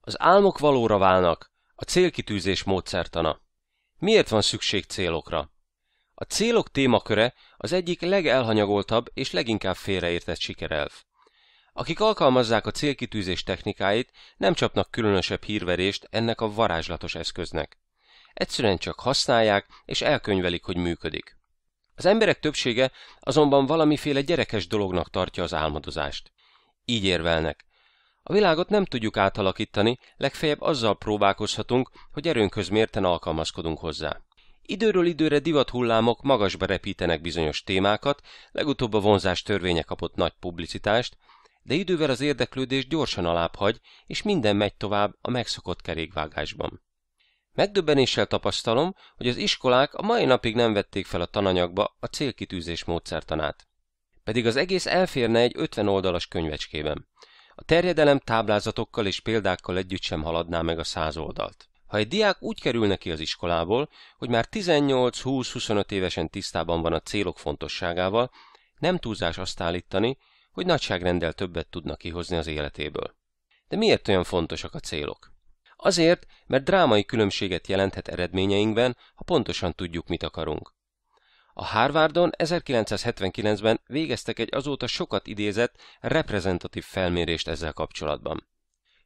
Az álmok valóra válnak, a célkitűzés módszertana. Miért van szükség célokra? A célok témaköre az egyik legelhanyagoltabb és leginkább félreértett sikerelv. Akik alkalmazzák a célkitűzés technikáit, nem csapnak különösebb hírverést ennek a varázslatos eszköznek. Egyszerűen csak használják és elkönyvelik, hogy működik. Az emberek többsége azonban valamiféle gyerekes dolognak tartja az álmodozást. Így érvelnek. A világot nem tudjuk átalakítani, legfeljebb azzal próbálkozhatunk, hogy erőnköz mérten alkalmazkodunk hozzá. Időről időre divathullámok magasba repítenek bizonyos témákat, legutóbb a vonzás törvénye kapott nagy publicitást, de idővel az érdeklődés gyorsan hagy, és minden megy tovább a megszokott kerékvágásban. Megdöbbenéssel tapasztalom, hogy az iskolák a mai napig nem vették fel a tananyagba a célkitűzés módszertanát. Pedig az egész elférne egy 50 oldalas könyvecskében. A terjedelem táblázatokkal és példákkal együtt sem haladná meg a 100 oldalt. Ha egy diák úgy kerül neki az iskolából, hogy már 18-20-25 évesen tisztában van a célok fontosságával, nem túlzás azt állítani, hogy nagyságrendel többet tudna kihozni az életéből. De miért olyan fontosak a célok? Azért, mert drámai különbséget jelenthet eredményeinkben, ha pontosan tudjuk, mit akarunk. A Harvardon 1979-ben végeztek egy azóta sokat idézett, reprezentatív felmérést ezzel kapcsolatban.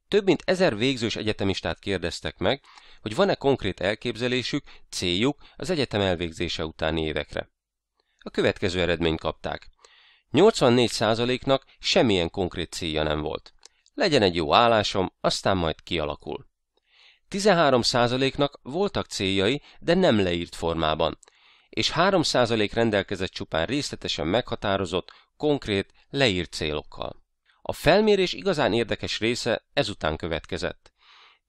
Több mint ezer végzős egyetemistát kérdeztek meg, hogy van-e konkrét elképzelésük, céljuk az egyetem elvégzése utáni évekre. A következő eredményt kapták. 84%-nak semmilyen konkrét célja nem volt. Legyen egy jó állásom, aztán majd kialakul. 13%-nak voltak céljai, de nem leírt formában, és 3% rendelkezett csupán részletesen meghatározott, konkrét, leírt célokkal. A felmérés igazán érdekes része ezután következett.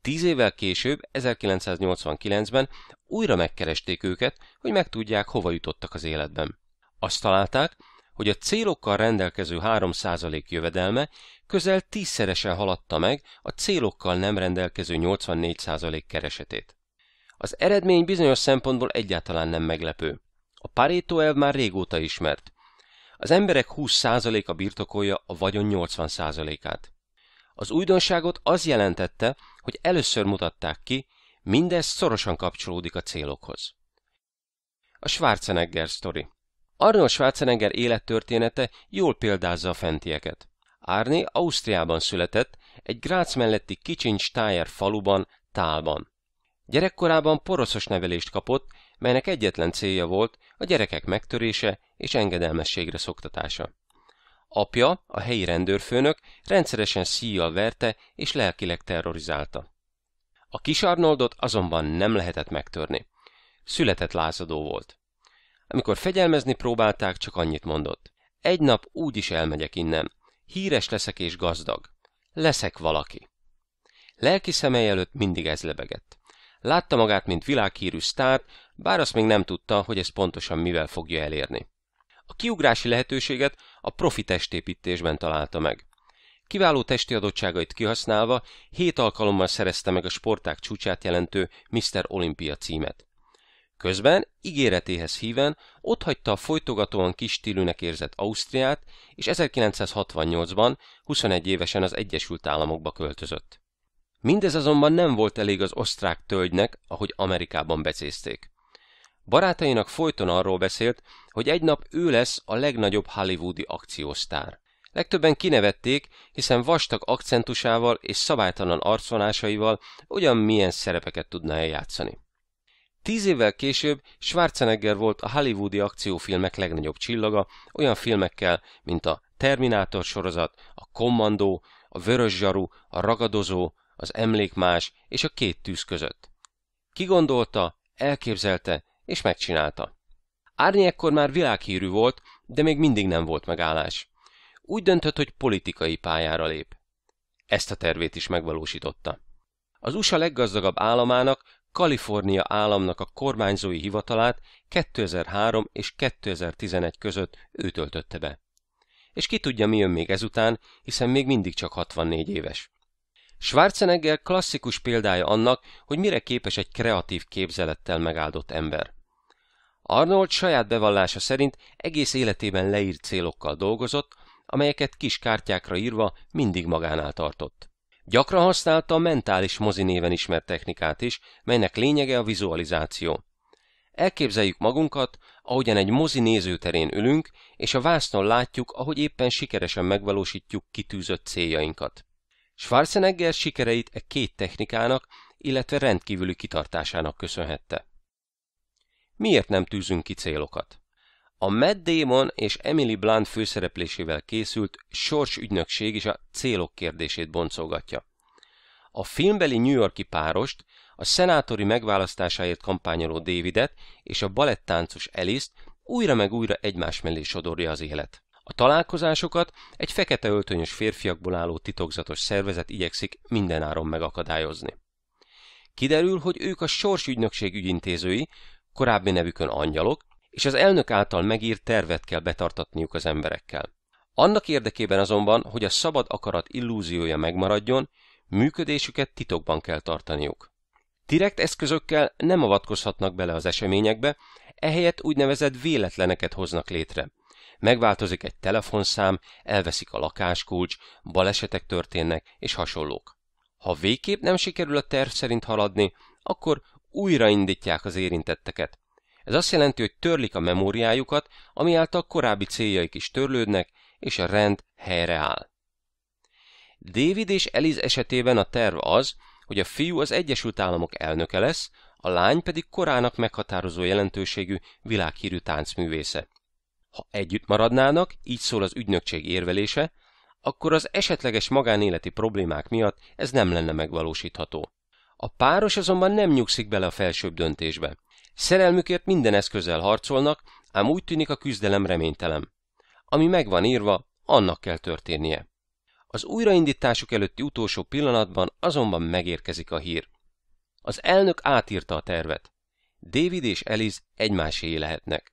Tíz évvel később, 1989-ben újra megkeresték őket, hogy megtudják, hova jutottak az életben. Azt találták, hogy a célokkal rendelkező 3% jövedelme közel tízszeresen haladta meg a célokkal nem rendelkező 84% keresetét. Az eredmény bizonyos szempontból egyáltalán nem meglepő. A Pareto elv már régóta ismert. Az emberek 20%-a birtokolja a vagyon 80%-át. Az újdonságot az jelentette, hogy először mutatták ki, mindez szorosan kapcsolódik a célokhoz. A Schwarzenegger sztori Arnold Schwarzenegger élettörténete jól példázza a fentieket. Árni Ausztriában született, egy Grác melletti Kicsin-Steyer faluban, Tálban. Gyerekkorában poroszos nevelést kapott, melynek egyetlen célja volt a gyerekek megtörése és engedelmességre szoktatása. Apja, a helyi rendőrfőnök rendszeresen szíjjal verte és lelkileg terrorizálta. A kis Arnoldot azonban nem lehetett megtörni. Született lázadó volt. Amikor fegyelmezni próbálták, csak annyit mondott. Egy nap úgy is elmegyek innen. Híres leszek és gazdag. Leszek valaki. Lelki szemei előtt mindig ez lebegett. Látta magát, mint világhírű sztárt, bár azt még nem tudta, hogy ez pontosan mivel fogja elérni. A kiugrási lehetőséget a profi testépítésben találta meg. Kiváló testi adottságait kihasználva hét alkalommal szerezte meg a sporták csúcsát jelentő Mr. Olympia címet. Közben ígéretéhez híven ott hagyta a folytogatóan kis stílűnek érzett Ausztriát, és 1968-ban 21 évesen az Egyesült Államokba költözött. Mindez azonban nem volt elég az osztrák tölgynek, ahogy Amerikában becézték. Barátainak folyton arról beszélt, hogy egy nap ő lesz a legnagyobb hollywoodi akciósztár. Legtöbben kinevették, hiszen vastag akcentusával és szabálytalan arconásaival ugyan milyen szerepeket tudna eljátszani. Tíz évvel később Schwarzenegger volt a hollywoodi akciófilmek legnagyobb csillaga, olyan filmekkel, mint a Terminátor sorozat, a Kommandó, a Vörös Zsaru, a Ragadozó, az Emlékmás és a Két Tűz között. Kigondolta, elképzelte és megcsinálta. Árnyi ekkor már világhírű volt, de még mindig nem volt megállás. Úgy döntött, hogy politikai pályára lép. Ezt a tervét is megvalósította. Az USA leggazdagabb államának Kalifornia államnak a kormányzói hivatalát 2003 és 2011 között ő töltötte be. És ki tudja, mi jön még ezután, hiszen még mindig csak 64 éves. Schwarzenegger klasszikus példája annak, hogy mire képes egy kreatív képzelettel megáldott ember. Arnold saját bevallása szerint egész életében leírt célokkal dolgozott, amelyeket kis kártyákra írva mindig magánál tartott. Gyakran használta a mentális mozi néven ismert technikát is, melynek lényege a vizualizáció. Elképzeljük magunkat, ahogyan egy mozi nézőterén ülünk, és a vásznon látjuk, ahogy éppen sikeresen megvalósítjuk kitűzött céljainkat. Schwarzenegger sikereit e két technikának, illetve rendkívüli kitartásának köszönhette. Miért nem tűzünk ki célokat? A Matt Damon és Emily Blunt főszereplésével készült ügynökség is a célok kérdését boncolgatja. A filmbeli New Yorki párost, a szenátori megválasztásáért kampányoló Davidet és a balettáncos Eliszt újra meg újra egymás mellé sodorja az élet. A találkozásokat egy fekete öltönyös férfiakból álló titokzatos szervezet igyekszik mindenáron megakadályozni. Kiderül, hogy ők a sorsügynökség ügyintézői, korábbi nevükön angyalok, és az elnök által megírt tervet kell betartatniuk az emberekkel. Annak érdekében azonban, hogy a szabad akarat illúziója megmaradjon, működésüket titokban kell tartaniuk. Direkt eszközökkel nem avatkozhatnak bele az eseményekbe, ehelyett úgynevezett véletleneket hoznak létre. Megváltozik egy telefonszám, elveszik a lakáskulcs, balesetek történnek, és hasonlók. Ha végképp nem sikerül a terv szerint haladni, akkor újraindítják az érintetteket. Ez azt jelenti, hogy törlik a memóriájukat, ami által korábbi céljaik is törlődnek, és a rend helyreáll. David és Eliz esetében a terv az, hogy a fiú az Egyesült Államok elnöke lesz, a lány pedig korának meghatározó jelentőségű világhírű táncművésze. Ha együtt maradnának, így szól az ügynökség érvelése, akkor az esetleges magánéleti problémák miatt ez nem lenne megvalósítható. A páros azonban nem nyugszik bele a felsőbb döntésbe. Szerelmükért minden eszközzel harcolnak, ám úgy tűnik a küzdelem reménytelen. Ami megvan írva, annak kell történnie. Az újraindításuk előtti utolsó pillanatban azonban megérkezik a hír. Az elnök átírta a tervet. David és Eliz egymáséé lehetnek.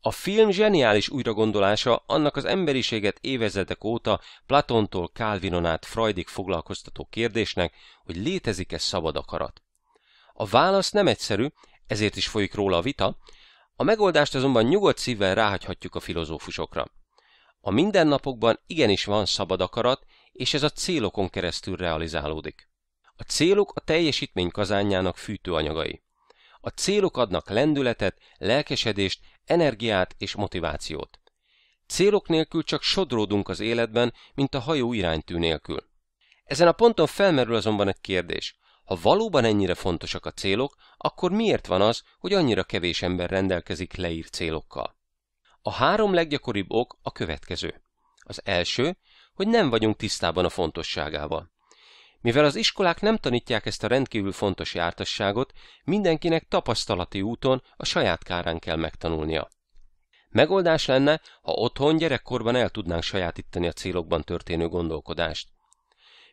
A film zseniális újragondolása annak az emberiséget évezetek óta Platontól Calvinon át Freudig foglalkoztató kérdésnek, hogy létezik-e szabad akarat. A válasz nem egyszerű, ezért is folyik róla a vita, a megoldást azonban nyugodt szívvel ráhagyhatjuk a filozófusokra. A mindennapokban igenis van szabad akarat, és ez a célokon keresztül realizálódik. A célok a teljesítmény kazánjának fűtőanyagai. A célok adnak lendületet, lelkesedést, energiát és motivációt. Célok nélkül csak sodródunk az életben, mint a hajó iránytű nélkül. Ezen a ponton felmerül azonban egy kérdés. Ha valóban ennyire fontosak a célok, akkor miért van az, hogy annyira kevés ember rendelkezik leírt célokkal? A három leggyakoribb ok a következő. Az első, hogy nem vagyunk tisztában a fontosságával. Mivel az iskolák nem tanítják ezt a rendkívül fontos jártasságot, mindenkinek tapasztalati úton a saját kárán kell megtanulnia. Megoldás lenne, ha otthon gyerekkorban el tudnánk sajátítani a célokban történő gondolkodást.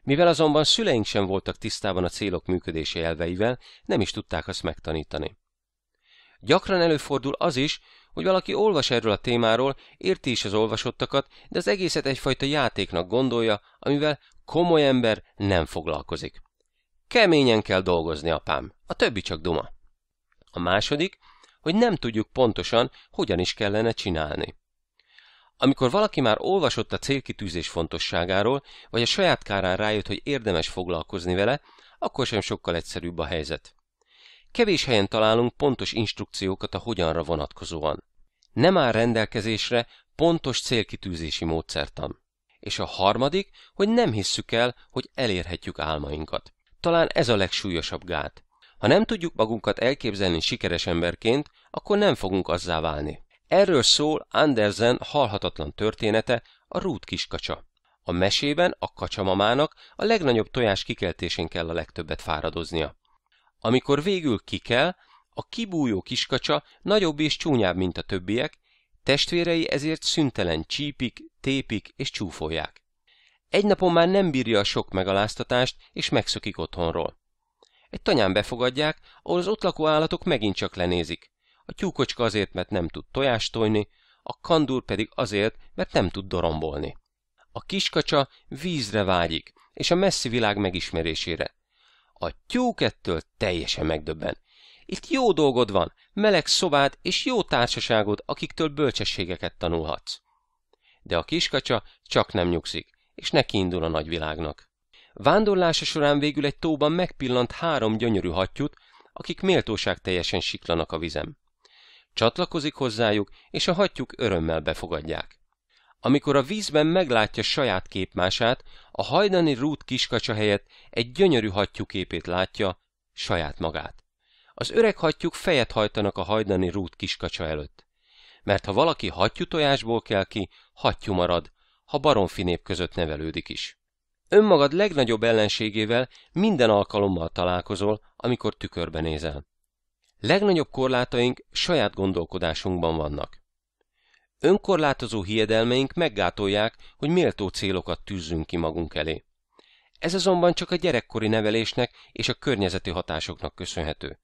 Mivel azonban szüleink sem voltak tisztában a célok működése elveivel, nem is tudták azt megtanítani. Gyakran előfordul az is, hogy valaki olvas erről a témáról, érti is az olvasottakat, de az egészet egyfajta játéknak gondolja, amivel komoly ember nem foglalkozik. Keményen kell dolgozni, apám, a többi csak duma. A második, hogy nem tudjuk pontosan, hogyan is kellene csinálni. Amikor valaki már olvasott a célkitűzés fontosságáról, vagy a saját kárán rájött, hogy érdemes foglalkozni vele, akkor sem sokkal egyszerűbb a helyzet. Kevés helyen találunk pontos instrukciókat a hogyanra vonatkozóan. Nem áll rendelkezésre pontos célkitűzési módszertan. És a harmadik, hogy nem hisszük el, hogy elérhetjük álmainkat. Talán ez a legsúlyosabb gát. Ha nem tudjuk magunkat elképzelni sikeres emberként, akkor nem fogunk azzá válni. Erről szól Andersen halhatatlan története, a Rút kiskacsa. A mesében a kacsamamának a legnagyobb tojás kikeltésén kell a legtöbbet fáradoznia. Amikor végül kikel, a kibújó kiskacsa nagyobb és csúnyább, mint a többiek, testvérei ezért szüntelen csípik, tépik és csúfolják. Egy napon már nem bírja a sok megaláztatást, és megszökik otthonról. Egy tanyán befogadják, ahol az ott lakó állatok megint csak lenézik a tyúkocska azért, mert nem tud tojást tojni, a kandúr pedig azért, mert nem tud dorombolni. A kiskacsa vízre vágyik, és a messzi világ megismerésére. A tyúk ettől teljesen megdöbben. Itt jó dolgod van, meleg szobád és jó társaságod, akiktől bölcsességeket tanulhatsz. De a kiskacsa csak nem nyugszik, és neki indul a nagyvilágnak. Vándorlása során végül egy tóban megpillant három gyönyörű hattyút, akik méltóság teljesen siklanak a vizem. Csatlakozik hozzájuk, és a hattyúk örömmel befogadják. Amikor a vízben meglátja saját képmását, a hajdani rút kiskacsa helyett egy gyönyörű hattyú képét látja, saját magát. Az öreg hattyúk fejet hajtanak a hajdani rút kiskacsa előtt. Mert ha valaki hattyú tojásból kell ki, hattyú marad, ha baromfi nép között nevelődik is. Önmagad legnagyobb ellenségével minden alkalommal találkozol, amikor tükörbe nézel. Legnagyobb korlátaink saját gondolkodásunkban vannak. Önkorlátozó hiedelmeink meggátolják, hogy méltó célokat tűzzünk ki magunk elé. Ez azonban csak a gyerekkori nevelésnek és a környezeti hatásoknak köszönhető.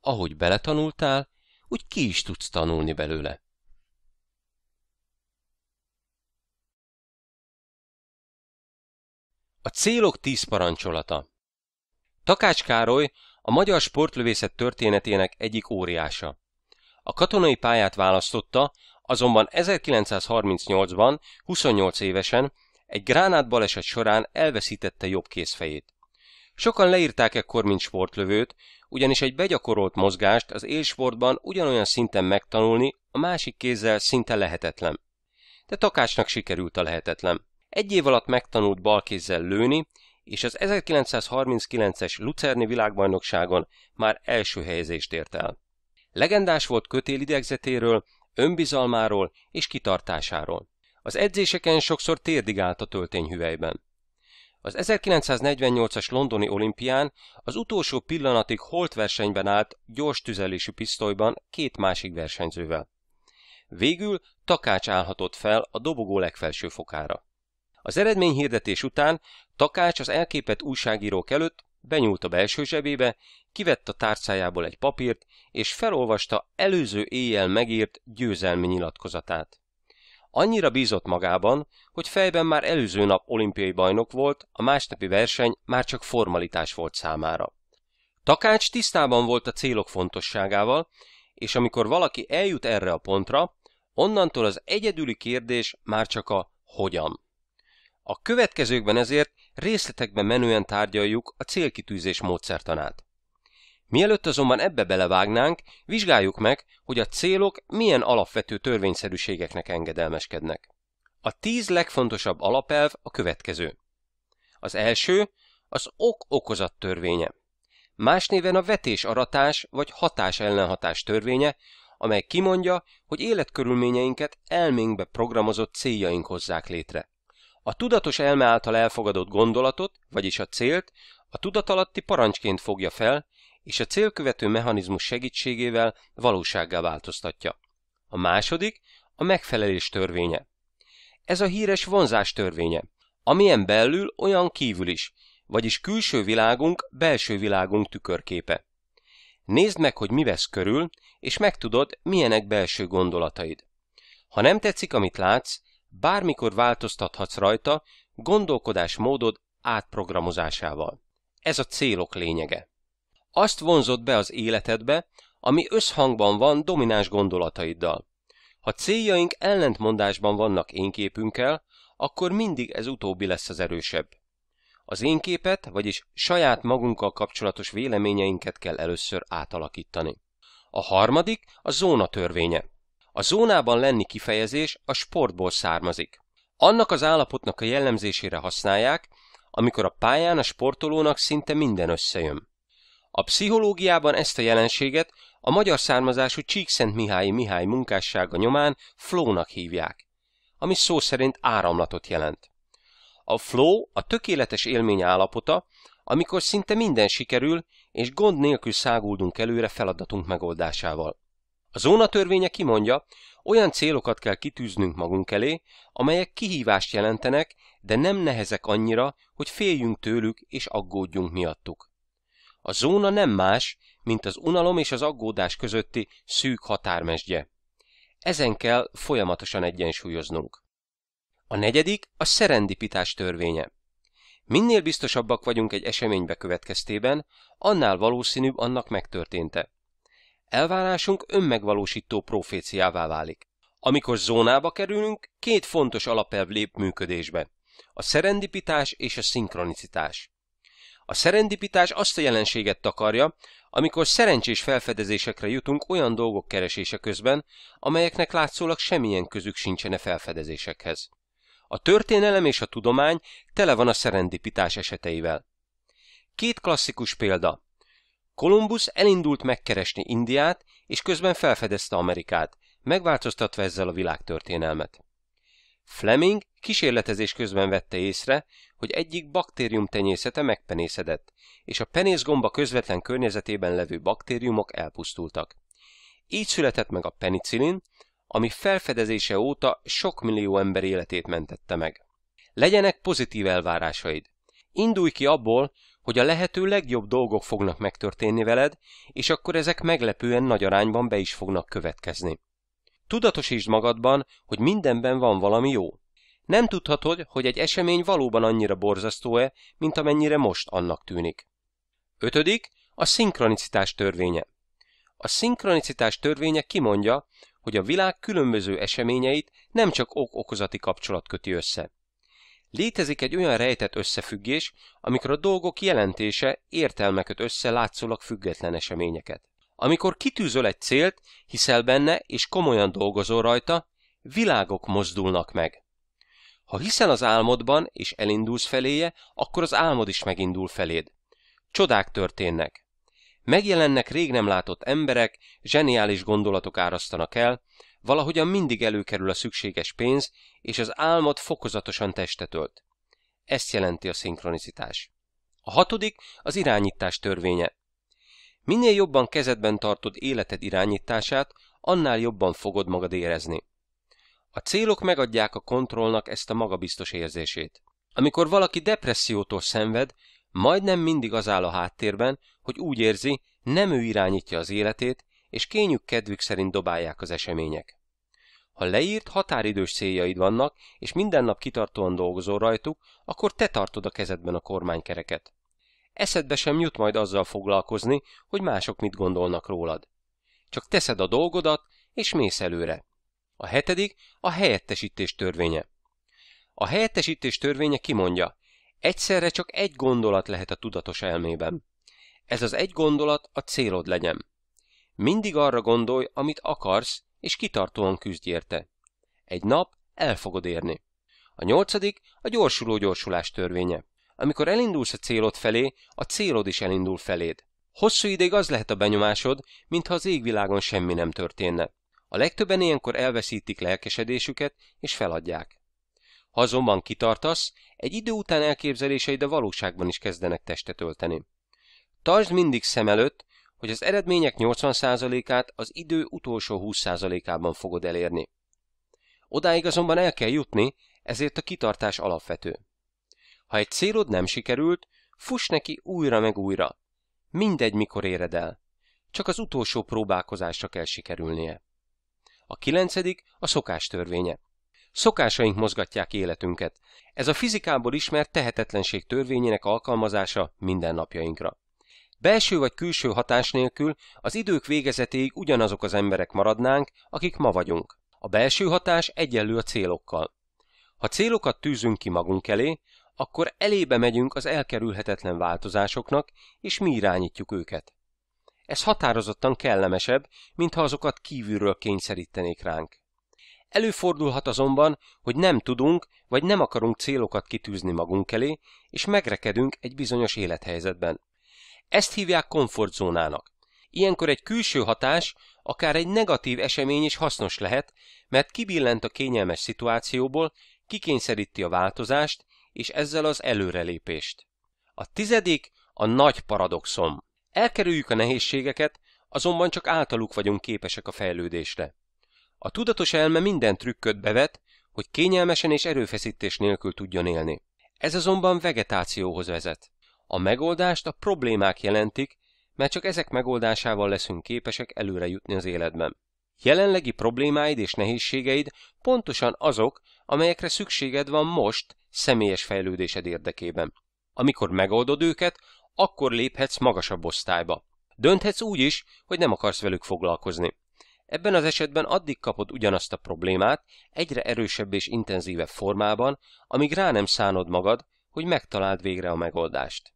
Ahogy beletanultál, úgy ki is tudsz tanulni belőle. A célok tíz parancsolata Takács Károly a magyar sportlövészet történetének egyik óriása. A katonai pályát választotta, azonban 1938-ban, 28 évesen, egy gránát baleset során elveszítette jobb kézfejét. Sokan leírták ekkor, mint sportlövőt, ugyanis egy begyakorolt mozgást az élsportban ugyanolyan szinten megtanulni, a másik kézzel szinte lehetetlen. De Takácsnak sikerült a lehetetlen. Egy év alatt megtanult bal kézzel lőni, és az 1939-es Lucerni világbajnokságon már első helyezést ért el. Legendás volt kötél idegzetéről, önbizalmáról és kitartásáról. Az edzéseken sokszor térdig állt a töltényhüvelyben. Az 1948-as londoni olimpián az utolsó pillanatig holt versenyben állt gyors tüzelésű pisztolyban két másik versenyzővel. Végül Takács állhatott fel a dobogó legfelső fokára. Az eredmény hirdetés után Takács az elképet újságírók előtt benyúlt a belső zsebébe, kivett a tárcájából egy papírt, és felolvasta előző éjjel megírt győzelmi nyilatkozatát. Annyira bízott magában, hogy fejben már előző nap olimpiai bajnok volt, a másnapi verseny már csak formalitás volt számára. Takács tisztában volt a célok fontosságával, és amikor valaki eljut erre a pontra, onnantól az egyedüli kérdés már csak a hogyan. A következőkben ezért részletekben menően tárgyaljuk a célkitűzés módszertanát. Mielőtt azonban ebbe belevágnánk, vizsgáljuk meg, hogy a célok milyen alapvető törvényszerűségeknek engedelmeskednek. A tíz legfontosabb alapelv a következő. Az első az ok-okozat törvénye. Más néven a vetés-aratás vagy hatás-ellenhatás törvénye, amely kimondja, hogy életkörülményeinket elménkbe programozott céljaink hozzák létre. A tudatos elme által elfogadott gondolatot, vagyis a célt, a tudatalatti parancsként fogja fel, és a célkövető mechanizmus segítségével valósággá változtatja. A második a megfelelés törvénye. Ez a híres vonzás törvénye, amilyen belül olyan kívül is, vagyis külső világunk, belső világunk tükörképe. Nézd meg, hogy mi vesz körül, és megtudod, milyenek belső gondolataid. Ha nem tetszik, amit látsz, Bármikor változtathatsz rajta gondolkodásmódod átprogramozásával. Ez a célok lényege. Azt vonzod be az életedbe, ami összhangban van domináns gondolataiddal. Ha céljaink ellentmondásban vannak énképünkkel, akkor mindig ez utóbbi lesz az erősebb. Az én képet, vagyis saját magunkkal kapcsolatos véleményeinket kell először átalakítani. A harmadik a zóna törvénye. A zónában lenni kifejezés a sportból származik. Annak az állapotnak a jellemzésére használják, amikor a pályán a sportolónak szinte minden összejön. A pszichológiában ezt a jelenséget a magyar származású Csíkszent Mihály Mihály munkássága nyomán flónak hívják, ami szó szerint áramlatot jelent. A flow a tökéletes élmény állapota, amikor szinte minden sikerül, és gond nélkül száguldunk előre feladatunk megoldásával. A zóna törvénye kimondja, olyan célokat kell kitűznünk magunk elé, amelyek kihívást jelentenek, de nem nehezek annyira, hogy féljünk tőlük és aggódjunk miattuk. A zóna nem más, mint az unalom és az aggódás közötti szűk határmesdje. Ezen kell folyamatosan egyensúlyoznunk. A negyedik a szerendipitás törvénye. Minél biztosabbak vagyunk egy esemény bekövetkeztében, annál valószínűbb annak megtörténte. Elvárásunk önmegvalósító proféciává válik. Amikor zónába kerülünk, két fontos alapelv lép működésbe. A szerendipitás és a szinkronicitás. A szerendipitás azt a jelenséget takarja, amikor szerencsés felfedezésekre jutunk olyan dolgok keresése közben, amelyeknek látszólag semmilyen közük sincsene felfedezésekhez. A történelem és a tudomány tele van a szerendipitás eseteivel. Két klasszikus példa. Kolumbusz elindult megkeresni Indiát, és közben felfedezte Amerikát, megváltoztatva ezzel a világtörténelmet. Fleming kísérletezés közben vette észre, hogy egyik baktérium tenyészete megpenészedett, és a penészgomba közvetlen környezetében levő baktériumok elpusztultak. Így született meg a penicillin, ami felfedezése óta sok millió ember életét mentette meg. Legyenek pozitív elvárásaid. Indulj ki abból, hogy a lehető legjobb dolgok fognak megtörténni veled, és akkor ezek meglepően nagy arányban be is fognak következni. Tudatosítsd magadban, hogy mindenben van valami jó. Nem tudhatod, hogy egy esemény valóban annyira borzasztó-e, mint amennyire most annak tűnik. Ötödik, a szinkronicitás törvénye. A szinkronicitás törvénye kimondja, hogy a világ különböző eseményeit nem csak ok-okozati kapcsolat köti össze. Létezik egy olyan rejtett összefüggés, amikor a dolgok jelentése értelmeket össze látszólag független eseményeket. Amikor kitűzöl egy célt, hiszel benne és komolyan dolgozol rajta, világok mozdulnak meg. Ha hiszel az álmodban és elindulsz feléje, akkor az álmod is megindul feléd. Csodák történnek. Megjelennek rég nem látott emberek, zseniális gondolatok árasztanak el, Valahogyan mindig előkerül a szükséges pénz, és az álmod fokozatosan testet ölt. Ezt jelenti a szinkronizitás. A hatodik az irányítás törvénye. Minél jobban kezedben tartod életed irányítását, annál jobban fogod magad érezni. A célok megadják a kontrollnak ezt a magabiztos érzését. Amikor valaki depressziótól szenved, majdnem mindig az áll a háttérben, hogy úgy érzi, nem ő irányítja az életét, és kényük kedvük szerint dobálják az események. Ha leírt határidős céljaid vannak, és minden nap kitartóan dolgozol rajtuk, akkor te tartod a kezedben a kormánykereket. Eszedbe sem jut majd azzal foglalkozni, hogy mások mit gondolnak rólad. Csak teszed a dolgodat, és mész előre. A hetedik a helyettesítés törvénye. A helyettesítés törvénye kimondja, egyszerre csak egy gondolat lehet a tudatos elmében. Ez az egy gondolat a célod legyen. Mindig arra gondolj, amit akarsz, és kitartóan küzdj érte. Egy nap el fogod érni. A nyolcadik a gyorsuló-gyorsulás törvénye. Amikor elindulsz a célod felé, a célod is elindul feléd. Hosszú ideig az lehet a benyomásod, mintha az égvilágon semmi nem történne. A legtöbben ilyenkor elveszítik lelkesedésüket és feladják. Ha azonban kitartasz, egy idő után elképzeléseid a valóságban is kezdenek testet ölteni. Tartsd mindig szem előtt, hogy az eredmények 80%-át az idő utolsó 20%-ában fogod elérni. Odáig azonban el kell jutni, ezért a kitartás alapvető. Ha egy célod nem sikerült, fuss neki újra meg újra. Mindegy, mikor éred el. Csak az utolsó próbálkozásra kell sikerülnie. A kilencedik a szokás törvénye. Szokásaink mozgatják életünket. Ez a fizikából ismert tehetetlenség törvényének alkalmazása mindennapjainkra. Belső vagy külső hatás nélkül az idők végezetéig ugyanazok az emberek maradnánk, akik ma vagyunk. A belső hatás egyenlő a célokkal. Ha célokat tűzünk ki magunk elé, akkor elébe megyünk az elkerülhetetlen változásoknak, és mi irányítjuk őket. Ez határozottan kellemesebb, mintha azokat kívülről kényszerítenék ránk. Előfordulhat azonban, hogy nem tudunk vagy nem akarunk célokat kitűzni magunk elé, és megrekedünk egy bizonyos élethelyzetben. Ezt hívják komfortzónának. Ilyenkor egy külső hatás, akár egy negatív esemény is hasznos lehet, mert kibillent a kényelmes szituációból, kikényszeríti a változást, és ezzel az előrelépést. A tizedik a nagy paradoxon. Elkerüljük a nehézségeket, azonban csak általuk vagyunk képesek a fejlődésre. A tudatos elme minden trükköt bevet, hogy kényelmesen és erőfeszítés nélkül tudjon élni. Ez azonban vegetációhoz vezet. A megoldást a problémák jelentik, mert csak ezek megoldásával leszünk képesek előre jutni az életben. Jelenlegi problémáid és nehézségeid pontosan azok, amelyekre szükséged van most személyes fejlődésed érdekében. Amikor megoldod őket, akkor léphetsz magasabb osztályba. Dönthetsz úgy is, hogy nem akarsz velük foglalkozni. Ebben az esetben addig kapod ugyanazt a problémát, egyre erősebb és intenzívebb formában, amíg rá nem szánod magad, hogy megtaláld végre a megoldást.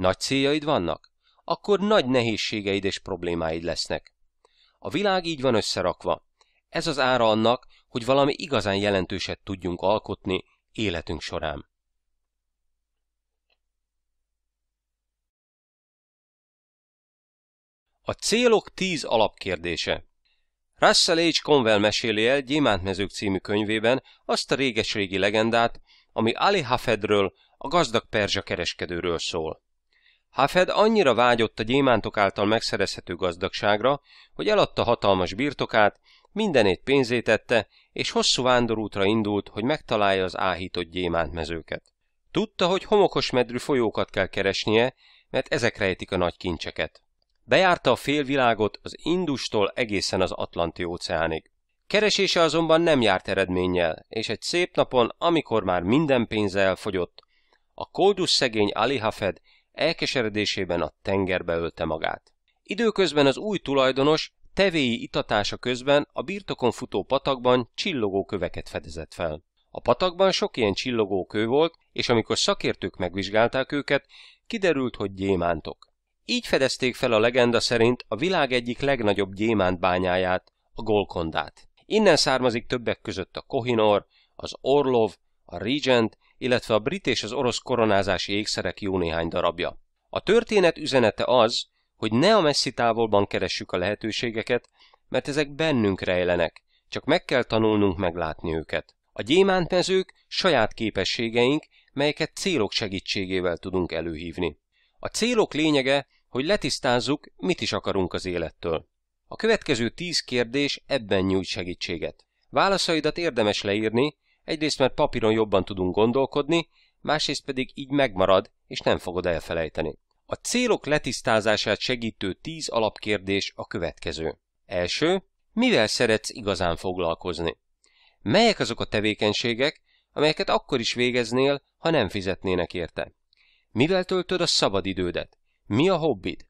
Nagy céljaid vannak? Akkor nagy nehézségeid és problémáid lesznek. A világ így van összerakva. Ez az ára annak, hogy valami igazán jelentőset tudjunk alkotni életünk során. A célok tíz alapkérdése Russell H. Conwell meséli el Gyémántmezők című könyvében azt a réges-régi legendát, ami Ali Hafedről, a gazdag perzsa kereskedőről szól. Hafed annyira vágyott a gyémántok által megszerezhető gazdagságra, hogy eladta hatalmas birtokát, mindenét pénzét tette, és hosszú vándorútra indult, hogy megtalálja az áhított gyémántmezőket. Tudta, hogy homokos medrű folyókat kell keresnie, mert ezek rejtik a nagy kincseket. Bejárta a félvilágot az Industól egészen az Atlanti-óceánig. Keresése azonban nem járt eredménnyel, és egy szép napon, amikor már minden pénze elfogyott, a koldus szegény Ali Hafed Elkeseredésében a tengerbe ölte magát. Időközben az új tulajdonos tevéi itatása közben a birtokon futó patakban csillogó köveket fedezett fel. A patakban sok ilyen csillogó kő volt, és amikor szakértők megvizsgálták őket, kiderült, hogy gyémántok. Így fedezték fel a legenda szerint a világ egyik legnagyobb gyémántbányáját, a Golkondát. Innen származik többek között a Kohinor, az Orlov, a Regent illetve a brit és az orosz koronázási ékszerek jó néhány darabja. A történet üzenete az, hogy ne a messzi távolban keressük a lehetőségeket, mert ezek bennünk rejlenek, csak meg kell tanulnunk meglátni őket. A gyémántmezők saját képességeink, melyeket célok segítségével tudunk előhívni. A célok lényege, hogy letisztázzuk, mit is akarunk az élettől. A következő tíz kérdés ebben nyújt segítséget. Válaszaidat érdemes leírni, Egyrészt mert papíron jobban tudunk gondolkodni, másrészt pedig így megmarad, és nem fogod elfelejteni. A célok letisztázását segítő tíz alapkérdés a következő. Első, mivel szeretsz igazán foglalkozni? Melyek azok a tevékenységek, amelyeket akkor is végeznél, ha nem fizetnének érte? Mivel töltöd a szabadidődet? Mi a hobbid?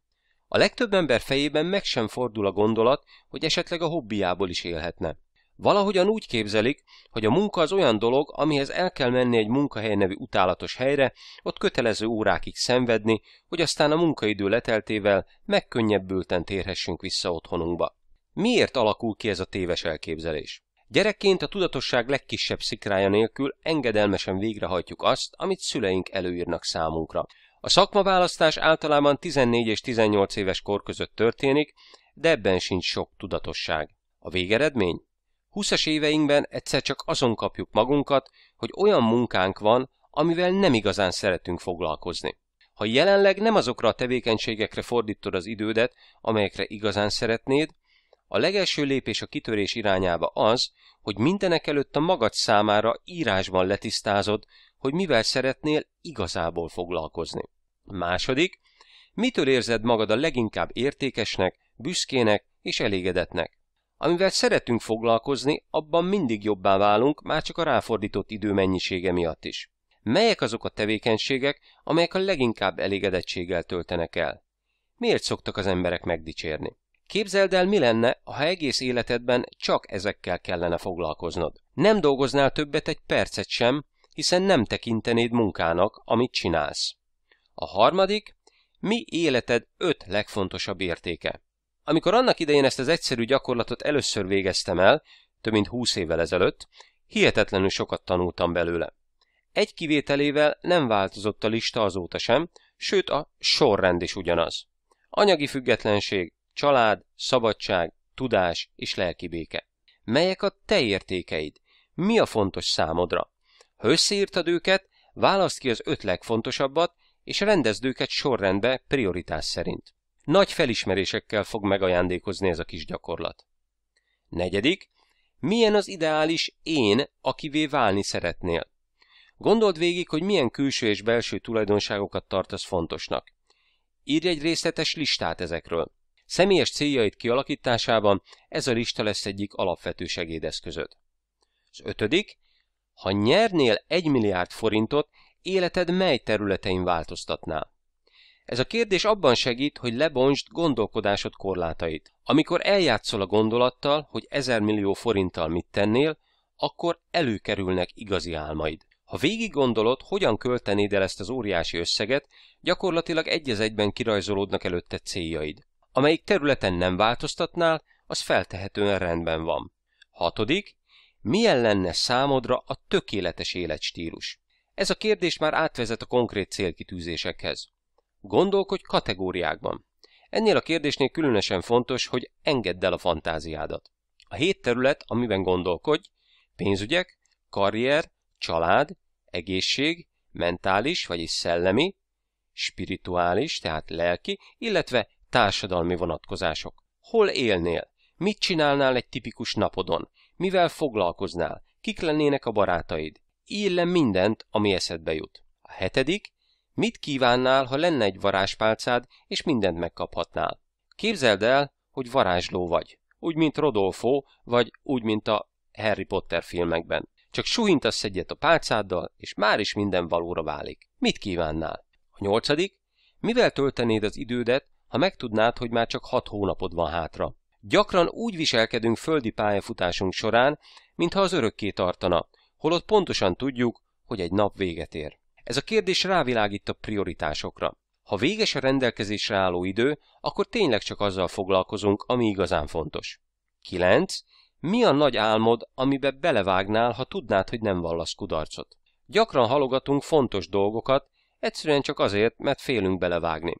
A legtöbb ember fejében meg sem fordul a gondolat, hogy esetleg a hobbiából is élhetne. Valahogyan úgy képzelik, hogy a munka az olyan dolog, amihez el kell menni egy munkahely nevű utálatos helyre, ott kötelező órákig szenvedni, hogy aztán a munkaidő leteltével megkönnyebbülten térhessünk vissza otthonunkba. Miért alakul ki ez a téves elképzelés? Gyerekként a tudatosság legkisebb szikrája nélkül engedelmesen végrehajtjuk azt, amit szüleink előírnak számunkra. A szakmaválasztás általában 14 és 18 éves kor között történik, de ebben sincs sok tudatosság. A végeredmény? 20 éveinkben egyszer csak azon kapjuk magunkat, hogy olyan munkánk van, amivel nem igazán szeretünk foglalkozni. Ha jelenleg nem azokra a tevékenységekre fordítod az idődet, amelyekre igazán szeretnéd, a legelső lépés a kitörés irányába az, hogy mindenek előtt a magad számára írásban letisztázod, hogy mivel szeretnél igazából foglalkozni. Második, mitől érzed magad a leginkább értékesnek, büszkének és elégedetnek? Amivel szeretünk foglalkozni, abban mindig jobbá válunk, már csak a ráfordított idő mennyisége miatt is. Melyek azok a tevékenységek, amelyek a leginkább elégedettséggel töltenek el? Miért szoktak az emberek megdicsérni? Képzeld el, mi lenne, ha egész életedben csak ezekkel kellene foglalkoznod. Nem dolgoznál többet egy percet sem, hiszen nem tekintenéd munkának, amit csinálsz. A harmadik, mi életed öt legfontosabb értéke. Amikor annak idején ezt az egyszerű gyakorlatot először végeztem el, több mint húsz évvel ezelőtt, hihetetlenül sokat tanultam belőle. Egy kivételével nem változott a lista azóta sem, sőt a sorrend is ugyanaz. Anyagi függetlenség, család, szabadság, tudás és lelki béke. Melyek a te értékeid? Mi a fontos számodra? Ha összeírtad őket, választ ki az öt legfontosabbat, és rendezd őket sorrendbe prioritás szerint. Nagy felismerésekkel fog megajándékozni ez a kis gyakorlat. Negyedik, milyen az ideális én, akivé válni szeretnél? Gondold végig, hogy milyen külső és belső tulajdonságokat tartasz fontosnak. Írj egy részletes listát ezekről. Személyes céljaid kialakításában ez a lista lesz egyik alapvető segédeszközöd. Az ötödik, ha nyernél egy milliárd forintot, életed mely területein változtatnál? Ez a kérdés abban segít, hogy lebontsd gondolkodásod korlátait. Amikor eljátszol a gondolattal, hogy ezer millió forinttal mit tennél, akkor előkerülnek igazi álmaid. Ha végig gondolod, hogyan költenéd el ezt az óriási összeget, gyakorlatilag egy az egyben kirajzolódnak előtte céljaid. Amelyik területen nem változtatnál, az feltehetően rendben van. Hatodik, milyen lenne számodra a tökéletes életstílus? Ez a kérdés már átvezet a konkrét célkitűzésekhez. Gondolkodj kategóriákban. Ennél a kérdésnél különösen fontos, hogy engedd el a fantáziádat. A hét terület, amiben gondolkodj, pénzügyek, karrier, család, egészség, mentális, vagyis szellemi, spirituális, tehát lelki, illetve társadalmi vonatkozások. Hol élnél? Mit csinálnál egy tipikus napodon? Mivel foglalkoznál? Kik lennének a barátaid? Írj le mindent, ami eszedbe jut. A hetedik, Mit kívánnál, ha lenne egy varázspálcád, és mindent megkaphatnál? Képzeld el, hogy varázsló vagy. Úgy, mint Rodolfo, vagy úgy, mint a Harry Potter filmekben. Csak suhintasz egyet a pálcáddal, és már is minden valóra válik. Mit kívánnál? A nyolcadik? Mivel töltenéd az idődet, ha megtudnád, hogy már csak hat hónapod van hátra? Gyakran úgy viselkedünk földi pályafutásunk során, mintha az örökké tartana, holott pontosan tudjuk, hogy egy nap véget ér. Ez a kérdés rávilágít a prioritásokra. Ha véges a rendelkezésre álló idő, akkor tényleg csak azzal foglalkozunk, ami igazán fontos. 9. Mi a nagy álmod, amibe belevágnál, ha tudnád, hogy nem vallasz kudarcot? Gyakran halogatunk fontos dolgokat, egyszerűen csak azért, mert félünk belevágni.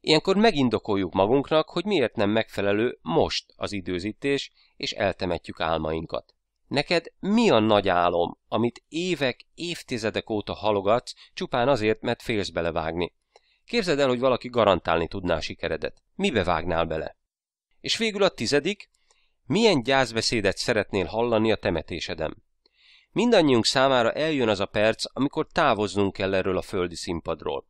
Ilyenkor megindokoljuk magunknak, hogy miért nem megfelelő most az időzítés, és eltemetjük álmainkat. Neked mi a nagy álom, amit évek, évtizedek óta halogatsz, csupán azért, mert félsz belevágni? Képzeld el, hogy valaki garantálni tudná a sikeredet. Mibe vágnál bele? És végül a tizedik, milyen gyászbeszédet szeretnél hallani a temetésedem? Mindannyiunk számára eljön az a perc, amikor távoznunk kell erről a földi színpadról.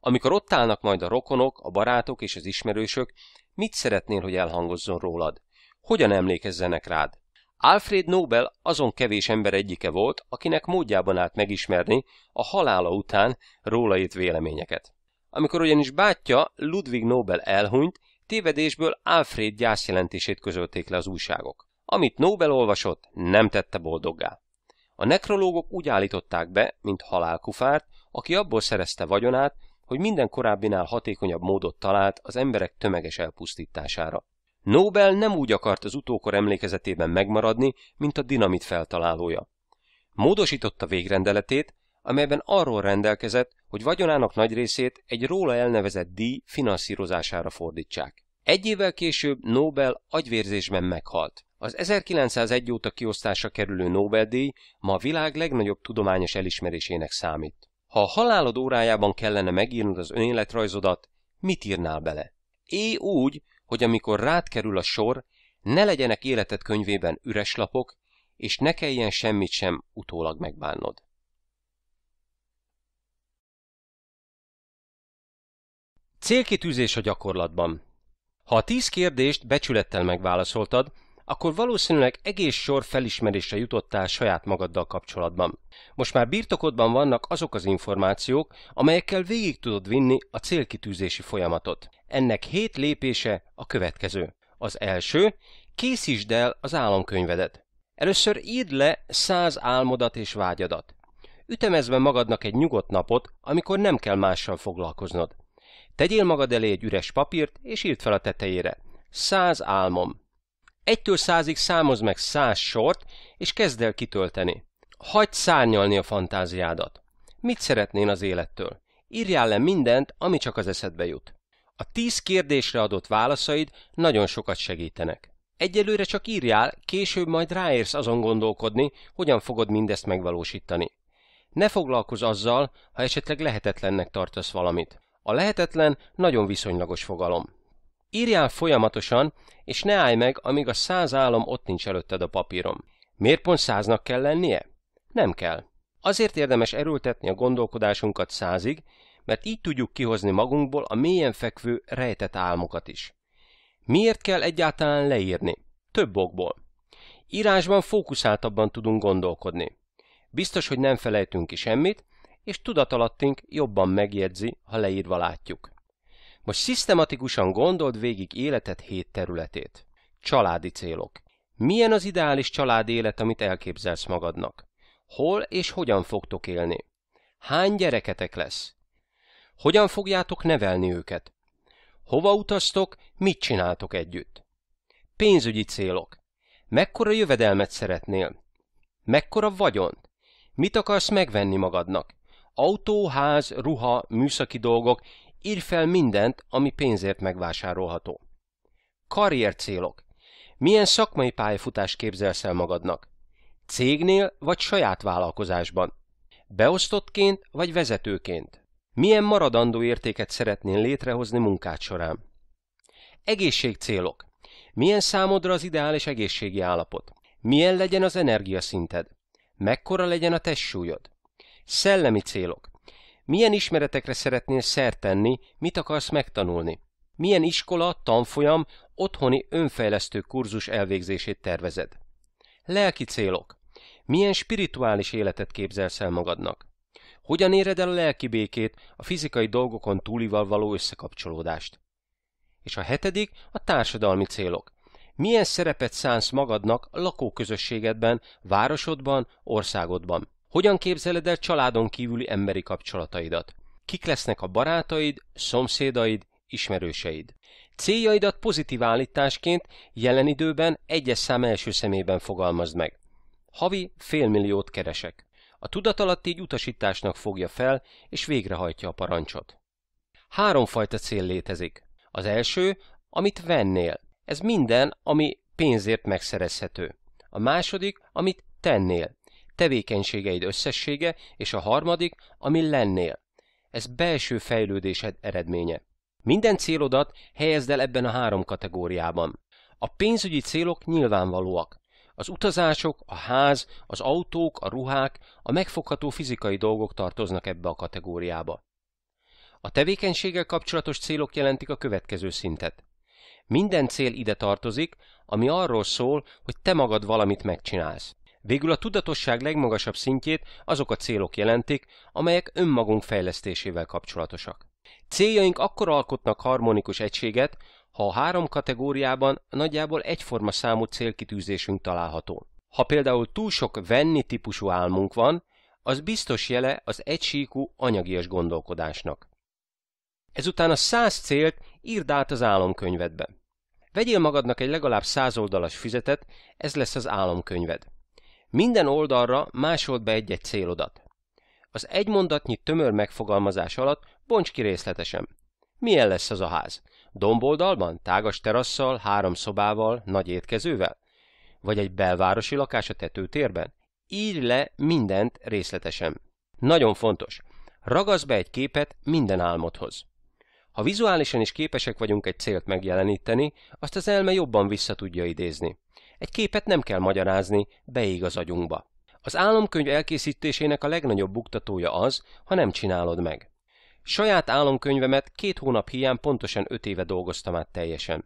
Amikor ott állnak majd a rokonok, a barátok és az ismerősök, mit szeretnél, hogy elhangozzon rólad? Hogyan emlékezzenek rád? Alfred Nobel azon kevés ember egyike volt, akinek módjában állt megismerni a halála után róla írt véleményeket. Amikor ugyanis bátyja Ludwig Nobel elhunyt, tévedésből Alfred gyászjelentését közölték le az újságok. Amit Nobel olvasott, nem tette boldoggá. A nekrológok úgy állították be, mint halálkufárt, aki abból szerezte vagyonát, hogy minden korábbinál hatékonyabb módot talált az emberek tömeges elpusztítására. Nobel nem úgy akart az utókor emlékezetében megmaradni, mint a dinamit feltalálója. Módosította végrendeletét, amelyben arról rendelkezett, hogy vagyonának nagy részét egy róla elnevezett díj finanszírozására fordítsák. Egy évvel később Nobel agyvérzésben meghalt. Az 1901 óta kiosztásra kerülő Nobel-díj ma a világ legnagyobb tudományos elismerésének számít. Ha a halálod órájában kellene megírnod az önéletrajzodat, mit írnál bele? Éj úgy, hogy amikor rád kerül a sor, ne legyenek életed könyvében üres lapok, és ne kelljen semmit sem utólag megbánnod. Célkitűzés a gyakorlatban. Ha a tíz kérdést becsülettel megválaszoltad, akkor valószínűleg egész sor felismerésre jutottál saját magaddal kapcsolatban. Most már birtokodban vannak azok az információk, amelyekkel végig tudod vinni a célkitűzési folyamatot. Ennek hét lépése a következő. Az első, készítsd el az álomkönyvedet. Először írd le száz álmodat és vágyadat. Ütemezve magadnak egy nyugodt napot, amikor nem kell mással foglalkoznod. Tegyél magad elé egy üres papírt, és írd fel a tetejére. Száz álmom. Egytől százig számoz meg száz sort, és kezd el kitölteni. Hagyd szárnyalni a fantáziádat. Mit szeretnél az élettől? Írjál le mindent, ami csak az eszedbe jut. A tíz kérdésre adott válaszaid nagyon sokat segítenek. Egyelőre csak írjál, később majd ráérsz azon gondolkodni, hogyan fogod mindezt megvalósítani. Ne foglalkozz azzal, ha esetleg lehetetlennek tartasz valamit. A lehetetlen nagyon viszonylagos fogalom. Írjál folyamatosan, és ne állj meg, amíg a száz álom ott nincs előtted a papírom. Miért pont száznak kell lennie? Nem kell. Azért érdemes erőltetni a gondolkodásunkat százig, mert így tudjuk kihozni magunkból a mélyen fekvő, rejtett álmokat is. Miért kell egyáltalán leírni? Több okból. Írásban fókuszáltabban tudunk gondolkodni. Biztos, hogy nem felejtünk ki semmit, és tudatalattink jobban megjegyzi, ha leírva látjuk. Most szisztematikusan gondold végig életed hét területét. Családi célok. Milyen az ideális család élet, amit elképzelsz magadnak? Hol és hogyan fogtok élni? Hány gyereketek lesz? Hogyan fogjátok nevelni őket? Hova utaztok, mit csináltok együtt? Pénzügyi célok. Mekkora jövedelmet szeretnél? Mekkora vagyont? Mit akarsz megvenni magadnak? Autó, ház, ruha, műszaki dolgok, Írj fel mindent, ami pénzért megvásárolható. Karrier célok: Milyen szakmai pályafutást képzelsz el magadnak? Cégnél vagy saját vállalkozásban? Beosztottként vagy vezetőként? Milyen maradandó értéket szeretnél létrehozni munkád során? célok: Milyen számodra az ideális egészségi állapot? Milyen legyen az energiaszinted? Mekkora legyen a testsúlyod? Szellemi célok. Milyen ismeretekre szeretnél szert tenni, mit akarsz megtanulni? Milyen iskola, tanfolyam, otthoni önfejlesztő kurzus elvégzését tervezed? Lelki célok. Milyen spirituális életet képzelsz el magadnak? Hogyan éred el a lelki békét, a fizikai dolgokon túlival való összekapcsolódást? És a hetedik a társadalmi célok. Milyen szerepet szánsz magadnak lakóközösségedben, városodban, országodban? Hogyan képzeled el családon kívüli emberi kapcsolataidat? Kik lesznek a barátaid, szomszédaid, ismerőseid? Céljaidat pozitív állításként jelen időben egyes szám első szemében fogalmazd meg. Havi félmilliót keresek. A tudatalatti így utasításnak fogja fel, és végrehajtja a parancsot. Háromfajta cél létezik. Az első, amit vennél. Ez minden, ami pénzért megszerezhető. A második, amit tennél tevékenységeid összessége, és a harmadik, ami lennél. Ez belső fejlődésed eredménye. Minden célodat helyezd el ebben a három kategóriában. A pénzügyi célok nyilvánvalóak. Az utazások, a ház, az autók, a ruhák, a megfogható fizikai dolgok tartoznak ebbe a kategóriába. A tevékenységgel kapcsolatos célok jelentik a következő szintet. Minden cél ide tartozik, ami arról szól, hogy te magad valamit megcsinálsz. Végül a tudatosság legmagasabb szintjét azok a célok jelentik, amelyek önmagunk fejlesztésével kapcsolatosak. Céljaink akkor alkotnak harmonikus egységet, ha a három kategóriában nagyjából egyforma számú célkitűzésünk található. Ha például túl sok venni típusú álmunk van, az biztos jele az egysíkú anyagias gondolkodásnak. Ezután a száz célt írd át az álomkönyvedbe. Vegyél magadnak egy legalább száz oldalas füzetet, ez lesz az álomkönyved. Minden oldalra másolt be egy-egy célodat. Az egy mondatnyi tömör megfogalmazás alatt bonts ki részletesen. Milyen lesz az a ház? Domboldalban, tágas terasszal, három szobával, nagy étkezővel? Vagy egy belvárosi lakás a tetőtérben? Írj le mindent részletesen. Nagyon fontos. Ragasz be egy képet minden álmodhoz. Ha vizuálisan is képesek vagyunk egy célt megjeleníteni, azt az elme jobban vissza tudja idézni. Egy képet nem kell magyarázni, beég az agyunkba. Az álomkönyv elkészítésének a legnagyobb buktatója az, ha nem csinálod meg. Saját álomkönyvemet két hónap hiány pontosan öt éve dolgoztam át teljesen.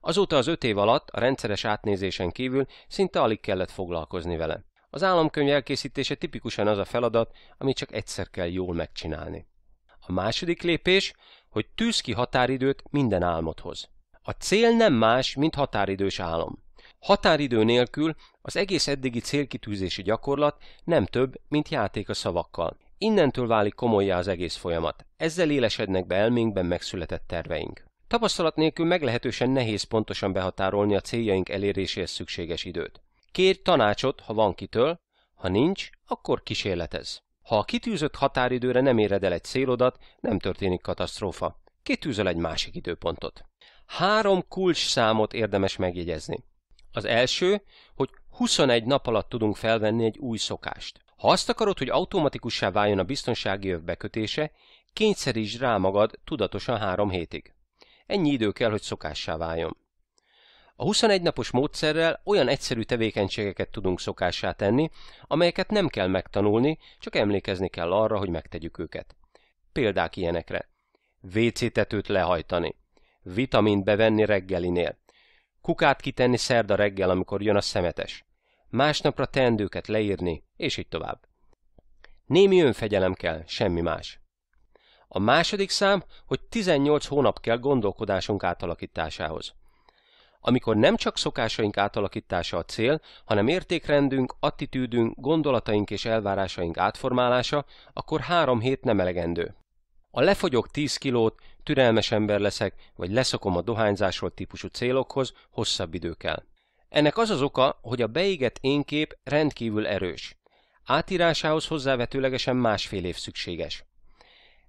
Azóta az öt év alatt a rendszeres átnézésen kívül szinte alig kellett foglalkozni vele. Az álomkönyv elkészítése tipikusan az a feladat, amit csak egyszer kell jól megcsinálni. A második lépés, hogy tűz ki határidőt minden álmodhoz. A cél nem más, mint határidős álom. Határidő nélkül az egész eddigi célkitűzési gyakorlat nem több, mint játék a szavakkal. Innentől válik komolyá az egész folyamat. Ezzel élesednek be elménkben megszületett terveink. Tapasztalat nélkül meglehetősen nehéz pontosan behatárolni a céljaink eléréséhez szükséges időt. Kérj tanácsot, ha van kitől, ha nincs, akkor kísérletez. Ha a kitűzött határidőre nem éred el egy célodat, nem történik katasztrófa. Kitűzöl egy másik időpontot. Három kulcs számot érdemes megjegyezni. Az első, hogy 21 nap alatt tudunk felvenni egy új szokást. Ha azt akarod, hogy automatikussá váljon a biztonsági öv bekötése, kényszerítsd rá magad tudatosan három hétig. Ennyi idő kell, hogy szokássá váljon. A 21 napos módszerrel olyan egyszerű tevékenységeket tudunk szokássá tenni, amelyeket nem kell megtanulni, csak emlékezni kell arra, hogy megtegyük őket. Példák ilyenekre. WC tetőt lehajtani. Vitamint bevenni reggelinél. Kukát kitenni szerda reggel, amikor jön a szemetes. Másnapra teendőket leírni, és így tovább. Némi önfegyelem kell, semmi más. A második szám, hogy 18 hónap kell gondolkodásunk átalakításához. Amikor nem csak szokásaink átalakítása a cél, hanem értékrendünk, attitűdünk, gondolataink és elvárásaink átformálása, akkor három hét nem elegendő. A lefogyok 10 kilót, türelmes ember leszek, vagy leszokom a dohányzásról típusú célokhoz, hosszabb idő kell. Ennek az az oka, hogy a beégett énkép rendkívül erős. Átírásához hozzávetőlegesen másfél év szükséges.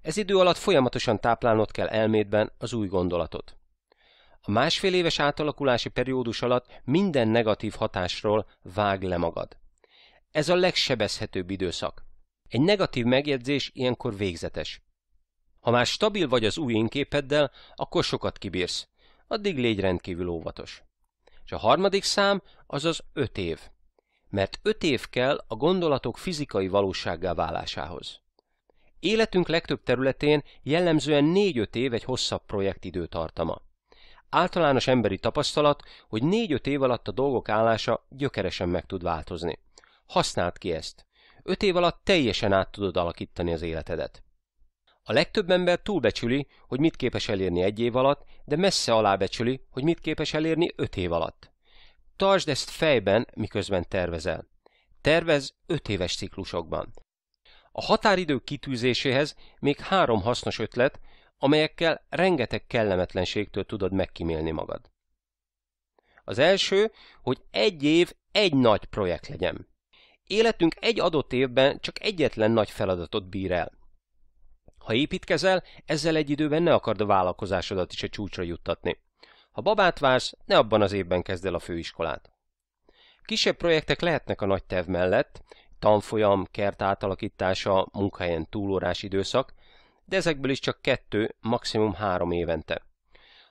Ez idő alatt folyamatosan táplálnod kell elmédben az új gondolatot. A másfél éves átalakulási periódus alatt minden negatív hatásról vág le magad. Ez a legsebezhetőbb időszak. Egy negatív megjegyzés ilyenkor végzetes. Ha már stabil vagy az új inképeddel, akkor sokat kibírsz. Addig légy rendkívül óvatos. És a harmadik szám az az öt év. Mert öt év kell a gondolatok fizikai valósággá válásához. Életünk legtöbb területén jellemzően négy-öt év egy hosszabb projekt időtartama. Általános emberi tapasztalat, hogy négy-öt év alatt a dolgok állása gyökeresen meg tud változni. Használd ki ezt. Öt év alatt teljesen át tudod alakítani az életedet. A legtöbb ember túlbecsüli, hogy mit képes elérni egy év alatt, de messze alábecsüli, hogy mit képes elérni öt év alatt. Tartsd ezt fejben, miközben tervezel. Tervez öt éves ciklusokban. A határidő kitűzéséhez még három hasznos ötlet, amelyekkel rengeteg kellemetlenségtől tudod megkímélni magad. Az első, hogy egy év egy nagy projekt legyen. Életünk egy adott évben csak egyetlen nagy feladatot bír el. Ha építkezel, ezzel egy időben ne akard a vállalkozásodat is a csúcsra juttatni. Ha babát vársz, ne abban az évben kezd el a főiskolát. Kisebb projektek lehetnek a nagy terv mellett, tanfolyam, kert átalakítása, munkahelyen túlórás időszak, de ezekből is csak kettő, maximum három évente.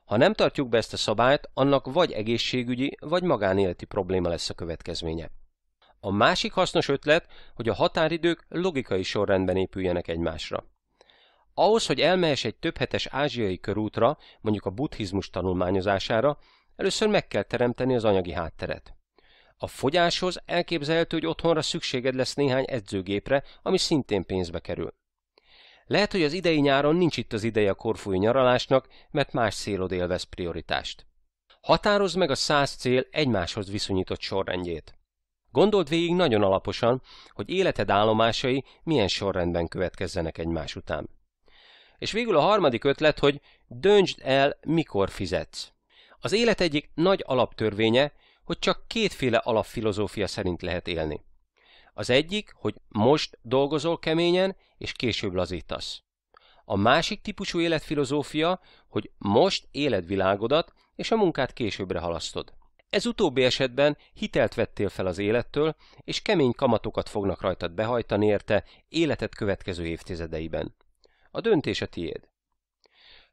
Ha nem tartjuk be ezt a szabályt, annak vagy egészségügyi, vagy magánéleti probléma lesz a következménye. A másik hasznos ötlet, hogy a határidők logikai sorrendben épüljenek egymásra. Ahhoz, hogy elmehess egy többhetes ázsiai körútra, mondjuk a buddhizmus tanulmányozására, először meg kell teremteni az anyagi hátteret. A fogyáshoz elképzelhető, hogy otthonra szükséged lesz néhány edzőgépre, ami szintén pénzbe kerül. Lehet, hogy az idei nyáron nincs itt az ideje a korfúi nyaralásnak, mert más célod élvez prioritást. Határozd meg a száz cél egymáshoz viszonyított sorrendjét. Gondold végig nagyon alaposan, hogy életed állomásai milyen sorrendben következzenek egymás után. És végül a harmadik ötlet, hogy döntsd el, mikor fizetsz. Az élet egyik nagy alaptörvénye, hogy csak kétféle alapfilozófia szerint lehet élni. Az egyik, hogy most dolgozol keményen, és később lazítasz. A másik típusú életfilozófia, hogy most éled világodat, és a munkát későbbre halasztod. Ez utóbbi esetben hitelt vettél fel az élettől, és kemény kamatokat fognak rajtad behajtani érte életed következő évtizedeiben. A döntés a tiéd.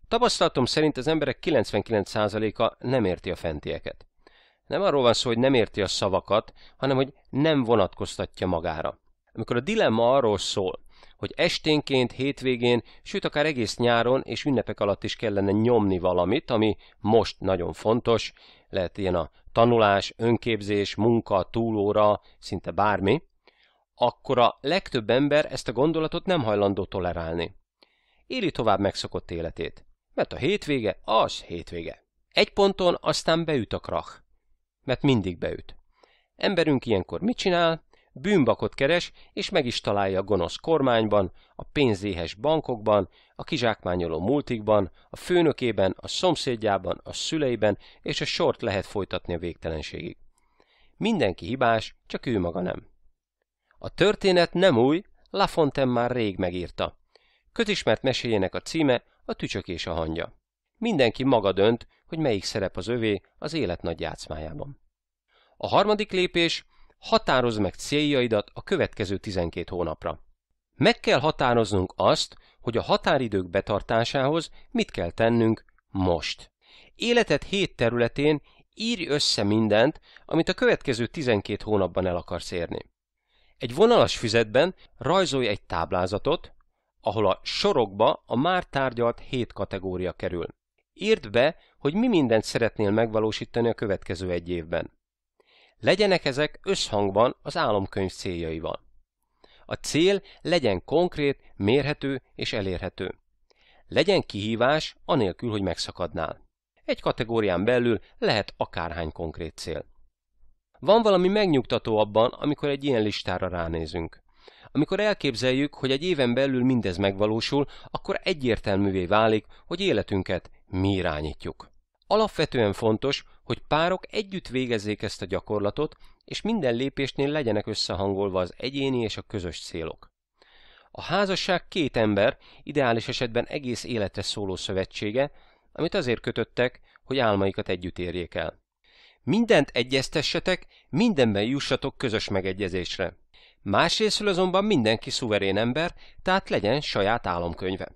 Tapasztalatom szerint az emberek 99%-a nem érti a fentieket. Nem arról van szó, hogy nem érti a szavakat, hanem hogy nem vonatkoztatja magára. Amikor a dilemma arról szól, hogy esténként, hétvégén, sőt akár egész nyáron és ünnepek alatt is kellene nyomni valamit, ami most nagyon fontos, lehet ilyen a tanulás, önképzés, munka, túlóra, szinte bármi, akkor a legtöbb ember ezt a gondolatot nem hajlandó tolerálni éli tovább megszokott életét. Mert a hétvége az hétvége. Egy ponton aztán beüt a krach. Mert mindig beüt. Emberünk ilyenkor mit csinál? Bűnbakot keres, és meg is találja a gonosz kormányban, a pénzéhes bankokban, a kizsákmányoló multikban, a főnökében, a szomszédjában, a szüleiben, és a sort lehet folytatni a végtelenségig. Mindenki hibás, csak ő maga nem. A történet nem új, Lafontaine már rég megírta. Közismert meséjének a címe a tücsök és a hangya. Mindenki maga dönt, hogy melyik szerep az övé az élet nagy játszmájában. A harmadik lépés, határozd meg céljaidat a következő 12 hónapra. Meg kell határoznunk azt, hogy a határidők betartásához mit kell tennünk most. Életed hét területén írj össze mindent, amit a következő 12 hónapban el akarsz érni. Egy vonalas füzetben rajzolj egy táblázatot, ahol a sorokba a már tárgyalt hét kategória kerül. Írd be, hogy mi mindent szeretnél megvalósítani a következő egy évben. Legyenek ezek összhangban az álomkönyv céljaival. A cél legyen konkrét, mérhető és elérhető. Legyen kihívás, anélkül, hogy megszakadnál. Egy kategórián belül lehet akárhány konkrét cél. Van valami megnyugtató abban, amikor egy ilyen listára ránézünk. Amikor elképzeljük, hogy egy éven belül mindez megvalósul, akkor egyértelművé válik, hogy életünket mi irányítjuk. Alapvetően fontos, hogy párok együtt végezzék ezt a gyakorlatot, és minden lépésnél legyenek összehangolva az egyéni és a közös célok. A házasság két ember, ideális esetben egész életre szóló szövetsége, amit azért kötöttek, hogy álmaikat együtt érjék el. Mindent egyeztessetek, mindenben jussatok közös megegyezésre. Másrésztről azonban mindenki szuverén ember, tehát legyen saját álomkönyve.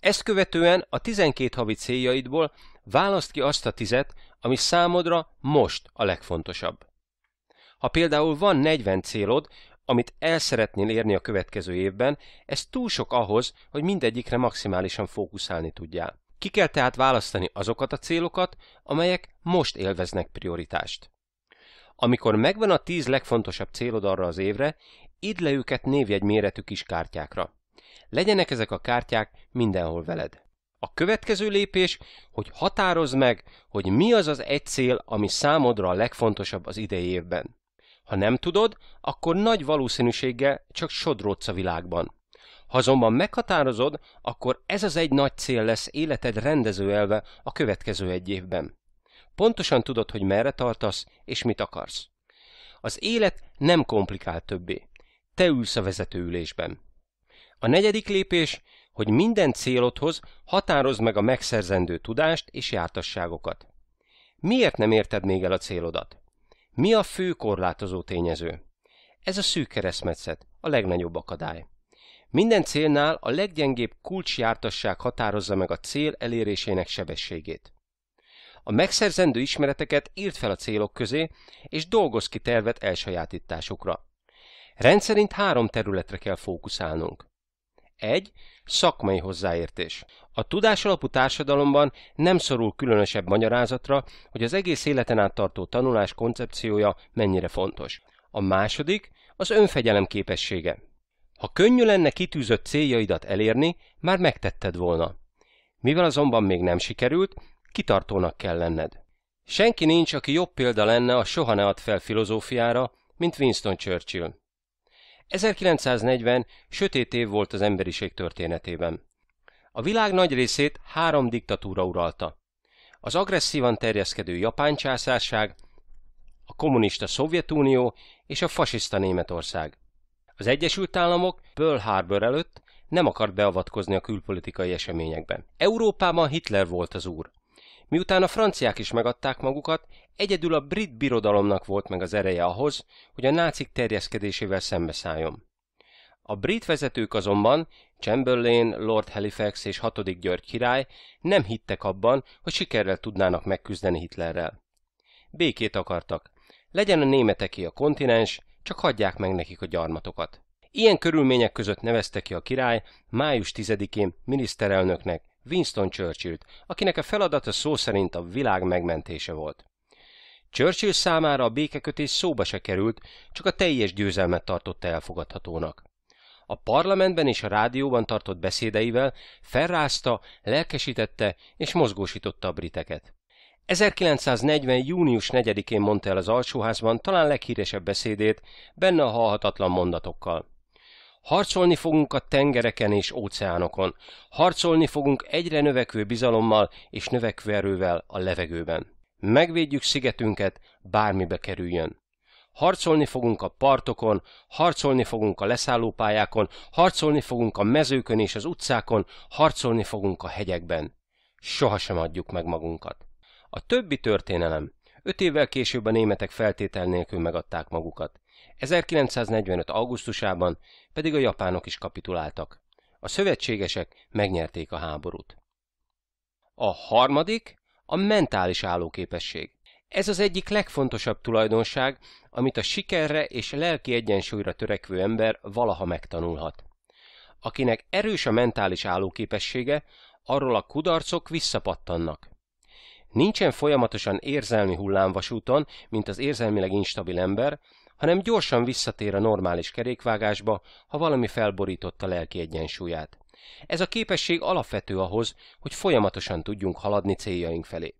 Ezt követően a 12 havi céljaidból választ ki azt a tizet, ami számodra most a legfontosabb. Ha például van 40 célod, amit el szeretnél érni a következő évben, ez túl sok ahhoz, hogy mindegyikre maximálisan fókuszálni tudjál. Ki kell tehát választani azokat a célokat, amelyek most élveznek prioritást. Amikor megvan a tíz legfontosabb célod arra az évre, idd le őket névjegy méretű kis kártyákra. Legyenek ezek a kártyák mindenhol veled. A következő lépés, hogy határozd meg, hogy mi az az egy cél, ami számodra a legfontosabb az idei évben. Ha nem tudod, akkor nagy valószínűséggel csak sodródsz a világban. Ha azonban meghatározod, akkor ez az egy nagy cél lesz életed rendezőelve a következő egy évben. Pontosan tudod, hogy merre tartasz, és mit akarsz. Az élet nem komplikált többé. Te ülsz a vezetőülésben. A negyedik lépés, hogy minden célodhoz határozd meg a megszerzendő tudást és jártasságokat. Miért nem érted még el a célodat? Mi a fő korlátozó tényező? Ez a szűk keresztmetszet, a legnagyobb akadály. Minden célnál a leggyengébb kulcsjártasság határozza meg a cél elérésének sebességét. A megszerzendő ismereteket írt fel a célok közé, és dolgoz ki tervet elsajátításokra. Rendszerint három területre kell fókuszálnunk. 1. Szakmai hozzáértés. A alapú társadalomban nem szorul különösebb magyarázatra, hogy az egész életen át tartó tanulás koncepciója mennyire fontos. A második az önfegyelem képessége. Ha könnyű lenne kitűzött céljaidat elérni, már megtetted volna. Mivel azonban még nem sikerült, kitartónak kell lenned. Senki nincs, aki jobb példa lenne a soha ne add fel filozófiára, mint Winston Churchill. 1940 sötét év volt az emberiség történetében. A világ nagy részét három diktatúra uralta. Az agresszívan terjeszkedő japán császárság, a kommunista Szovjetunió és a fasiszta Németország. Az Egyesült Államok Pearl Harbor előtt nem akart beavatkozni a külpolitikai eseményekben. Európában Hitler volt az úr, Miután a franciák is megadták magukat, egyedül a brit birodalomnak volt meg az ereje ahhoz, hogy a nácik terjeszkedésével szembeszálljon. A brit vezetők azonban, Chamberlain, Lord Halifax és hatodik György király nem hittek abban, hogy sikerrel tudnának megküzdeni Hitlerrel. Békét akartak. Legyen a németeké a kontinens, csak hagyják meg nekik a gyarmatokat. Ilyen körülmények között nevezte ki a király május 10-én miniszterelnöknek, Winston Churchillt, akinek a feladata szó szerint a világ megmentése volt. Churchill számára a békekötés szóba se került, csak a teljes győzelmet tartotta elfogadhatónak. A parlamentben és a rádióban tartott beszédeivel felrázta, lelkesítette és mozgósította a briteket. 1940. június 4-én mondta el az alsóházban talán leghíresebb beszédét, benne a halhatatlan mondatokkal. Harcolni fogunk a tengereken és óceánokon. Harcolni fogunk egyre növekvő bizalommal és növekvő erővel a levegőben. Megvédjük szigetünket, bármibe kerüljön. Harcolni fogunk a partokon, harcolni fogunk a leszállópályákon, harcolni fogunk a mezőkön és az utcákon, harcolni fogunk a hegyekben. Sohasem adjuk meg magunkat. A többi történelem. Öt évvel később a németek feltétel nélkül megadták magukat. 1945. augusztusában pedig a japánok is kapituláltak. A szövetségesek megnyerték a háborút. A harmadik a mentális állóképesség. Ez az egyik legfontosabb tulajdonság, amit a sikerre és lelki egyensúlyra törekvő ember valaha megtanulhat. Akinek erős a mentális állóképessége, arról a kudarcok visszapattannak. Nincsen folyamatosan érzelmi hullámvasúton, mint az érzelmileg instabil ember, hanem gyorsan visszatér a normális kerékvágásba, ha valami felborította lelki egyensúlyát. Ez a képesség alapvető ahhoz, hogy folyamatosan tudjunk haladni céljaink felé.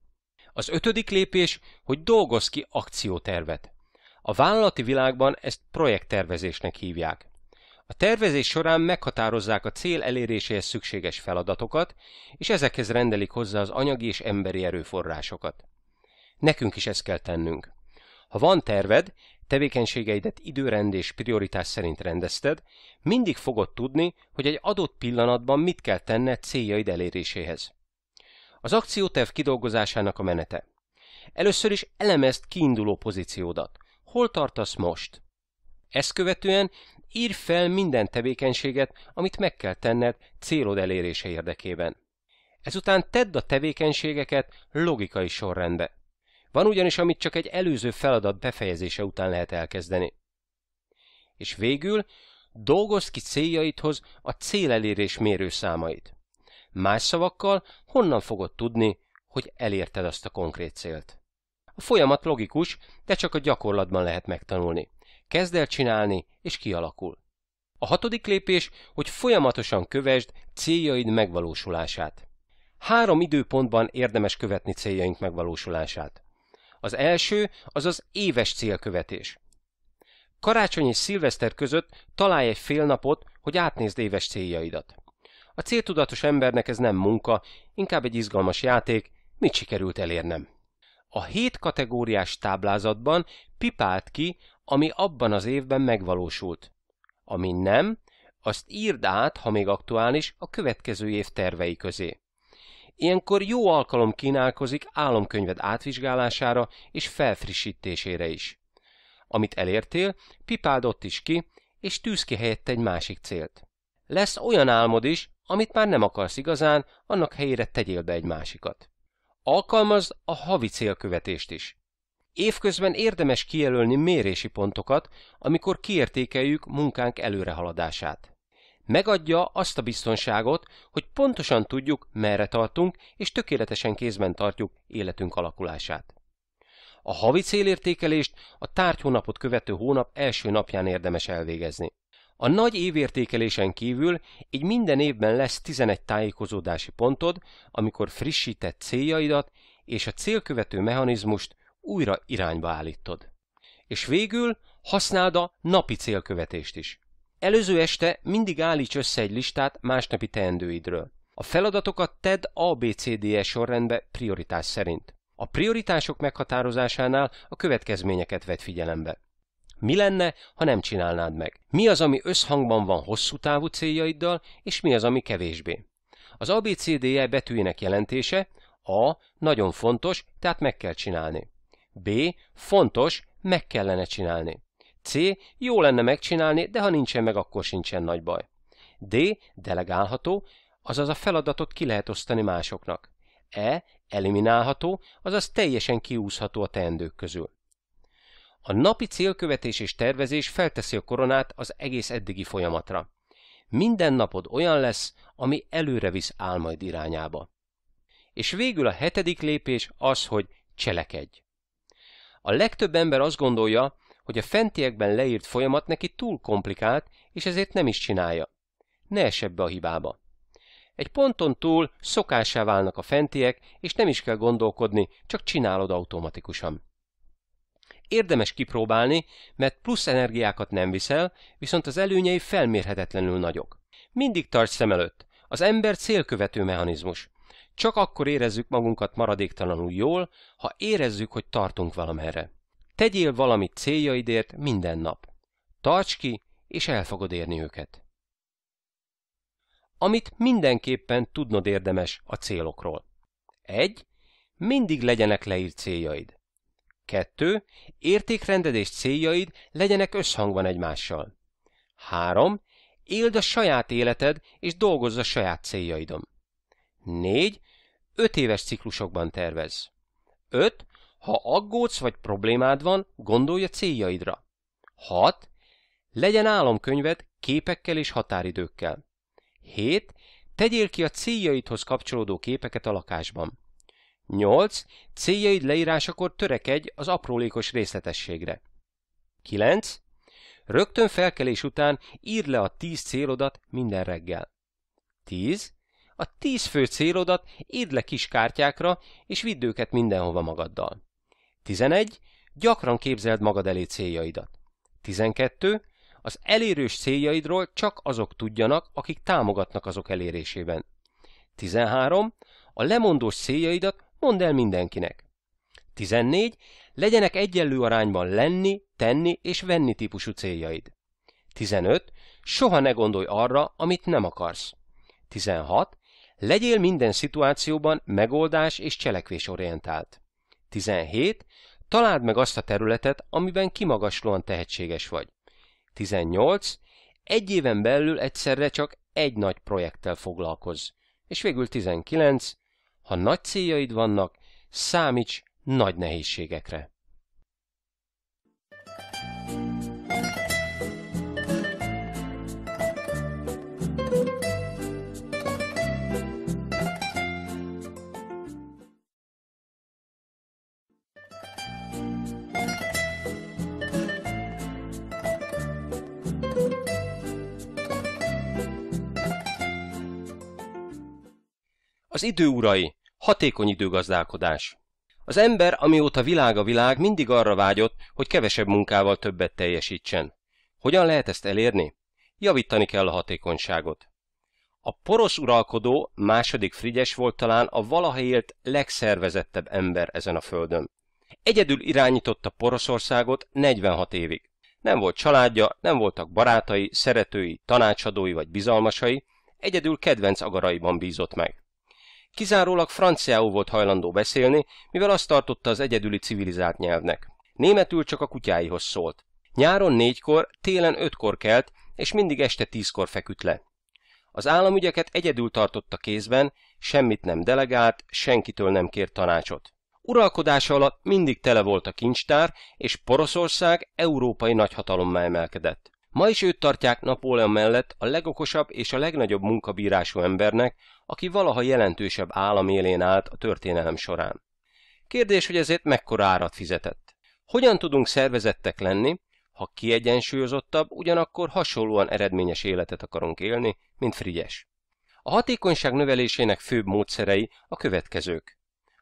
Az ötödik lépés, hogy dolgozz ki akciótervet. A vállalati világban ezt projekttervezésnek hívják. A tervezés során meghatározzák a cél eléréséhez szükséges feladatokat, és ezekhez rendelik hozzá az anyagi és emberi erőforrásokat. Nekünk is ezt kell tennünk. Ha van terved, tevékenységeidet időrend és prioritás szerint rendezted, mindig fogod tudni, hogy egy adott pillanatban mit kell tenned céljaid eléréséhez. Az akcióterv kidolgozásának a menete. Először is elemezd kiinduló pozíciódat. Hol tartasz most? Ezt követően írj fel minden tevékenységet, amit meg kell tenned célod elérése érdekében. Ezután tedd a tevékenységeket logikai sorrendbe. Van ugyanis, amit csak egy előző feladat befejezése után lehet elkezdeni. És végül dolgozd ki céljaidhoz a célelérés mérőszámait. Más szavakkal honnan fogod tudni, hogy elérted azt a konkrét célt. A folyamat logikus, de csak a gyakorlatban lehet megtanulni. Kezd el csinálni, és kialakul. A hatodik lépés, hogy folyamatosan kövesd céljaid megvalósulását. Három időpontban érdemes követni céljaink megvalósulását. Az első az az éves célkövetés. Karácsony és szilveszter között találj egy fél napot, hogy átnézd éves céljaidat. A céltudatos embernek ez nem munka, inkább egy izgalmas játék, mit sikerült elérnem. A hét kategóriás táblázatban pipált ki, ami abban az évben megvalósult. Ami nem, azt írd át, ha még aktuális, a következő év tervei közé. Ilyenkor jó alkalom kínálkozik álomkönyved átvizsgálására és felfrissítésére is. Amit elértél, pipáld ott is ki, és tűz ki helyett egy másik célt. Lesz olyan álmod is, amit már nem akarsz igazán, annak helyére tegyél be egy másikat. Alkalmazd a havi célkövetést is. Évközben érdemes kijelölni mérési pontokat, amikor kiértékeljük munkánk előrehaladását. Megadja azt a biztonságot, hogy pontosan tudjuk, merre tartunk, és tökéletesen kézben tartjuk életünk alakulását. A havi célértékelést a tárgyhónapot követő hónap első napján érdemes elvégezni. A nagy évértékelésen kívül így minden évben lesz 11 tájékozódási pontod, amikor frissített céljaidat és a célkövető mechanizmust újra irányba állítod. És végül használd a napi célkövetést is. Előző este mindig állíts össze egy listát másnapi teendőidről. A feladatokat tedd ABCDE sorrendbe prioritás szerint. A prioritások meghatározásánál a következményeket vedd figyelembe. Mi lenne, ha nem csinálnád meg? Mi az, ami összhangban van hosszú távú céljaiddal, és mi az, ami kevésbé? Az ABCDE betűjének jelentése A. Nagyon fontos, tehát meg kell csinálni. B. Fontos, meg kellene csinálni. C. Jó lenne megcsinálni, de ha nincsen meg, akkor sincsen nagy baj. D. Delegálható, azaz a feladatot ki lehet osztani másoknak. E. Eliminálható, azaz teljesen kiúzható a teendők közül. A napi célkövetés és tervezés felteszi a koronát az egész eddigi folyamatra. Minden napod olyan lesz, ami előre visz álmaid irányába. És végül a hetedik lépés az, hogy cselekedj. A legtöbb ember azt gondolja, hogy a fentiekben leírt folyamat neki túl komplikált, és ezért nem is csinálja. Ne es ebbe a hibába. Egy ponton túl szokássá válnak a fentiek, és nem is kell gondolkodni, csak csinálod automatikusan. Érdemes kipróbálni, mert plusz energiákat nem viszel, viszont az előnyei felmérhetetlenül nagyok. Mindig tarts szem előtt. Az ember célkövető mechanizmus. Csak akkor érezzük magunkat maradéktalanul jól, ha érezzük, hogy tartunk valamerre. Tegyél valamit céljaidért minden nap. Tarts ki, és el fogod érni őket. Amit mindenképpen tudnod érdemes a célokról. 1. Mindig legyenek leírt céljaid. 2. Értékrended és céljaid legyenek összhangban egymással. 3. Éld a saját életed és dolgozz a saját céljaidon. 4. 5 éves ciklusokban tervez. 5. Ha aggódsz vagy problémád van, gondolj a céljaidra. 6. Legyen álomkönyved képekkel és határidőkkel. 7. Tegyél ki a céljaidhoz kapcsolódó képeket a lakásban. 8. Céljaid leírásakor törekedj az aprólékos részletességre. 9. Rögtön felkelés után írd le a 10 célodat minden reggel. 10. A 10 fő célodat írd le kis kártyákra, és vidd őket mindenhova magaddal. 11. Gyakran képzeld magad elé céljaidat. 12. Az elérős céljaidról csak azok tudjanak, akik támogatnak azok elérésében. 13. A lemondós céljaidat mondd el mindenkinek. 14. Legyenek egyenlő arányban lenni, tenni és venni típusú céljaid. 15. Soha ne gondolj arra, amit nem akarsz. 16. Legyél minden szituációban megoldás és cselekvés orientált. 17. Találd meg azt a területet, amiben kimagaslóan tehetséges vagy. 18. Egy éven belül egyszerre csak egy nagy projekttel foglalkozz. És végül 19. Ha nagy céljaid vannak, számíts nagy nehézségekre. Az idő urai, hatékony időgazdálkodás. Az ember, amióta világ a világ, mindig arra vágyott, hogy kevesebb munkával többet teljesítsen. Hogyan lehet ezt elérni? Javítani kell a hatékonyságot. A porosz uralkodó, második Frigyes volt talán a valaha élt legszervezettebb ember ezen a földön. Egyedül irányította Poroszországot 46 évig. Nem volt családja, nem voltak barátai, szeretői, tanácsadói vagy bizalmasai, egyedül kedvenc agaraiban bízott meg. Kizárólag franciául volt hajlandó beszélni, mivel azt tartotta az egyedüli civilizált nyelvnek. Németül csak a kutyáihoz szólt. Nyáron négykor, télen ötkor kelt, és mindig este tízkor feküdt le. Az államügyeket egyedül tartotta kézben, semmit nem delegált, senkitől nem kért tanácsot. Uralkodása alatt mindig tele volt a kincstár, és Poroszország európai nagyhatalommá emelkedett. Ma is őt tartják Napóleon mellett a legokosabb és a legnagyobb munkabírású embernek, aki valaha jelentősebb állam élén állt a történelem során. Kérdés, hogy ezért mekkora árat fizetett. Hogyan tudunk szervezettek lenni, ha kiegyensúlyozottabb, ugyanakkor hasonlóan eredményes életet akarunk élni, mint Frigyes. A hatékonyság növelésének főbb módszerei a következők.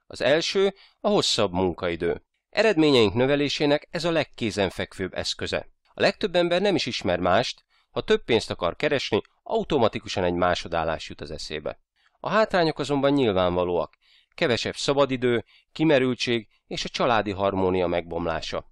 Az első a hosszabb munkaidő. Eredményeink növelésének ez a legkézenfekvőbb eszköze. A legtöbb ember nem is ismer mást, ha több pénzt akar keresni, automatikusan egy másodállás jut az eszébe. A hátrányok azonban nyilvánvalóak, kevesebb szabadidő, kimerültség és a családi harmónia megbomlása.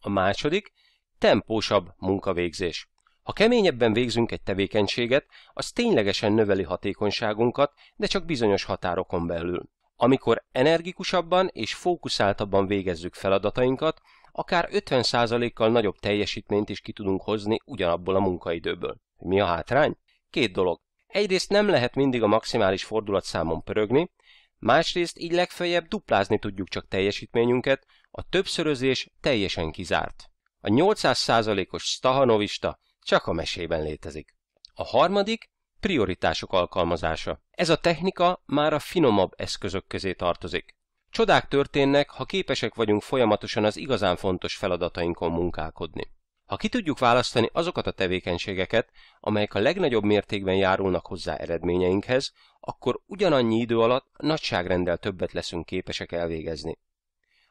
A második, tempósabb munkavégzés. Ha keményebben végzünk egy tevékenységet, az ténylegesen növeli hatékonyságunkat, de csak bizonyos határokon belül. Amikor energikusabban és fókuszáltabban végezzük feladatainkat, akár 50%-kal nagyobb teljesítményt is ki tudunk hozni ugyanabból a munkaidőből. Mi a hátrány? Két dolog. Egyrészt nem lehet mindig a maximális fordulatszámon pörögni, másrészt így legfeljebb duplázni tudjuk csak teljesítményünket, a többszörözés teljesen kizárt. A 800%-os stahanovista csak a mesében létezik. A harmadik prioritások alkalmazása. Ez a technika már a finomabb eszközök közé tartozik. Csodák történnek, ha képesek vagyunk folyamatosan az igazán fontos feladatainkon munkálkodni. Ha ki tudjuk választani azokat a tevékenységeket, amelyek a legnagyobb mértékben járulnak hozzá eredményeinkhez, akkor ugyanannyi idő alatt nagyságrendel többet leszünk képesek elvégezni.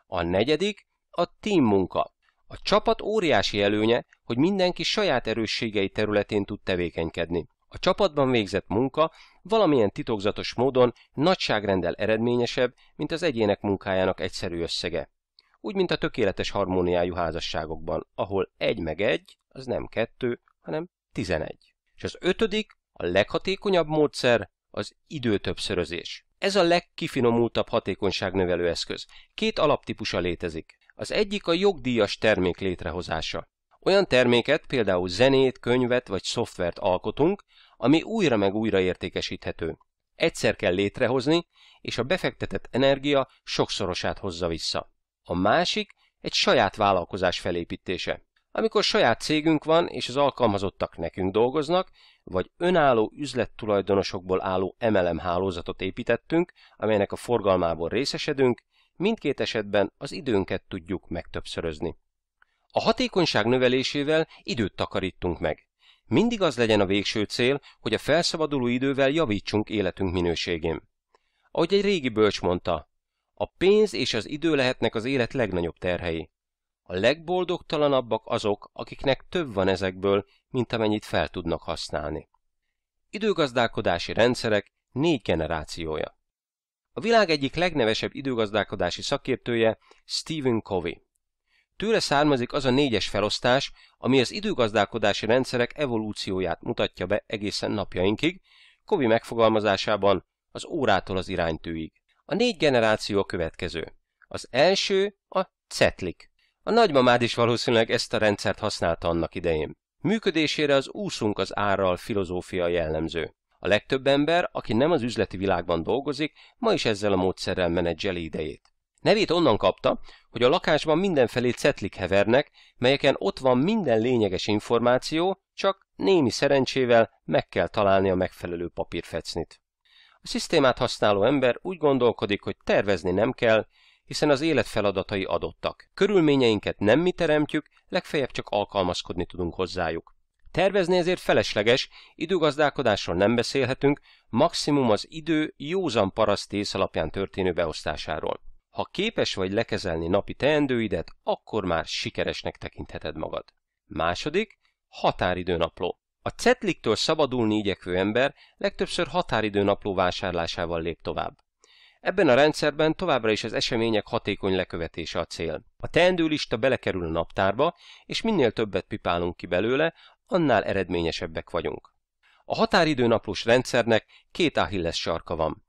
A negyedik a team munka. A csapat óriási előnye, hogy mindenki saját erősségei területén tud tevékenykedni. A csapatban végzett munka valamilyen titokzatos módon nagyságrendel eredményesebb, mint az egyének munkájának egyszerű összege. Úgy, mint a tökéletes harmóniájú házasságokban, ahol egy meg egy, az nem kettő, hanem tizenegy. És az ötödik, a leghatékonyabb módszer az időtöbbszörözés. Ez a legkifinomultabb hatékonyságnövelő eszköz. Két alaptípusa létezik. Az egyik a jogdíjas termék létrehozása. Olyan terméket, például zenét, könyvet vagy szoftvert alkotunk, ami újra meg újra értékesíthető. Egyszer kell létrehozni, és a befektetett energia sokszorosát hozza vissza. A másik egy saját vállalkozás felépítése. Amikor saját cégünk van, és az alkalmazottak nekünk dolgoznak, vagy önálló üzlettulajdonosokból álló MLM hálózatot építettünk, amelynek a forgalmából részesedünk, mindkét esetben az időnket tudjuk megtöbbszörözni. A hatékonyság növelésével időt takarítunk meg. Mindig az legyen a végső cél, hogy a felszabaduló idővel javítsunk életünk minőségén. Ahogy egy régi bölcs mondta, a pénz és az idő lehetnek az élet legnagyobb terhei. A legboldogtalanabbak azok, akiknek több van ezekből, mint amennyit fel tudnak használni. Időgazdálkodási rendszerek négy generációja. A világ egyik legnevesebb időgazdálkodási szakértője Stephen Covey. Tőle származik az a négyes felosztás, ami az időgazdálkodási rendszerek evolúcióját mutatja be egészen napjainkig, Kovi megfogalmazásában az órától az iránytűig. A négy generáció a következő. Az első a cetlik. A nagymamád is valószínűleg ezt a rendszert használta annak idején. Működésére az úszunk az árral filozófia jellemző. A legtöbb ember, aki nem az üzleti világban dolgozik, ma is ezzel a módszerrel menedzseli idejét. Nevét onnan kapta, hogy a lakásban mindenfelé cetlik hevernek, melyeken ott van minden lényeges információ, csak némi szerencsével meg kell találni a megfelelő papírfecnit. A szisztémát használó ember úgy gondolkodik, hogy tervezni nem kell, hiszen az élet feladatai adottak. Körülményeinket nem mi teremtjük, legfeljebb csak alkalmazkodni tudunk hozzájuk. Tervezni ezért felesleges, időgazdálkodásról nem beszélhetünk, maximum az idő józan paraszt alapján történő beosztásáról. Ha képes vagy lekezelni napi teendőidet, akkor már sikeresnek tekintheted magad. Második, határidőnapló. A cetliktől szabadulni igyekvő ember legtöbbször határidőnapló vásárlásával lép tovább. Ebben a rendszerben továbbra is az események hatékony lekövetése a cél. A teendőlista belekerül a naptárba, és minél többet pipálunk ki belőle, annál eredményesebbek vagyunk. A határidőnaplós rendszernek két áhilles sarka van.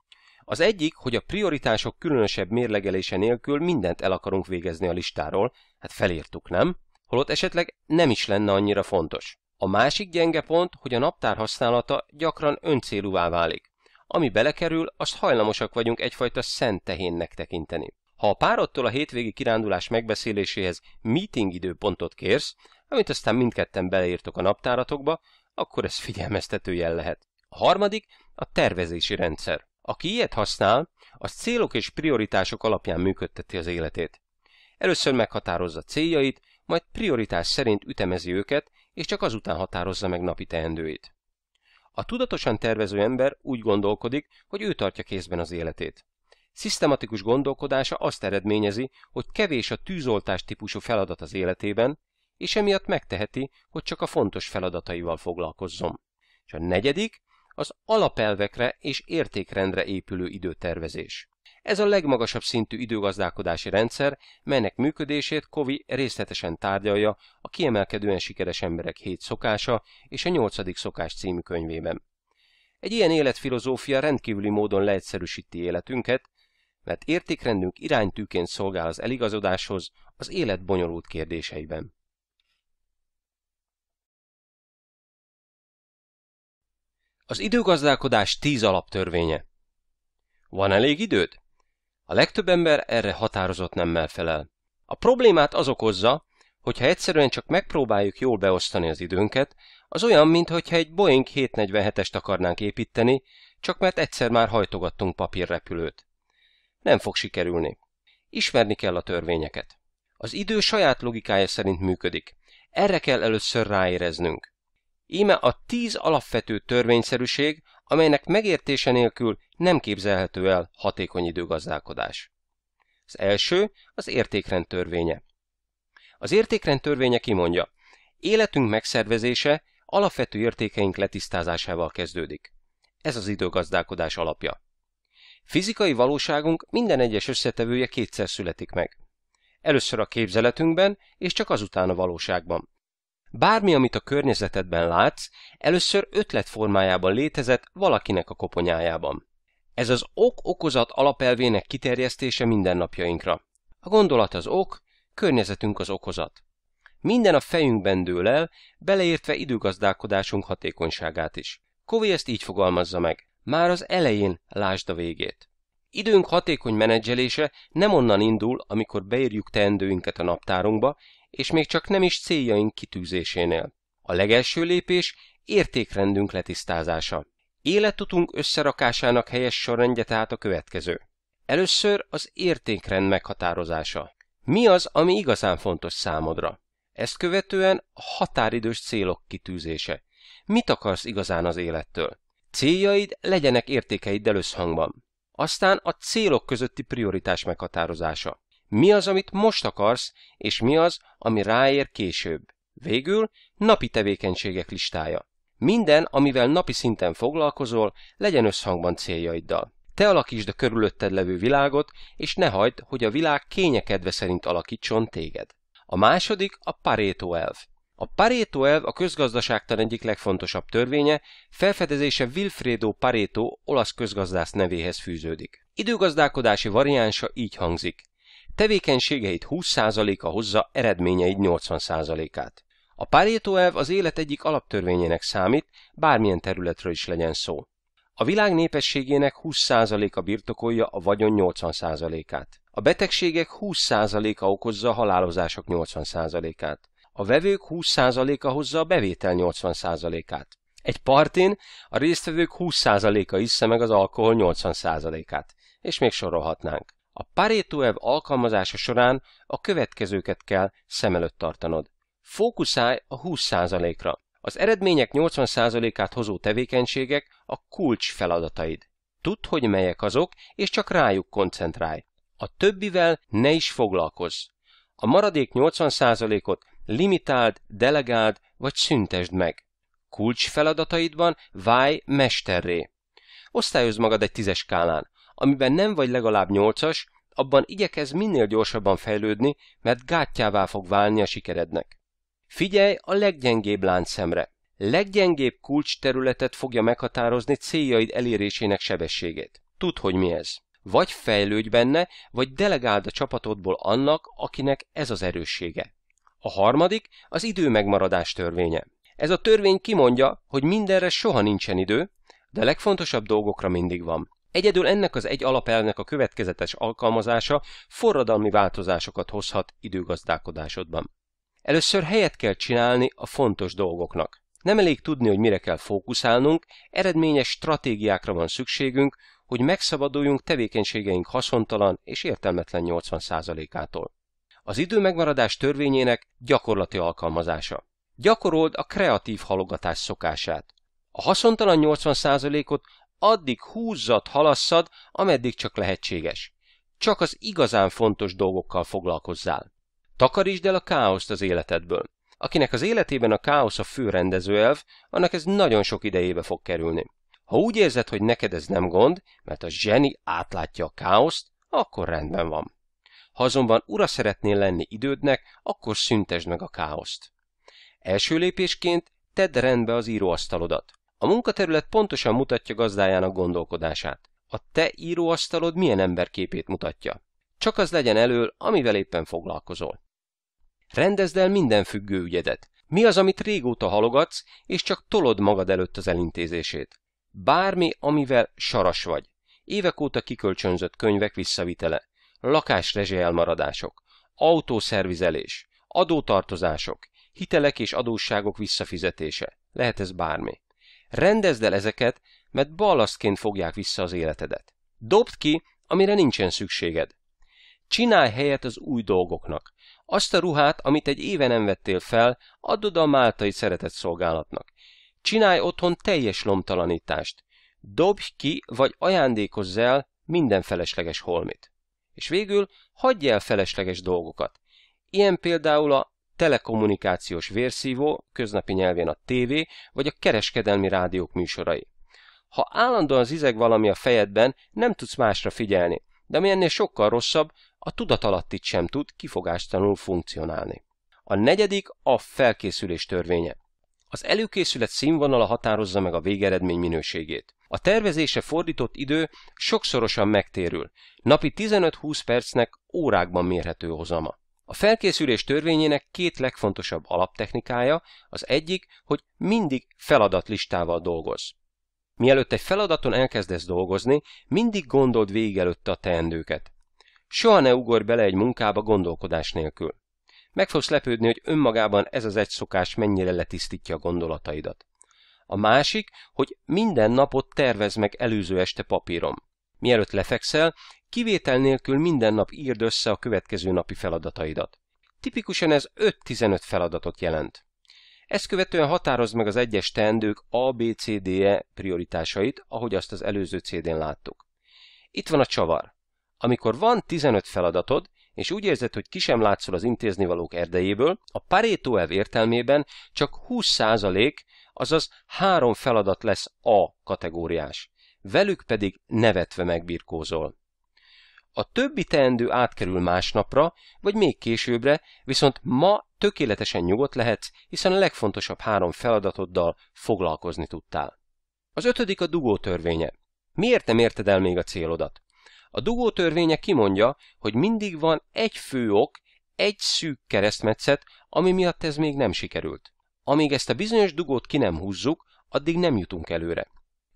Az egyik, hogy a prioritások különösebb mérlegelése nélkül mindent el akarunk végezni a listáról, hát felírtuk, nem? Holott esetleg nem is lenne annyira fontos. A másik gyenge pont, hogy a naptár használata gyakran öncélúvá válik. Ami belekerül, azt hajlamosak vagyunk egyfajta szent tehénnek tekinteni. Ha a párodtól a hétvégi kirándulás megbeszéléséhez meeting időpontot kérsz, amit aztán mindketten beleírtok a naptáratokba, akkor ez figyelmeztető jel lehet. A harmadik a tervezési rendszer. Aki ilyet használ, az célok és prioritások alapján működteti az életét. Először meghatározza céljait, majd prioritás szerint ütemezi őket, és csak azután határozza meg napi teendőit. A tudatosan tervező ember úgy gondolkodik, hogy ő tartja kézben az életét. Szisztematikus gondolkodása azt eredményezi, hogy kevés a tűzoltás típusú feladat az életében, és emiatt megteheti, hogy csak a fontos feladataival foglalkozzon. És a negyedik, az alapelvekre és értékrendre épülő időtervezés. Ez a legmagasabb szintű időgazdálkodási rendszer, melynek működését Kovi részletesen tárgyalja a kiemelkedően sikeres emberek hét szokása és a nyolcadik szokás című könyvében. Egy ilyen életfilozófia rendkívüli módon leegyszerűsíti életünket, mert értékrendünk iránytűként szolgál az eligazodáshoz az élet bonyolult kérdéseiben. Az időgazdálkodás tíz alaptörvénye. Van elég időd? A legtöbb ember erre határozott nemmel felel. A problémát az okozza, hogyha egyszerűen csak megpróbáljuk jól beosztani az időnket, az olyan, mintha egy Boeing 747-est akarnánk építeni, csak mert egyszer már hajtogattunk papírrepülőt. Nem fog sikerülni. Ismerni kell a törvényeket. Az idő saját logikája szerint működik. Erre kell először ráéreznünk. Íme a tíz alapvető törvényszerűség, amelynek megértése nélkül nem képzelhető el hatékony időgazdálkodás. Az első az értékrend törvénye. Az értékrend törvénye kimondja, életünk megszervezése alapvető értékeink letisztázásával kezdődik. Ez az időgazdálkodás alapja. Fizikai valóságunk minden egyes összetevője kétszer születik meg. Először a képzeletünkben, és csak azután a valóságban. Bármi, amit a környezetedben látsz, először ötlet formájában létezett valakinek a koponyájában. Ez az ok-okozat alapelvének kiterjesztése mindennapjainkra. A gondolat az ok, környezetünk az okozat. Minden a fejünkben dől el, beleértve időgazdálkodásunk hatékonyságát is. Kovi ezt így fogalmazza meg. Már az elején lásd a végét. Időnk hatékony menedzselése nem onnan indul, amikor beírjuk teendőinket a naptárunkba, és még csak nem is céljaink kitűzésénél. A legelső lépés értékrendünk letisztázása. Életutunk összerakásának helyes sorrendje tehát a következő. Először az értékrend meghatározása. Mi az, ami igazán fontos számodra? Ezt követően a határidős célok kitűzése. Mit akarsz igazán az élettől? Céljaid legyenek értékeiddel összhangban. Aztán a célok közötti prioritás meghatározása mi az, amit most akarsz, és mi az, ami ráér később. Végül napi tevékenységek listája. Minden, amivel napi szinten foglalkozol, legyen összhangban céljaiddal. Te alakítsd a körülötted levő világot, és ne hagyd, hogy a világ kényekedve szerint alakítson téged. A második a Pareto elv. A Pareto elv a közgazdaságtan egyik legfontosabb törvénye, felfedezése Wilfredo Pareto olasz közgazdász nevéhez fűződik. Időgazdálkodási variánsa így hangzik tevékenységeit 20%-a hozza eredményeid 80%-át. A Pareto elv az élet egyik alaptörvényének számít, bármilyen területről is legyen szó. A világ népességének 20%-a birtokolja a vagyon 80%-át. A betegségek 20%-a okozza a halálozások 80%-át. A vevők 20%-a hozza a bevétel 80%-át. Egy partin a résztvevők 20%-a iszza meg az alkohol 80%-át, és még sorolhatnánk. A Pareto-EV alkalmazása során a következőket kell szem előtt tartanod. Fókuszálj a 20%-ra. Az eredmények 80%-át hozó tevékenységek a kulcs feladataid. Tudd, hogy melyek azok, és csak rájuk koncentrálj. A többivel ne is foglalkozz. A maradék 80%-ot limitáld, delegáld vagy szüntesd meg. Kulcs feladataidban válj mesterré. Osztályozd magad egy tízes skálán amiben nem vagy legalább nyolcas, abban igyekez minél gyorsabban fejlődni, mert gátjává fog válni a sikerednek. Figyelj a leggyengébb láncszemre. Leggyengébb kulcs területet fogja meghatározni céljaid elérésének sebességét. Tudd, hogy mi ez. Vagy fejlődj benne, vagy delegáld a csapatodból annak, akinek ez az erőssége. A harmadik az idő megmaradás törvénye. Ez a törvény kimondja, hogy mindenre soha nincsen idő, de legfontosabb dolgokra mindig van. Egyedül ennek az egy alapelvnek a következetes alkalmazása forradalmi változásokat hozhat időgazdálkodásodban. Először helyet kell csinálni a fontos dolgoknak. Nem elég tudni, hogy mire kell fókuszálnunk, eredményes stratégiákra van szükségünk, hogy megszabaduljunk tevékenységeink haszontalan és értelmetlen 80%-ától. Az idő megmaradás törvényének gyakorlati alkalmazása. Gyakorold a kreatív halogatás szokását. A haszontalan 80%-ot addig húzzad, halasszad, ameddig csak lehetséges. Csak az igazán fontos dolgokkal foglalkozzál. Takarítsd el a káoszt az életedből. Akinek az életében a káosz a fő rendezőelv, annak ez nagyon sok idejébe fog kerülni. Ha úgy érzed, hogy neked ez nem gond, mert a zseni átlátja a káoszt, akkor rendben van. Ha azonban ura szeretnél lenni idődnek, akkor szüntesd meg a káoszt. Első lépésként tedd rendbe az íróasztalodat. A munkaterület pontosan mutatja gazdájának gondolkodását. A te íróasztalod milyen emberképét mutatja. Csak az legyen elől, amivel éppen foglalkozol. Rendezd el minden függő ügyedet. Mi az, amit régóta halogatsz, és csak tolod magad előtt az elintézését? Bármi, amivel saras vagy. Évek óta kikölcsönzött könyvek visszavitele, lakásrezsi elmaradások, autószervizelés, adótartozások, hitelek és adósságok visszafizetése. Lehet ez bármi. Rendezd el ezeket, mert balaszként fogják vissza az életedet. Dobd ki, amire nincsen szükséged. Csinálj helyet az új dolgoknak. Azt a ruhát, amit egy éve nem vettél fel, add oda a máltai szeretett szolgálatnak. Csinálj otthon teljes lomtalanítást. Dobj ki, vagy ajándékozz el minden felesleges holmit. És végül hagyj el felesleges dolgokat. Ilyen például a telekommunikációs vérszívó, köznapi nyelvén a TV, vagy a kereskedelmi rádiók műsorai. Ha állandóan zizeg valami a fejedben, nem tudsz másra figyelni, de ami ennél sokkal rosszabb, a tudatalattit sem tud kifogástanul funkcionálni. A negyedik a felkészülés törvénye. Az előkészület színvonala határozza meg a végeredmény minőségét. A tervezése fordított idő sokszorosan megtérül, napi 15-20 percnek órákban mérhető hozama. A felkészülés törvényének két legfontosabb alaptechnikája, az egyik, hogy mindig feladatlistával dolgoz. Mielőtt egy feladaton elkezdesz dolgozni, mindig gondold végig előtte a teendőket. Soha ne ugorj bele egy munkába gondolkodás nélkül. Meg fogsz lepődni, hogy önmagában ez az egy szokás mennyire letisztítja a gondolataidat. A másik, hogy minden napot tervez meg előző este papírom. Mielőtt lefekszel, Kivétel nélkül minden nap írd össze a következő napi feladataidat. Tipikusan ez 5-15 feladatot jelent. Ezt követően határozd meg az egyes teendők A, B, C, D, E prioritásait, ahogy azt az előző CD-n láttuk. Itt van a csavar. Amikor van 15 feladatod, és úgy érzed, hogy ki sem látszol az intéznivalók erdejéből, a Pareto elv értelmében csak 20%, azaz három feladat lesz A kategóriás. Velük pedig nevetve megbirkózol. A többi teendő átkerül másnapra, vagy még későbbre, viszont ma tökéletesen nyugodt lehetsz, hiszen a legfontosabb három feladatoddal foglalkozni tudtál. Az ötödik a dugó törvénye. Miért nem érted el még a célodat? A dugó törvénye kimondja, hogy mindig van egy fő ok, egy szűk keresztmetszet, ami miatt ez még nem sikerült. Amíg ezt a bizonyos dugót ki nem húzzuk, addig nem jutunk előre.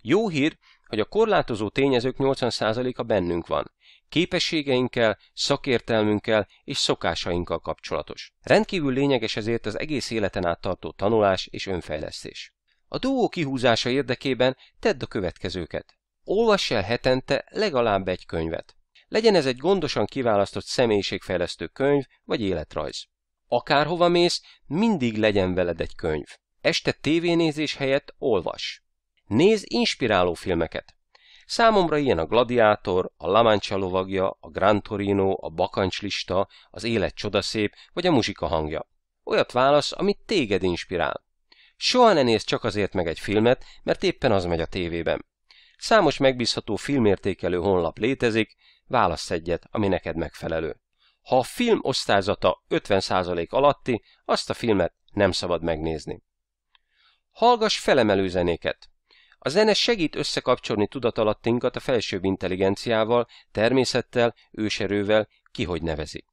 Jó hír, hogy a korlátozó tényezők 80%-a bennünk van képességeinkkel, szakértelmünkkel és szokásainkkal kapcsolatos. Rendkívül lényeges ezért az egész életen át tartó tanulás és önfejlesztés. A duó kihúzása érdekében tedd a következőket. Olvass el hetente legalább egy könyvet. Legyen ez egy gondosan kiválasztott személyiségfejlesztő könyv vagy életrajz. Akárhova mész, mindig legyen veled egy könyv. Este tévénézés helyett olvas. Nézz inspiráló filmeket. Számomra ilyen a Gladiátor, a Lamáncsa lovagja, a Gran Torino, a Bakancslista, az Élet csodaszép, vagy a muzsika hangja. Olyat válasz, amit téged inspirál. Soha ne nézd csak azért meg egy filmet, mert éppen az megy a tévében. Számos megbízható filmértékelő honlap létezik, válasz egyet, ami neked megfelelő. Ha a film osztályzata 50% alatti, azt a filmet nem szabad megnézni. Hallgass felemelő zenéket. A zene segít összekapcsolni tudatalattinkat a felsőbb intelligenciával, természettel, őserővel, ki hogy nevezi.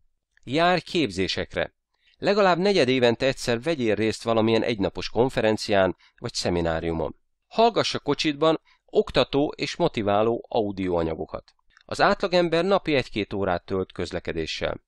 Jár képzésekre. Legalább negyed évente egyszer vegyél részt valamilyen egynapos konferencián vagy szemináriumon. Hallgass a kocsitban oktató és motiváló audioanyagokat. Az átlagember napi egy-két órát tölt közlekedéssel.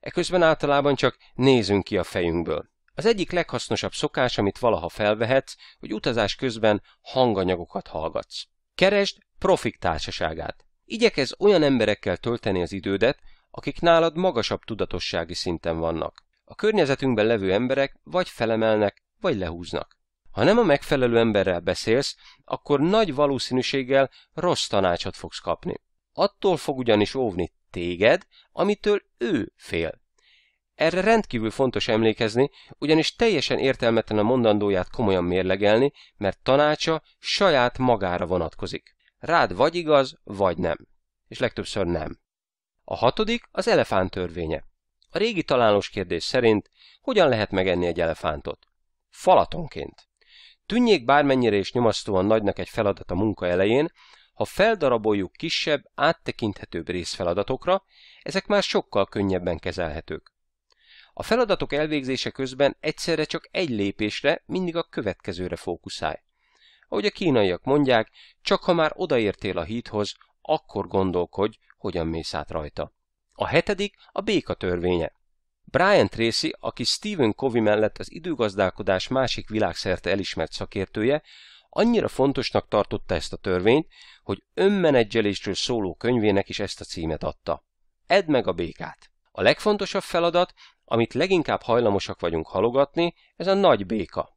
Eközben általában csak nézünk ki a fejünkből. Az egyik leghasznosabb szokás, amit valaha felvehetsz, hogy utazás közben hanganyagokat hallgatsz. Keresd profik társaságát. Igyekezz olyan emberekkel tölteni az idődet, akik nálad magasabb tudatossági szinten vannak. A környezetünkben levő emberek vagy felemelnek, vagy lehúznak. Ha nem a megfelelő emberrel beszélsz, akkor nagy valószínűséggel rossz tanácsot fogsz kapni. Attól fog ugyanis óvni téged, amitől ő fél. Erre rendkívül fontos emlékezni, ugyanis teljesen értelmetlen a mondandóját komolyan mérlegelni, mert tanácsa saját magára vonatkozik. Rád vagy igaz, vagy nem. És legtöbbször nem. A hatodik az elefánt törvénye. A régi találós kérdés szerint hogyan lehet megenni egy elefántot? Falatonként. Tűnjék bármennyire is nyomasztóan nagynak egy feladat a munka elején, ha feldaraboljuk kisebb, áttekinthetőbb részfeladatokra, ezek már sokkal könnyebben kezelhetők. A feladatok elvégzése közben egyszerre csak egy lépésre, mindig a következőre fókuszálj. Ahogy a kínaiak mondják, csak ha már odaértél a híthoz, akkor gondolkodj, hogyan mész át rajta. A hetedik a béka törvénye. Brian Tracy, aki Stephen Covey mellett az időgazdálkodás másik világszerte elismert szakértője, annyira fontosnak tartotta ezt a törvényt, hogy önmenedzselésről szóló könyvének is ezt a címet adta. Edd meg a békát! A legfontosabb feladat amit leginkább hajlamosak vagyunk halogatni, ez a nagy béka.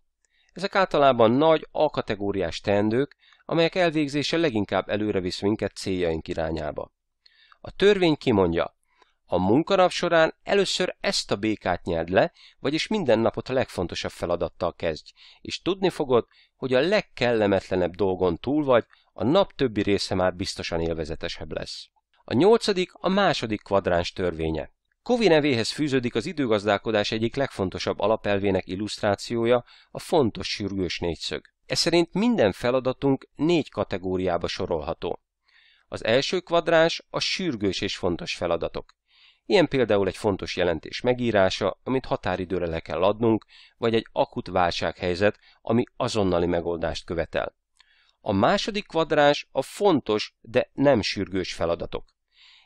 Ezek általában nagy, A-kategóriás teendők, amelyek elvégzése leginkább előre visz minket céljaink irányába. A törvény kimondja, a munkanap során először ezt a békát nyerd le, vagyis minden napot a legfontosabb feladattal kezdj, és tudni fogod, hogy a legkellemetlenebb dolgon túl vagy, a nap többi része már biztosan élvezetesebb lesz. A nyolcadik a második kvadráns törvénye. Kovi nevéhez fűződik az időgazdálkodás egyik legfontosabb alapelvének illusztrációja, a fontos sürgős négyszög. Ez szerint minden feladatunk négy kategóriába sorolható. Az első kvadráns a sürgős és fontos feladatok. Ilyen például egy fontos jelentés megírása, amit határidőre le kell adnunk, vagy egy akut válsághelyzet, ami azonnali megoldást követel. A második kvadráns a fontos, de nem sürgős feladatok.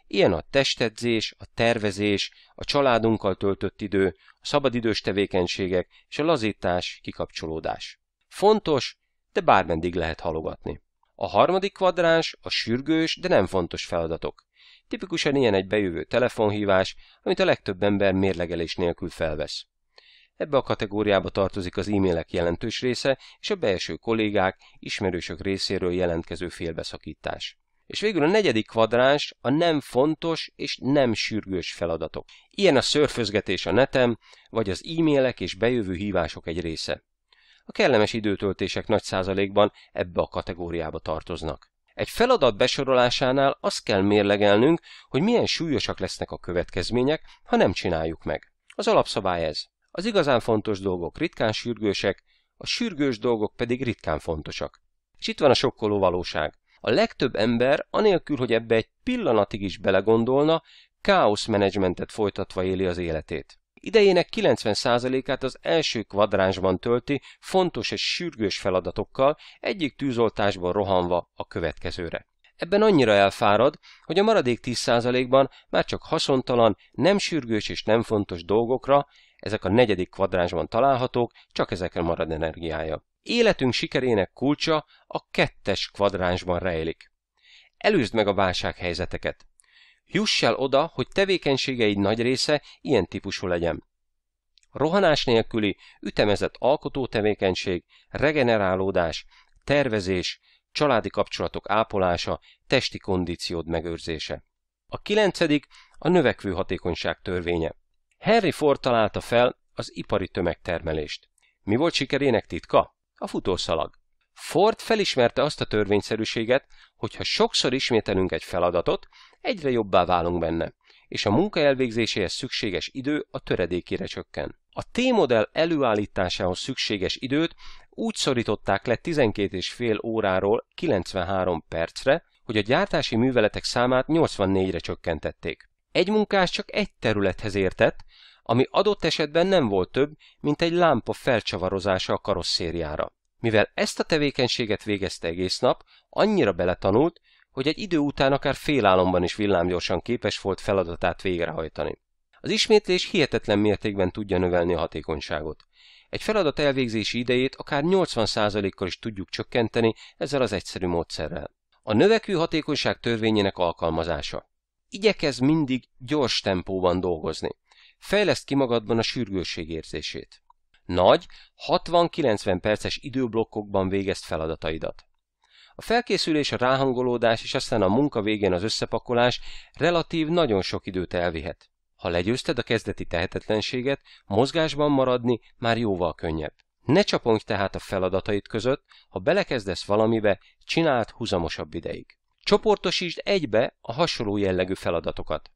Ilyen a testedzés, a tervezés, a családunkkal töltött idő, a szabadidős tevékenységek és a lazítás, kikapcsolódás. Fontos, de bármendig lehet halogatni. A harmadik kvadráns a sürgős, de nem fontos feladatok. Tipikusan ilyen egy bejövő telefonhívás, amit a legtöbb ember mérlegelés nélkül felvesz. Ebbe a kategóriába tartozik az e-mailek jelentős része és a belső kollégák, ismerősök részéről jelentkező félbeszakítás. És végül a negyedik kvadráns a nem fontos és nem sürgős feladatok. Ilyen a szörfözgetés a netem, vagy az e-mailek és bejövő hívások egy része. A kellemes időtöltések nagy százalékban ebbe a kategóriába tartoznak. Egy feladat besorolásánál azt kell mérlegelnünk, hogy milyen súlyosak lesznek a következmények, ha nem csináljuk meg. Az alapszabály ez. Az igazán fontos dolgok ritkán sürgősek, a sürgős dolgok pedig ritkán fontosak. És itt van a sokkoló valóság a legtöbb ember, anélkül, hogy ebbe egy pillanatig is belegondolna, káoszmenedzsmentet folytatva éli az életét. Idejének 90%-át az első kvadránsban tölti fontos és sürgős feladatokkal, egyik tűzoltásban rohanva a következőre. Ebben annyira elfárad, hogy a maradék 10%-ban már csak haszontalan, nem sürgős és nem fontos dolgokra, ezek a negyedik kvadránsban találhatók, csak ezekre marad energiája. Életünk sikerének kulcsa a kettes kvadránsban rejlik. Előzd meg a válsághelyzeteket. Juss el oda, hogy tevékenységeid nagy része ilyen típusú legyen. Rohanás nélküli, ütemezett alkotó tevékenység, regenerálódás, tervezés, családi kapcsolatok ápolása, testi kondíciód megőrzése. A kilencedik a növekvő hatékonyság törvénye. Henry Ford találta fel az ipari tömegtermelést. Mi volt sikerének titka? a futószalag. Ford felismerte azt a törvényszerűséget, hogy ha sokszor ismételünk egy feladatot, egyre jobbá válunk benne, és a munka elvégzéséhez szükséges idő a töredékére csökken. A T-modell előállításához szükséges időt úgy szorították le 12,5 óráról 93 percre, hogy a gyártási műveletek számát 84-re csökkentették. Egy munkás csak egy területhez értett, ami adott esetben nem volt több, mint egy lámpa felcsavarozása a karosszériára. Mivel ezt a tevékenységet végezte egész nap, annyira beletanult, hogy egy idő után akár félálomban is villámgyorsan képes volt feladatát végrehajtani. Az ismétlés hihetetlen mértékben tudja növelni a hatékonyságot. Egy feladat elvégzési idejét akár 80%-kal is tudjuk csökkenteni ezzel az egyszerű módszerrel. A növekvő hatékonyság törvényének alkalmazása. Igyekez mindig gyors tempóban dolgozni fejleszt ki magadban a sürgősség érzését. Nagy, 60-90 perces időblokkokban végezd feladataidat. A felkészülés, a ráhangolódás és aztán a munka végén az összepakolás relatív nagyon sok időt elvihet. Ha legyőzted a kezdeti tehetetlenséget, mozgásban maradni már jóval könnyebb. Ne csapongj tehát a feladatait között, ha belekezdesz valamibe, csináld huzamosabb ideig. Csoportosítsd egybe a hasonló jellegű feladatokat.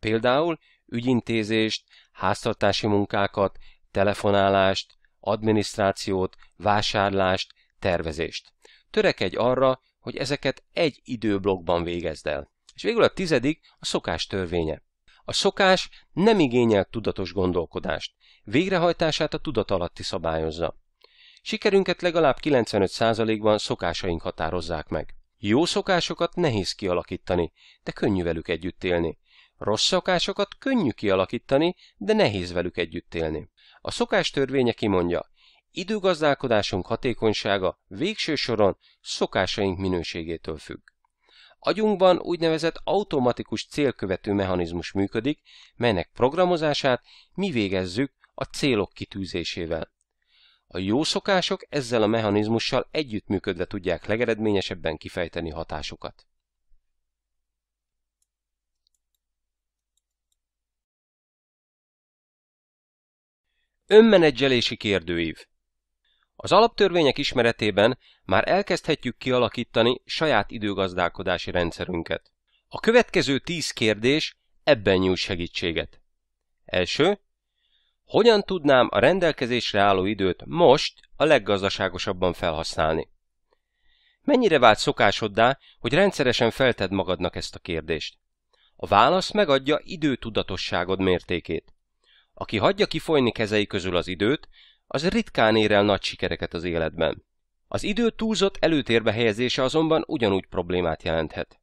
Például ügyintézést, háztartási munkákat, telefonálást, adminisztrációt, vásárlást, tervezést. Törekedj arra, hogy ezeket egy időblokkban végezd el. És végül a tizedik a szokás törvénye. A szokás nem igényel tudatos gondolkodást, végrehajtását a tudat alatti szabályozza. Sikerünket legalább 95%-ban szokásaink határozzák meg. Jó szokásokat nehéz kialakítani, de könnyű velük együtt élni. Rossz szokásokat könnyű kialakítani, de nehéz velük együtt élni. A szokás törvénye kimondja, időgazdálkodásunk hatékonysága végső soron szokásaink minőségétől függ. Agyunkban úgynevezett automatikus célkövető mechanizmus működik, melynek programozását mi végezzük a célok kitűzésével. A jó szokások ezzel a mechanizmussal együttműködve tudják legeredményesebben kifejteni hatásukat. Önmenedzselési kérdőív Az alaptörvények ismeretében már elkezdhetjük kialakítani saját időgazdálkodási rendszerünket. A következő tíz kérdés ebben nyújt segítséget. Első, hogyan tudnám a rendelkezésre álló időt most a leggazdaságosabban felhasználni? Mennyire vált szokásoddá, hogy rendszeresen felted magadnak ezt a kérdést? A válasz megadja időtudatosságod mértékét. Aki hagyja kifolyni kezei közül az időt, az ritkán ér el nagy sikereket az életben. Az idő túlzott előtérbe helyezése azonban ugyanúgy problémát jelenthet.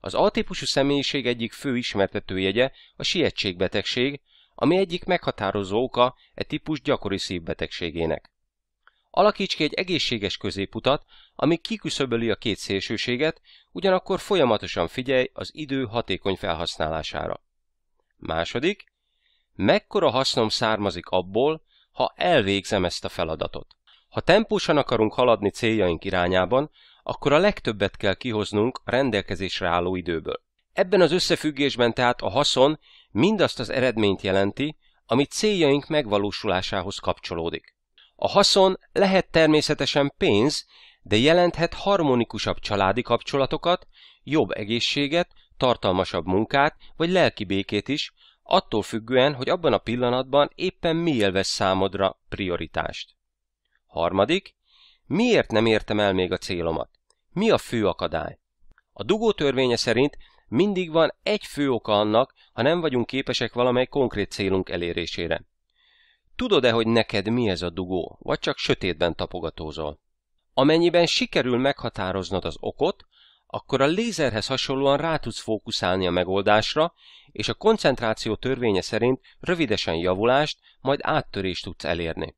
Az altípusú személyiség egyik fő ismertetőjegye a sietségbetegség, ami egyik meghatározó oka e típus gyakori szívbetegségének. Alakíts ki egy egészséges középutat, ami kiküszöböli a két szélsőséget, ugyanakkor folyamatosan figyelj az idő hatékony felhasználására. Második, Mekkora hasznom származik abból, ha elvégzem ezt a feladatot? Ha tempósan akarunk haladni céljaink irányában, akkor a legtöbbet kell kihoznunk a rendelkezésre álló időből. Ebben az összefüggésben tehát a haszon mindazt az eredményt jelenti, ami céljaink megvalósulásához kapcsolódik. A haszon lehet természetesen pénz, de jelenthet harmonikusabb családi kapcsolatokat, jobb egészséget, tartalmasabb munkát vagy lelki békét is, attól függően, hogy abban a pillanatban éppen mi élvez számodra prioritást. Harmadik, miért nem értem el még a célomat? Mi a fő akadály? A dugó törvénye szerint mindig van egy fő oka annak, ha nem vagyunk képesek valamely konkrét célunk elérésére. Tudod-e, hogy neked mi ez a dugó, vagy csak sötétben tapogatózol? Amennyiben sikerül meghatároznod az okot, akkor a lézerhez hasonlóan rá tudsz fókuszálni a megoldásra, és a koncentráció törvénye szerint rövidesen javulást, majd áttörést tudsz elérni.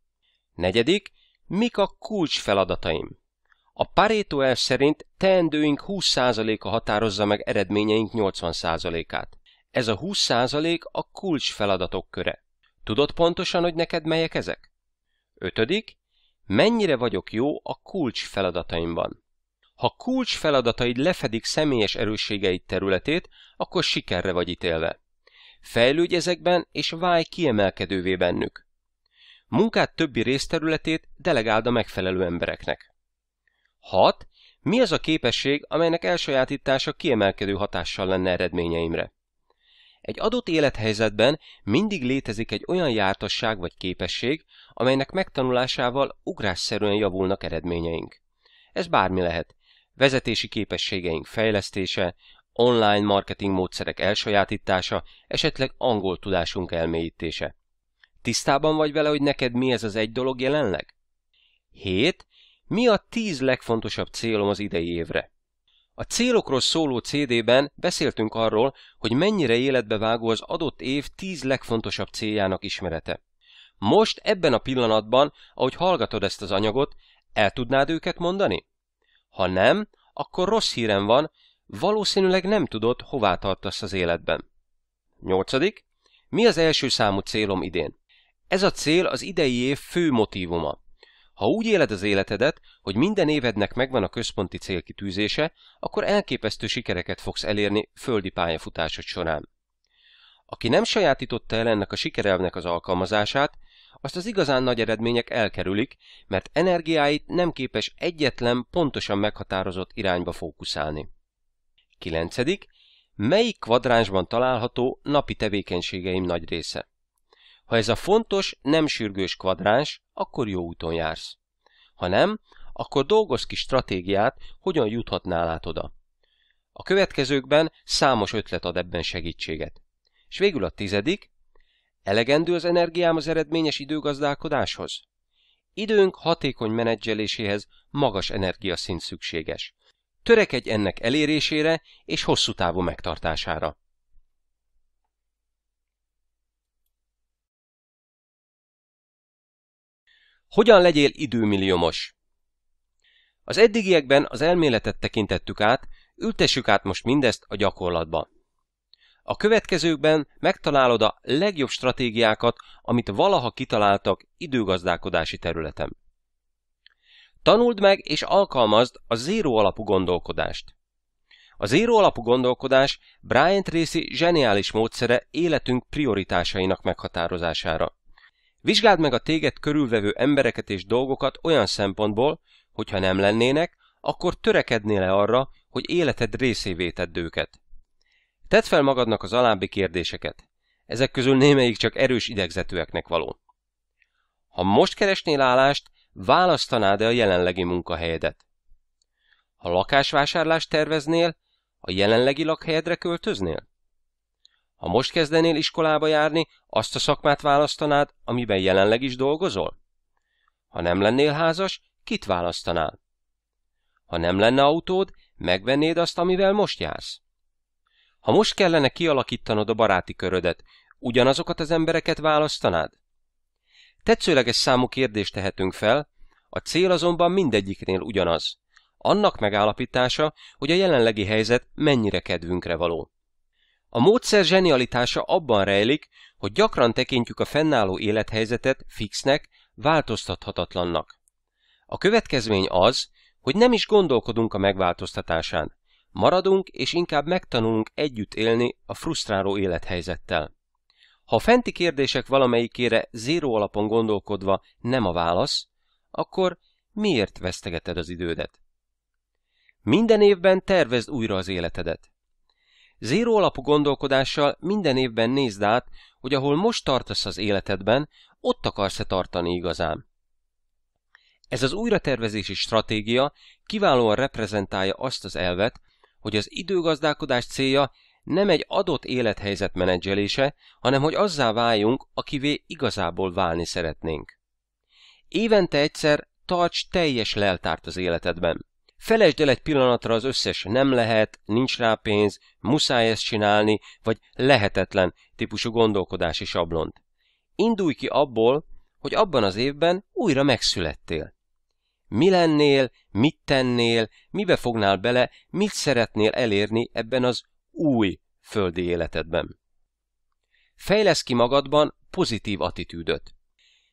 Negyedik, mik a kulcs feladataim? A Pareto elv szerint teendőink 20%-a határozza meg eredményeink 80%-át. Ez a 20% a kulcs feladatok köre. Tudod pontosan, hogy neked melyek ezek? Ötödik, mennyire vagyok jó a kulcs feladataimban? Ha kulcs feladataid lefedik személyes erősségeid területét, akkor sikerre vagy ítélve. Fejlődj ezekben, és válj kiemelkedővé bennük. Munkát többi részterületét delegáld a megfelelő embereknek. 6. Mi az a képesség, amelynek elsajátítása kiemelkedő hatással lenne eredményeimre? Egy adott élethelyzetben mindig létezik egy olyan jártasság vagy képesség, amelynek megtanulásával ugrásszerűen javulnak eredményeink. Ez bármi lehet vezetési képességeink fejlesztése, online marketing módszerek elsajátítása, esetleg angol tudásunk elmélyítése. Tisztában vagy vele, hogy neked mi ez az egy dolog jelenleg? 7. Mi a 10 legfontosabb célom az idei évre? A célokról szóló CD-ben beszéltünk arról, hogy mennyire életbe vágó az adott év 10 legfontosabb céljának ismerete. Most ebben a pillanatban, ahogy hallgatod ezt az anyagot, el tudnád őket mondani? Ha nem, akkor rossz hírem van, valószínűleg nem tudod, hová tartasz az életben. Nyolcadik. Mi az első számú célom idén? Ez a cél az idei év fő motívuma. Ha úgy éled az életedet, hogy minden évednek megvan a központi célkitűzése, akkor elképesztő sikereket fogsz elérni földi pályafutásod során. Aki nem sajátította el ennek a sikerelvnek az alkalmazását, azt az igazán nagy eredmények elkerülik, mert energiáit nem képes egyetlen pontosan meghatározott irányba fókuszálni. 9. Melyik kvadránsban található napi tevékenységeim nagy része? Ha ez a fontos, nem sürgős kvadráns, akkor jó úton jársz. Ha nem, akkor dolgozz ki stratégiát, hogyan juthatnál át oda. A következőkben számos ötlet ad ebben segítséget. És végül a tizedik, Elegendő az energiám az eredményes időgazdálkodáshoz? Időnk hatékony menedzseléséhez magas energiaszint szükséges. Törekedj ennek elérésére és hosszú távú megtartására. Hogyan legyél időmilliómos? Az eddigiekben az elméletet tekintettük át, ültessük át most mindezt a gyakorlatba. A következőkben megtalálod a legjobb stratégiákat, amit valaha kitaláltak időgazdálkodási területen. Tanuld meg és alkalmazd a zéró alapú gondolkodást. A zéró alapú gondolkodás Brian Tracy zseniális módszere életünk prioritásainak meghatározására. Vizsgáld meg a téged körülvevő embereket és dolgokat olyan szempontból, hogyha nem lennének, akkor törekednél-e arra, hogy életed részévé tedd őket. Tedd fel magadnak az alábbi kérdéseket. Ezek közül némelyik csak erős idegzetőeknek való. Ha most keresnél állást, választanád-e a jelenlegi munkahelyedet? Ha lakásvásárlást terveznél, a jelenlegi lakhelyedre költöznél? Ha most kezdenél iskolába járni, azt a szakmát választanád, amiben jelenleg is dolgozol? Ha nem lennél házas, kit választanál? Ha nem lenne autód, megvennéd azt, amivel most jársz? Ha most kellene kialakítanod a baráti körödet, ugyanazokat az embereket választanád? Tetszőleges számú kérdést tehetünk fel, a cél azonban mindegyiknél ugyanaz. Annak megállapítása, hogy a jelenlegi helyzet mennyire kedvünkre való. A módszer zsenialitása abban rejlik, hogy gyakran tekintjük a fennálló élethelyzetet fixnek, változtathatatlannak. A következmény az, hogy nem is gondolkodunk a megváltoztatásán. Maradunk és inkább megtanulunk együtt élni a frusztráló élethelyzettel. Ha a fenti kérdések valamelyikére zéró alapon gondolkodva nem a válasz, akkor miért vesztegeted az idődet? Minden évben tervezd újra az életedet. Zéró alapú gondolkodással minden évben nézd át, hogy ahol most tartasz az életedben, ott akarsz-e tartani igazán. Ez az újratervezési stratégia kiválóan reprezentálja azt az elvet, hogy az időgazdálkodás célja nem egy adott élethelyzet menedzselése, hanem hogy azzá váljunk, akivé igazából válni szeretnénk. Évente egyszer tarts teljes leltárt az életedben. Felejtsd el egy pillanatra az összes nem lehet, nincs rá pénz, muszáj ezt csinálni, vagy lehetetlen típusú gondolkodási sablont. Indulj ki abból, hogy abban az évben újra megszülettél. Mi lennél, mit tennél, mibe fognál bele, mit szeretnél elérni ebben az új földi életedben. Fejlesz ki magadban pozitív attitűdöt.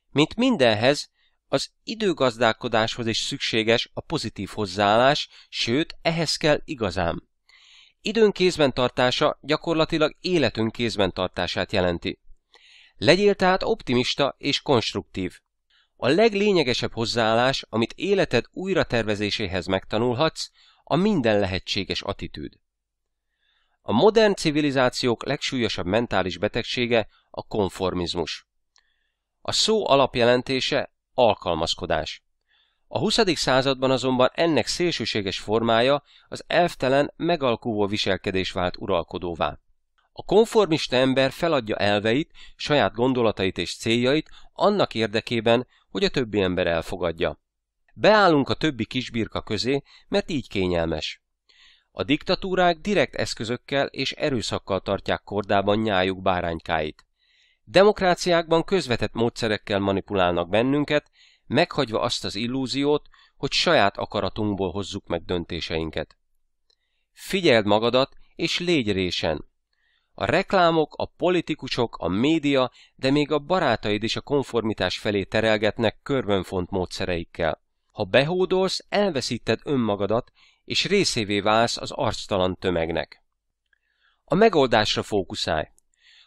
Mint mindenhez, az időgazdálkodáshoz is szükséges a pozitív hozzáállás, sőt, ehhez kell igazán. Időnk kézben tartása gyakorlatilag életünk kézben tartását jelenti. Legyél tehát optimista és konstruktív. A leglényegesebb hozzáállás, amit életed újratervezéséhez megtanulhatsz, a minden lehetséges attitűd. A modern civilizációk legsúlyosabb mentális betegsége a konformizmus. A szó alapjelentése alkalmazkodás. A 20. században azonban ennek szélsőséges formája az elvtelen, megalkuvó viselkedés vált uralkodóvá. A konformista ember feladja elveit, saját gondolatait és céljait annak érdekében, hogy a többi ember elfogadja. Beállunk a többi kisbirka közé, mert így kényelmes. A diktatúrák direkt eszközökkel és erőszakkal tartják kordában nyájuk báránykáit. Demokráciákban közvetett módszerekkel manipulálnak bennünket, meghagyva azt az illúziót, hogy saját akaratunkból hozzuk meg döntéseinket. Figyeld magadat, és légy résen! A reklámok, a politikusok, a média, de még a barátaid is a konformitás felé terelgetnek körbenfont módszereikkel. Ha behódolsz, elveszíted önmagadat, és részévé válsz az arctalan tömegnek. A megoldásra fókuszálj.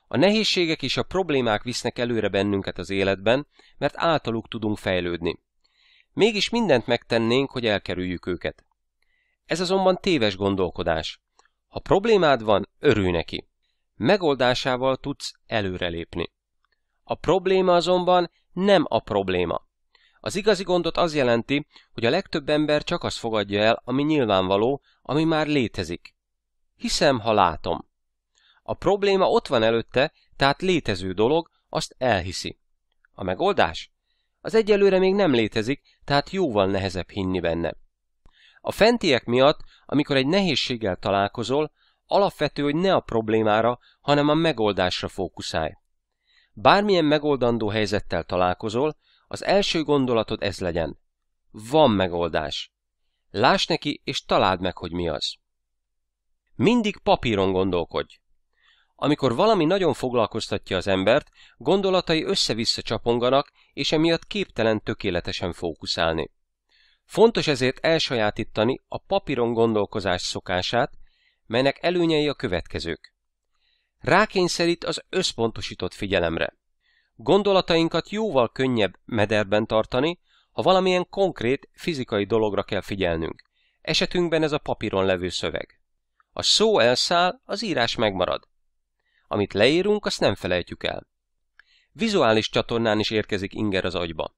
A nehézségek és a problémák visznek előre bennünket az életben, mert általuk tudunk fejlődni. Mégis mindent megtennénk, hogy elkerüljük őket. Ez azonban téves gondolkodás. Ha problémád van, örülj neki megoldásával tudsz előrelépni. A probléma azonban nem a probléma. Az igazi gondot az jelenti, hogy a legtöbb ember csak azt fogadja el, ami nyilvánvaló, ami már létezik. Hiszem, ha látom. A probléma ott van előtte, tehát létező dolog, azt elhiszi. A megoldás? Az egyelőre még nem létezik, tehát jóval nehezebb hinni benne. A fentiek miatt, amikor egy nehézséggel találkozol, Alapvető, hogy ne a problémára, hanem a megoldásra fókuszálj. Bármilyen megoldandó helyzettel találkozol, az első gondolatod ez legyen. Van megoldás. Láss neki, és találd meg, hogy mi az. Mindig papíron gondolkodj. Amikor valami nagyon foglalkoztatja az embert, gondolatai össze-vissza csaponganak, és emiatt képtelen tökéletesen fókuszálni. Fontos ezért elsajátítani a papíron gondolkozás szokását, melynek előnyei a következők. Rákényszerít az összpontosított figyelemre. Gondolatainkat jóval könnyebb mederben tartani, ha valamilyen konkrét, fizikai dologra kell figyelnünk. Esetünkben ez a papíron levő szöveg. A szó elszáll, az írás megmarad. Amit leírunk, azt nem felejtjük el. Vizuális csatornán is érkezik inger az agyba.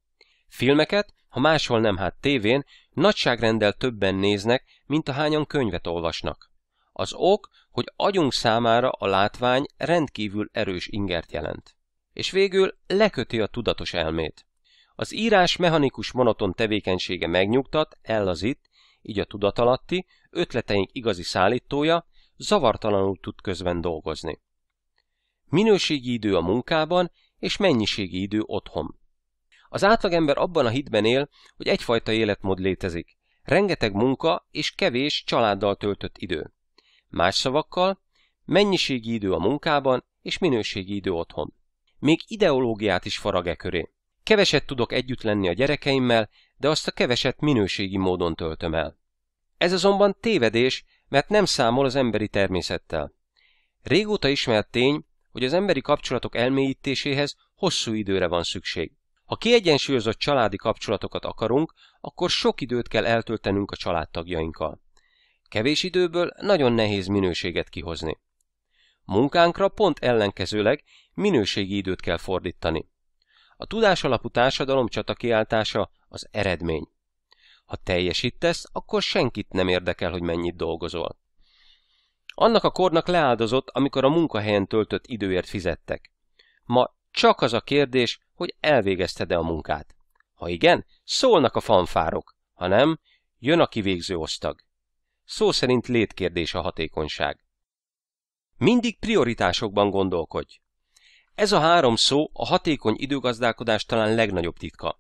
Filmeket, ha máshol nem hát tévén, nagyságrendel többen néznek, mint ahányan könyvet olvasnak. Az ok, hogy agyunk számára a látvány rendkívül erős ingert jelent. És végül leköti a tudatos elmét. Az írás mechanikus monoton tevékenysége megnyugtat, ellazít, így a tudatalatti, ötleteink igazi szállítója, zavartalanul tud közben dolgozni. Minőségi idő a munkában, és mennyiségi idő otthon. Az átlagember abban a hitben él, hogy egyfajta életmód létezik. Rengeteg munka és kevés családdal töltött idő. Más szavakkal, mennyiségi idő a munkában és minőségi idő otthon. Még ideológiát is farag e köré. Keveset tudok együtt lenni a gyerekeimmel, de azt a keveset minőségi módon töltöm el. Ez azonban tévedés, mert nem számol az emberi természettel. Régóta ismert tény, hogy az emberi kapcsolatok elmélyítéséhez hosszú időre van szükség. Ha kiegyensúlyozott családi kapcsolatokat akarunk, akkor sok időt kell eltöltenünk a családtagjainkkal. Kevés időből nagyon nehéz minőséget kihozni. Munkánkra pont ellenkezőleg minőségi időt kell fordítani. A alapú társadalom csatakiáltása az eredmény. Ha teljesítesz, akkor senkit nem érdekel, hogy mennyit dolgozol. Annak a kornak leáldozott, amikor a munkahelyen töltött időért fizettek. Ma csak az a kérdés, hogy elvégezted-e a munkát. Ha igen, szólnak a fanfárok, ha nem, jön a kivégző osztag. Szó szerint létkérdés a hatékonyság. Mindig prioritásokban gondolkodj. Ez a három szó a hatékony időgazdálkodás talán legnagyobb titka.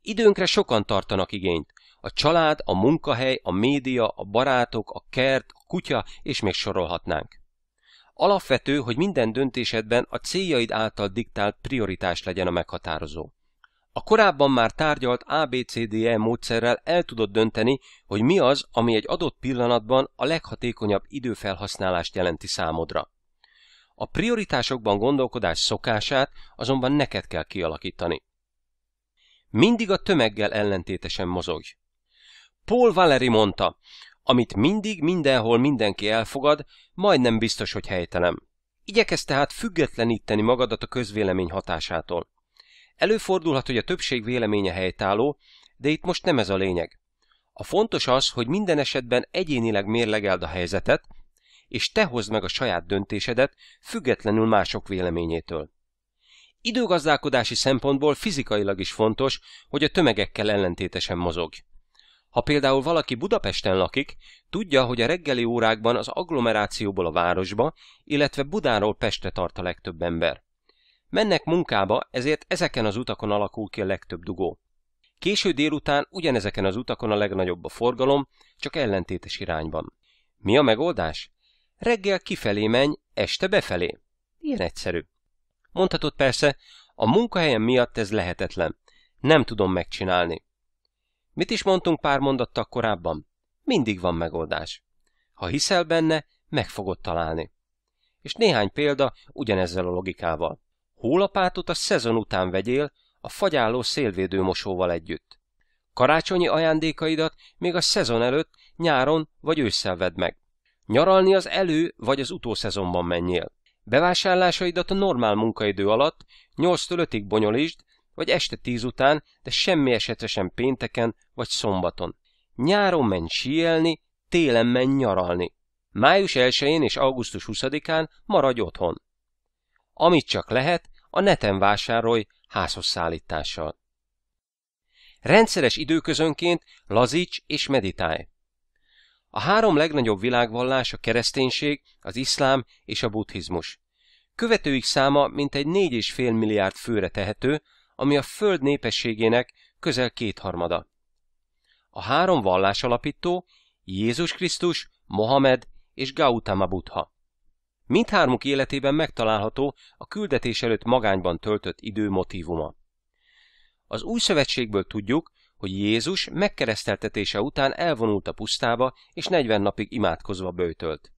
Időnkre sokan tartanak igényt. A család, a munkahely, a média, a barátok, a kert, a kutya, és még sorolhatnánk. Alapvető, hogy minden döntésedben a céljaid által diktált prioritás legyen a meghatározó. A korábban már tárgyalt ABCDE módszerrel el tudod dönteni, hogy mi az, ami egy adott pillanatban a leghatékonyabb időfelhasználást jelenti számodra. A prioritásokban gondolkodás szokását azonban neked kell kialakítani. Mindig a tömeggel ellentétesen mozogj. Paul Valeri mondta, amit mindig, mindenhol mindenki elfogad, majdnem biztos, hogy helytelem. Igyekez tehát függetleníteni magadat a közvélemény hatásától. Előfordulhat, hogy a többség véleménye helytálló, de itt most nem ez a lényeg. A fontos az, hogy minden esetben egyénileg mérlegeld a helyzetet, és te hozd meg a saját döntésedet, függetlenül mások véleményétől. Időgazdálkodási szempontból fizikailag is fontos, hogy a tömegekkel ellentétesen mozog. Ha például valaki Budapesten lakik, tudja, hogy a reggeli órákban az agglomerációból a városba, illetve Budáról Pestre tart a legtöbb ember. Mennek munkába, ezért ezeken az utakon alakul ki a legtöbb dugó. Késő délután ugyanezeken az utakon a legnagyobb a forgalom, csak ellentétes irányban. Mi a megoldás? Reggel kifelé menj, este befelé. Ilyen egyszerű. Mondhatod persze, a munkahelyem miatt ez lehetetlen. Nem tudom megcsinálni. Mit is mondtunk pár mondattal korábban? Mindig van megoldás. Ha hiszel benne, meg fogod találni. És néhány példa ugyanezzel a logikával. Hólapátot a szezon után vegyél, a fagyálló mosóval együtt. Karácsonyi ajándékaidat még a szezon előtt, nyáron vagy ősszel vedd meg. Nyaralni az elő vagy az utószezonban menjél. Bevásárlásaidat a normál munkaidő alatt 8-től 5-ig bonyolítsd, vagy este 10 után, de semmi esetre sem pénteken vagy szombaton. Nyáron menj síelni, télen menj nyaralni. Május 1-én és augusztus 20-án maradj otthon. Amit csak lehet, a neten vásárolj házhoz szállítással. Rendszeres időközönként lazíts és meditálj. A három legnagyobb világvallás a kereszténység, az iszlám és a buddhizmus. Követőik száma mintegy 4,5 milliárd főre tehető, ami a föld népességének közel kétharmada. A három vallás alapító Jézus Krisztus, Mohamed és Gautama Buddha. Mindhármuk életében megtalálható a küldetés előtt magányban töltött idő motívuma. Az új szövetségből tudjuk, hogy Jézus megkereszteltetése után elvonult a pusztába, és 40 napig imádkozva bőtölt.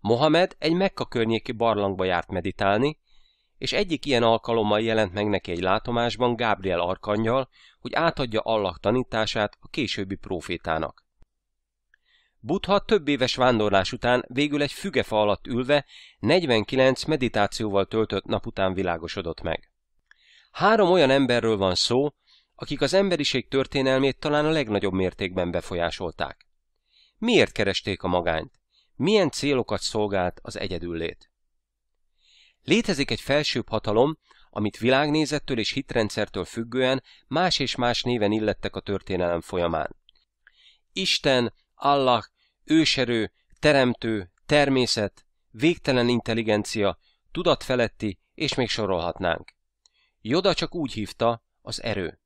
Mohamed egy Mekka környéki barlangba járt meditálni, és egyik ilyen alkalommal jelent meg neki egy látomásban Gábriel arkangyal, hogy átadja Allah tanítását a későbbi profétának. Butha több éves vándorlás után végül egy fügefa alatt ülve 49 meditációval töltött nap után világosodott meg. Három olyan emberről van szó, akik az emberiség történelmét talán a legnagyobb mértékben befolyásolták. Miért keresték a magányt? Milyen célokat szolgált az egyedüllét? Létezik egy felsőbb hatalom, amit világnézettől és hitrendszertől függően más és más néven illettek a történelem folyamán. Isten, Allah, őserő, teremtő, természet, végtelen intelligencia, tudatfeletti, és még sorolhatnánk. Joda csak úgy hívta, az erő.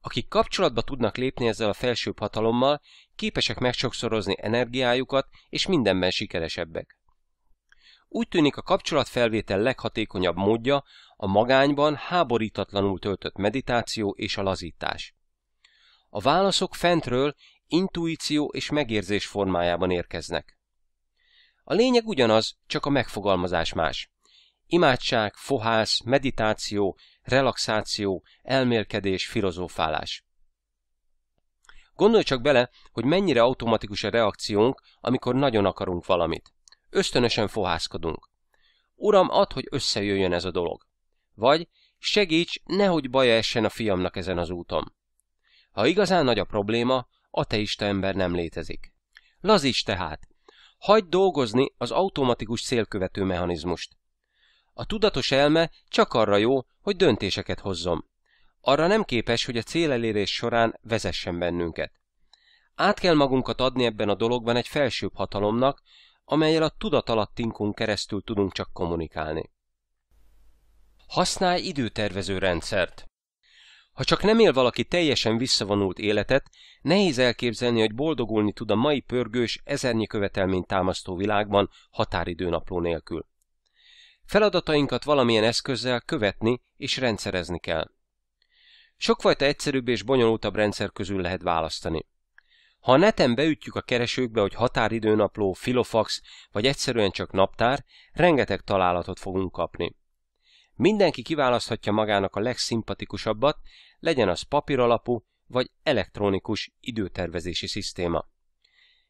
Akik kapcsolatba tudnak lépni ezzel a felsőbb hatalommal, képesek megsokszorozni energiájukat, és mindenben sikeresebbek. Úgy tűnik a kapcsolatfelvétel leghatékonyabb módja a magányban háborítatlanul töltött meditáció és a lazítás. A válaszok fentről intuíció és megérzés formájában érkeznek. A lényeg ugyanaz, csak a megfogalmazás más. Imádság, fohász, meditáció, relaxáció, elmélkedés, filozófálás. Gondolj csak bele, hogy mennyire automatikus a reakciónk, amikor nagyon akarunk valamit. Ösztönösen fohászkodunk. Uram, add, hogy összejöjjön ez a dolog. Vagy segíts, nehogy baja essen a fiamnak ezen az úton. Ha igazán nagy a probléma, ateista ember nem létezik. Lazíts tehát! Hagyd dolgozni az automatikus célkövető mechanizmust. A tudatos elme csak arra jó, hogy döntéseket hozzon. Arra nem képes, hogy a célelérés során vezessen bennünket. Át kell magunkat adni ebben a dologban egy felsőbb hatalomnak, amelyel a tudatalattinkunk keresztül tudunk csak kommunikálni. Használj időtervező rendszert. Ha csak nem él valaki teljesen visszavonult életet, nehéz elképzelni, hogy boldogulni tud a mai pörgős, ezernyi követelményt támasztó világban határidőnapló nélkül. Feladatainkat valamilyen eszközzel követni és rendszerezni kell. Sokfajta egyszerűbb és bonyolultabb rendszer közül lehet választani. Ha a neten beütjük a keresőkbe, hogy határidőnapló, filofax vagy egyszerűen csak naptár, rengeteg találatot fogunk kapni. Mindenki kiválaszthatja magának a legszimpatikusabbat, legyen az papíralapú vagy elektronikus időtervezési szisztéma.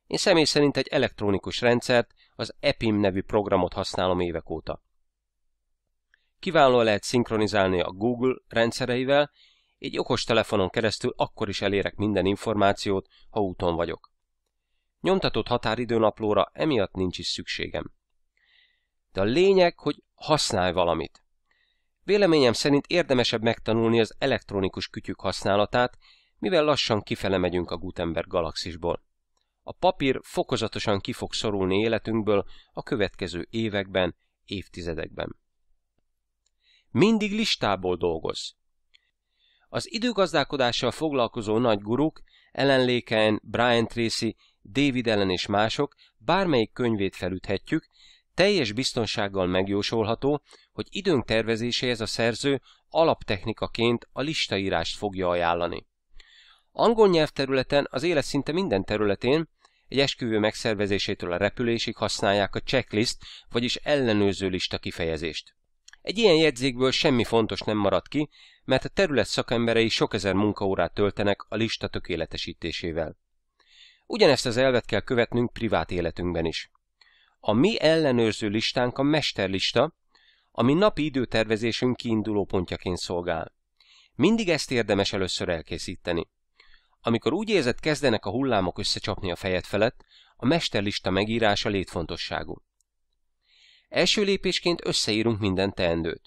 Én személy szerint egy elektronikus rendszert, az EPIM nevű programot használom évek óta. Kiválóan lehet szinkronizálni a Google rendszereivel, így okos telefonon keresztül akkor is elérek minden információt, ha úton vagyok. Nyomtatott határidőnaplóra emiatt nincs is szükségem. De a lényeg, hogy használj valamit. Véleményem szerint érdemesebb megtanulni az elektronikus kütyük használatát, mivel lassan kifele megyünk a Gutenberg galaxisból. A papír fokozatosan ki fog szorulni életünkből a következő években, évtizedekben. Mindig listából dolgoz. Az időgazdálkodással foglalkozó nagy guruk, Ellen Léken, Brian Tracy, David Ellen és mások bármelyik könyvét felüthetjük, teljes biztonsággal megjósolható, hogy időnk tervezéséhez a szerző alaptechnikaként a listaírást fogja ajánlani. Angol nyelvterületen az élet szinte minden területén egy esküvő megszervezésétől a repülésig használják a checklist, vagyis ellenőrző lista kifejezést. Egy ilyen jegyzékből semmi fontos nem marad ki, mert a terület szakemberei sok ezer munkaórát töltenek a lista tökéletesítésével. Ugyanezt az elvet kell követnünk privát életünkben is. A mi ellenőrző listánk a mesterlista, ami napi időtervezésünk kiinduló pontjaként szolgál. Mindig ezt érdemes először elkészíteni. Amikor úgy érzed, kezdenek a hullámok összecsapni a fejed felett, a mesterlista megírása létfontosságú. Első lépésként összeírunk minden teendőt.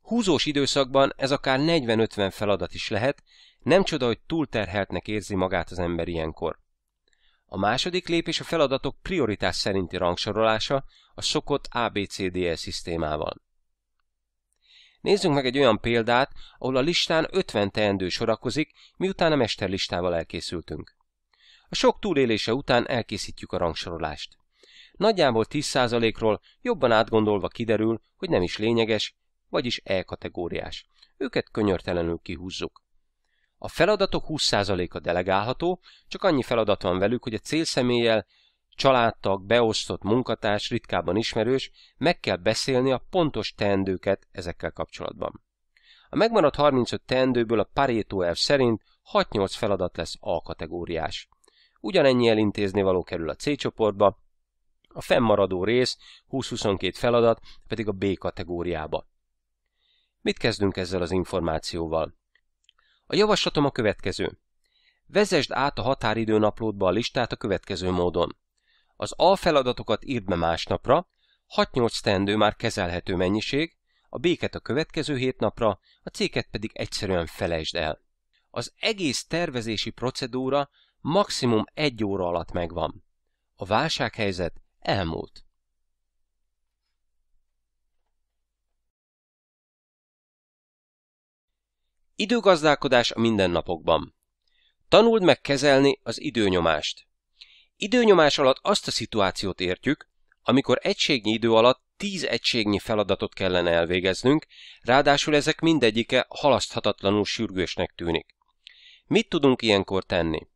Húzós időszakban ez akár 40-50 feladat is lehet, nem csoda, hogy túlterheltnek érzi magát az ember ilyenkor. A második lépés a feladatok prioritás szerinti rangsorolása a szokott ABCDE szisztémával. Nézzünk meg egy olyan példát, ahol a listán 50 teendő sorakozik, miután a mesterlistával elkészültünk. A sok túlélése után elkészítjük a rangsorolást. Nagyjából 10%-ról jobban átgondolva kiderül, hogy nem is lényeges, vagyis E kategóriás. Őket könyörtelenül kihúzzuk. A feladatok 20%-a delegálható, csak annyi feladat van velük, hogy a célszeméllyel családtag, beosztott munkatárs, ritkában ismerős, meg kell beszélni a pontos teendőket ezekkel kapcsolatban. A megmaradt 35 teendőből a Pareto elv szerint 6-8 feladat lesz A kategóriás. Ugyanennyi elintézni való kerül a C csoportba, a fennmaradó rész 20-22 feladat pedig a B kategóriába. Mit kezdünk ezzel az információval? A javaslatom a következő. Vezesd át a határidőnaplódba a listát a következő módon. Az A feladatokat írd be másnapra, 6-8 teendő már kezelhető mennyiség, a B-ket a következő hét napra, a C-ket pedig egyszerűen felejtsd el. Az egész tervezési procedúra maximum egy óra alatt megvan. A válsághelyzet elmúlt. Időgazdálkodás a mindennapokban. Tanuld meg kezelni az időnyomást. Időnyomás alatt azt a szituációt értjük, amikor egységnyi idő alatt 10 egységnyi feladatot kellene elvégeznünk, ráadásul ezek mindegyike halaszthatatlanul sürgősnek tűnik. Mit tudunk ilyenkor tenni?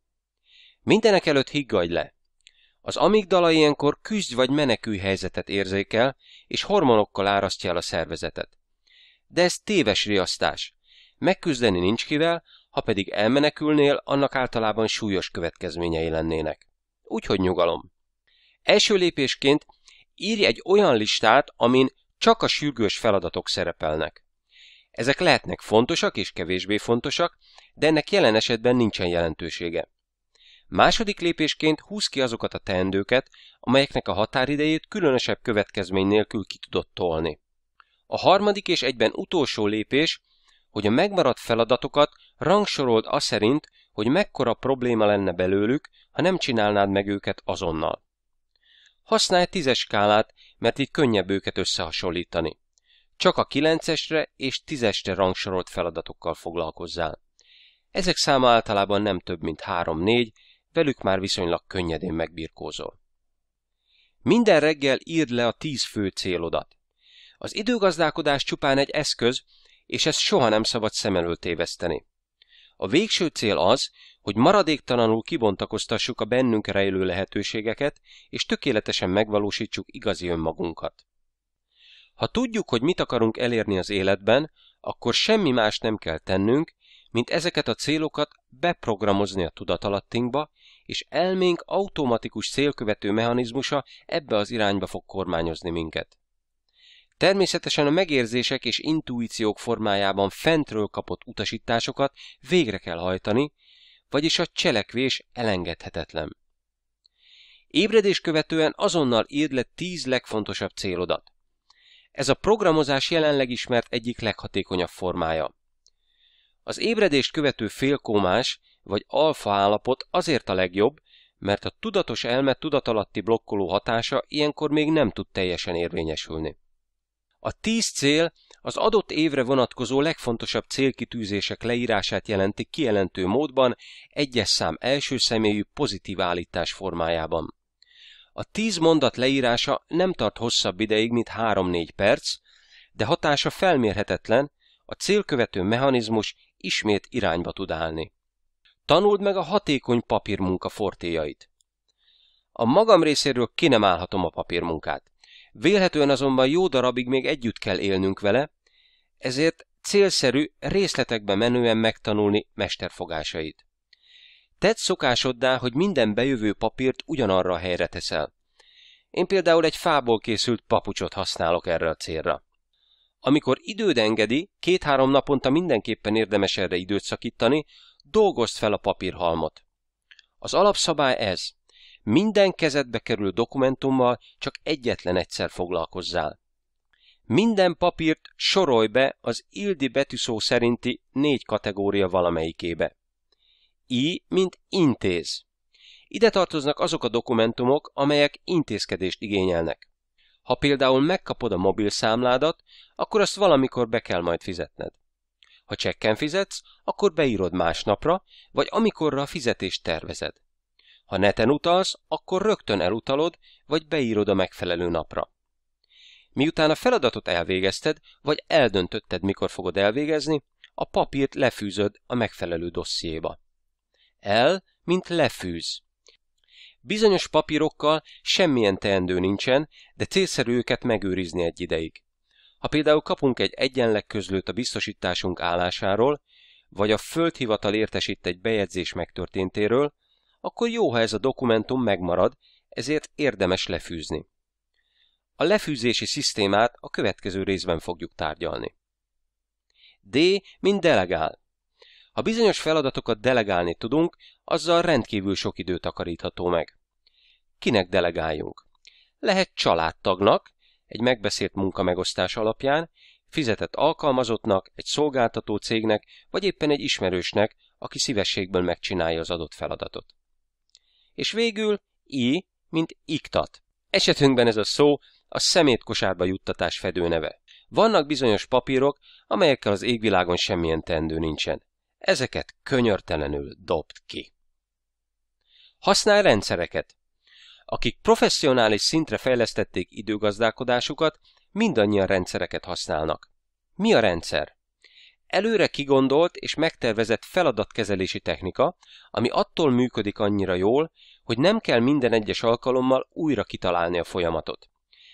Mindenek előtt higgadj le! Az amigdala ilyenkor küzd vagy menekülj helyzetet érzékel, és hormonokkal árasztja el a szervezetet. De ez téves riasztás. Megküzdeni nincs kivel, ha pedig elmenekülnél, annak általában súlyos következményei lennének úgyhogy nyugalom. Első lépésként írj egy olyan listát, amin csak a sürgős feladatok szerepelnek. Ezek lehetnek fontosak és kevésbé fontosak, de ennek jelen esetben nincsen jelentősége. Második lépésként húz ki azokat a teendőket, amelyeknek a határidejét különösebb következmény nélkül ki tudott tolni. A harmadik és egyben utolsó lépés, hogy a megmaradt feladatokat rangsorold aszerint, hogy mekkora probléma lenne belőlük, ha nem csinálnád meg őket azonnal. Használj tízes skálát, mert így könnyebb őket összehasonlítani. Csak a kilencesre és tízesre rangsorolt feladatokkal foglalkozzál. Ezek száma általában nem több, mint három-négy, velük már viszonylag könnyedén megbirkózol. Minden reggel írd le a tíz fő célodat. Az időgazdálkodás csupán egy eszköz, és ezt soha nem szabad szem elől téveszteni. A végső cél az, hogy maradéktalanul kibontakoztassuk a bennünk rejlő lehetőségeket, és tökéletesen megvalósítsuk igazi önmagunkat. Ha tudjuk, hogy mit akarunk elérni az életben, akkor semmi más nem kell tennünk, mint ezeket a célokat beprogramozni a tudatalattinkba, és elménk automatikus célkövető mechanizmusa ebbe az irányba fog kormányozni minket. Természetesen a megérzések és intuíciók formájában fentről kapott utasításokat végre kell hajtani, vagyis a cselekvés elengedhetetlen. Ébredés követően azonnal írd le tíz legfontosabb célodat. Ez a programozás jelenleg ismert egyik leghatékonyabb formája. Az ébredést követő félkómás vagy alfa állapot azért a legjobb, mert a tudatos elme tudatalatti blokkoló hatása ilyenkor még nem tud teljesen érvényesülni. A tíz cél az adott évre vonatkozó legfontosabb célkitűzések leírását jelenti kijelentő módban egyes szám első személyű pozitív állítás formájában. A tíz mondat leírása nem tart hosszabb ideig, mint 3-4 perc, de hatása felmérhetetlen, a célkövető mechanizmus ismét irányba tud állni. Tanuld meg a hatékony papírmunka fortéjait. A magam részéről ki nem állhatom a papírmunkát. Vélhetően azonban jó darabig még együtt kell élnünk vele, ezért célszerű részletekbe menően megtanulni mesterfogásait. Tedd szokásoddá, hogy minden bejövő papírt ugyanarra a helyre teszel. Én például egy fából készült papucsot használok erre a célra. Amikor időd engedi, két-három naponta mindenképpen érdemes erre időt szakítani, dolgozd fel a papírhalmot. Az alapszabály ez. Minden kezedbe kerül dokumentummal, csak egyetlen egyszer foglalkozzál. Minden papírt sorolj be az ildi betűszó szerinti négy kategória valamelyikébe. I, mint intéz. Ide tartoznak azok a dokumentumok, amelyek intézkedést igényelnek. Ha például megkapod a mobilszámládat, akkor azt valamikor be kell majd fizetned. Ha csekken fizetsz, akkor beírod másnapra, vagy amikorra a fizetést tervezed. Ha neten utalsz, akkor rögtön elutalod, vagy beírod a megfelelő napra. Miután a feladatot elvégezted, vagy eldöntötted, mikor fogod elvégezni, a papírt lefűzöd a megfelelő dossziéba. El, mint lefűz. Bizonyos papírokkal semmilyen teendő nincsen, de célszerű őket megőrizni egy ideig. Ha például kapunk egy egyenleg közlőt a biztosításunk állásáról, vagy a földhivatal értesít egy bejegyzés megtörténtéről, akkor jó, ha ez a dokumentum megmarad, ezért érdemes lefűzni. A lefűzési szisztémát a következő részben fogjuk tárgyalni. D. Mint delegál. Ha bizonyos feladatokat delegálni tudunk, azzal rendkívül sok idő takarítható meg. Kinek delegáljunk? Lehet családtagnak, egy megbeszélt megosztás alapján, fizetett alkalmazottnak, egy szolgáltató cégnek, vagy éppen egy ismerősnek, aki szívességből megcsinálja az adott feladatot és végül i, mint iktat. Esetünkben ez a szó a szemétkosárba juttatás fedőneve. Vannak bizonyos papírok, amelyekkel az égvilágon semmilyen tendő nincsen. Ezeket könyörtelenül dobd ki. Használ rendszereket. Akik professzionális szintre fejlesztették időgazdálkodásukat, mindannyian rendszereket használnak. Mi a rendszer? előre kigondolt és megtervezett feladatkezelési technika, ami attól működik annyira jól, hogy nem kell minden egyes alkalommal újra kitalálni a folyamatot.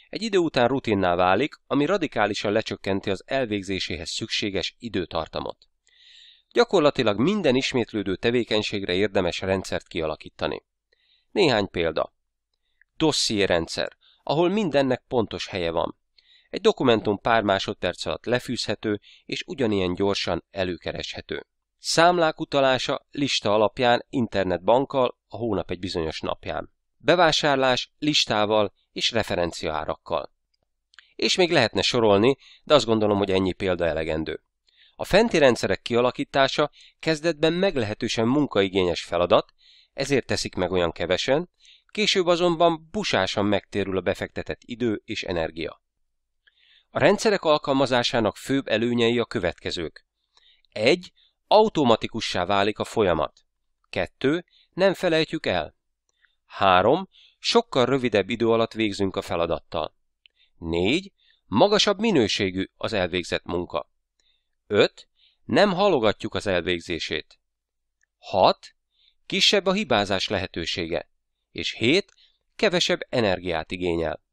Egy idő után rutinná válik, ami radikálisan lecsökkenti az elvégzéséhez szükséges időtartamot. Gyakorlatilag minden ismétlődő tevékenységre érdemes rendszert kialakítani. Néhány példa. Dossziérendszer, ahol mindennek pontos helye van. Egy dokumentum pár másodperc alatt lefűzhető és ugyanilyen gyorsan előkereshető. Számlák utalása lista alapján internetbankkal a hónap egy bizonyos napján. Bevásárlás listával és referenciaárakkal. És még lehetne sorolni, de azt gondolom, hogy ennyi példa elegendő. A fenti rendszerek kialakítása kezdetben meglehetősen munkaigényes feladat, ezért teszik meg olyan kevesen, később azonban busásan megtérül a befektetett idő és energia. A rendszerek alkalmazásának főbb előnyei a következők. 1. Automatikussá válik a folyamat. 2. Nem felejtjük el. 3. Sokkal rövidebb idő alatt végzünk a feladattal. 4. Magasabb minőségű az elvégzett munka. 5. Nem halogatjuk az elvégzését. 6. Kisebb a hibázás lehetősége. És 7. Kevesebb energiát igényel.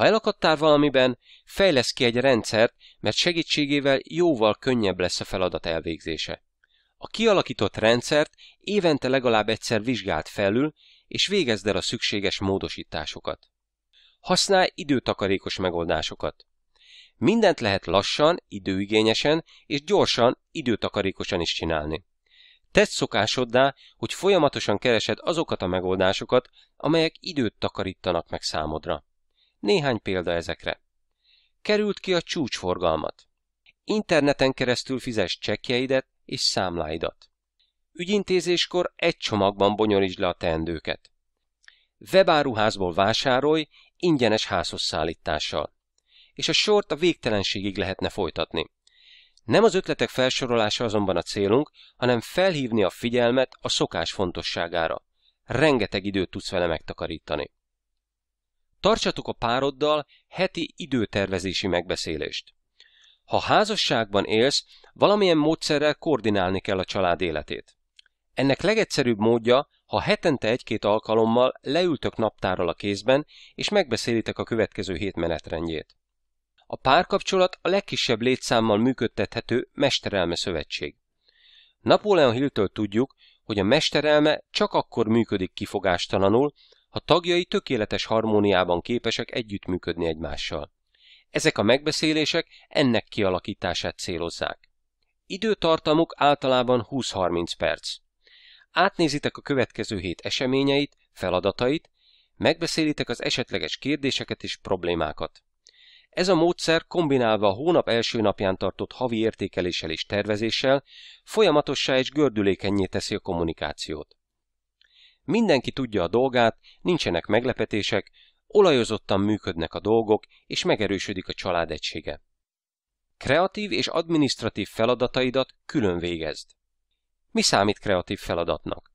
Ha elakadtál valamiben, fejlesz ki egy rendszert, mert segítségével jóval könnyebb lesz a feladat elvégzése. A kialakított rendszert évente legalább egyszer vizsgált felül, és végezd el a szükséges módosításokat. Használj időtakarékos megoldásokat. Mindent lehet lassan, időigényesen és gyorsan, időtakarékosan is csinálni. Tedd szokásoddá, hogy folyamatosan keresed azokat a megoldásokat, amelyek időt takarítanak meg számodra. Néhány példa ezekre. Került ki a csúcsforgalmat. Interneten keresztül fizes csekjeidet és számláidat. Ügyintézéskor egy csomagban bonyolítsd le a teendőket. Webáruházból vásárolj ingyenes házhoz szállítással. És a sort a végtelenségig lehetne folytatni. Nem az ötletek felsorolása azonban a célunk, hanem felhívni a figyelmet a szokás fontosságára. Rengeteg időt tudsz vele megtakarítani. Tartsatok a pároddal heti időtervezési megbeszélést. Ha házasságban élsz, valamilyen módszerrel koordinálni kell a család életét. Ennek legegyszerűbb módja, ha hetente egy-két alkalommal leültök naptárral a kézben, és megbeszélitek a következő hét menetrendjét. A párkapcsolat a legkisebb létszámmal működtethető mesterelme szövetség. Napóleon Hilltől tudjuk, hogy a mesterelme csak akkor működik kifogástalanul, ha tagjai tökéletes harmóniában képesek együttműködni egymással. Ezek a megbeszélések ennek kialakítását célozzák. Időtartamuk általában 20-30 perc. Átnézitek a következő hét eseményeit, feladatait, megbeszélitek az esetleges kérdéseket és problémákat. Ez a módszer kombinálva a hónap első napján tartott havi értékeléssel és tervezéssel folyamatossá és gördülékenyé teszi a kommunikációt. Mindenki tudja a dolgát, nincsenek meglepetések, olajozottan működnek a dolgok, és megerősödik a család egysége. Kreatív és administratív feladataidat külön végezd. Mi számít kreatív feladatnak?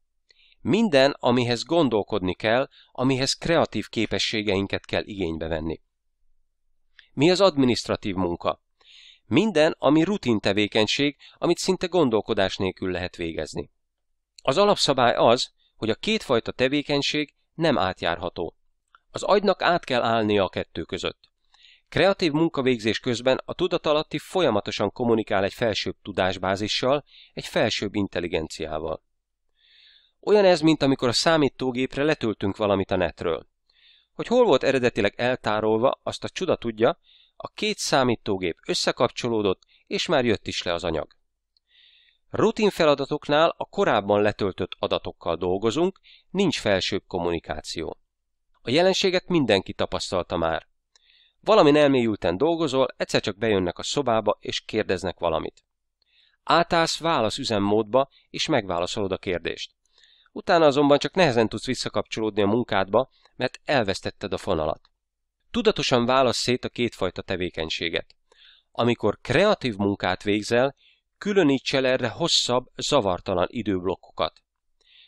Minden, amihez gondolkodni kell, amihez kreatív képességeinket kell igénybe venni. Mi az administratív munka? Minden, ami rutin tevékenység, amit szinte gondolkodás nélkül lehet végezni. Az alapszabály az, hogy a kétfajta tevékenység nem átjárható. Az agynak át kell állnia a kettő között. Kreatív munkavégzés közben a tudatalatti folyamatosan kommunikál egy felsőbb tudásbázissal, egy felsőbb intelligenciával. Olyan ez, mint amikor a számítógépre letöltünk valamit a netről. Hogy hol volt eredetileg eltárolva, azt a csuda tudja, a két számítógép összekapcsolódott, és már jött is le az anyag. Rutin feladatoknál a korábban letöltött adatokkal dolgozunk, nincs felsőbb kommunikáció. A jelenséget mindenki tapasztalta már. Valami elmélyülten dolgozol, egyszer csak bejönnek a szobába és kérdeznek valamit. Átállsz válasz üzemmódba és megválaszolod a kérdést. Utána azonban csak nehezen tudsz visszakapcsolódni a munkádba, mert elvesztetted a fonalat. Tudatosan válasz szét a kétfajta tevékenységet. Amikor kreatív munkát végzel, különíts el erre hosszabb, zavartalan időblokkokat.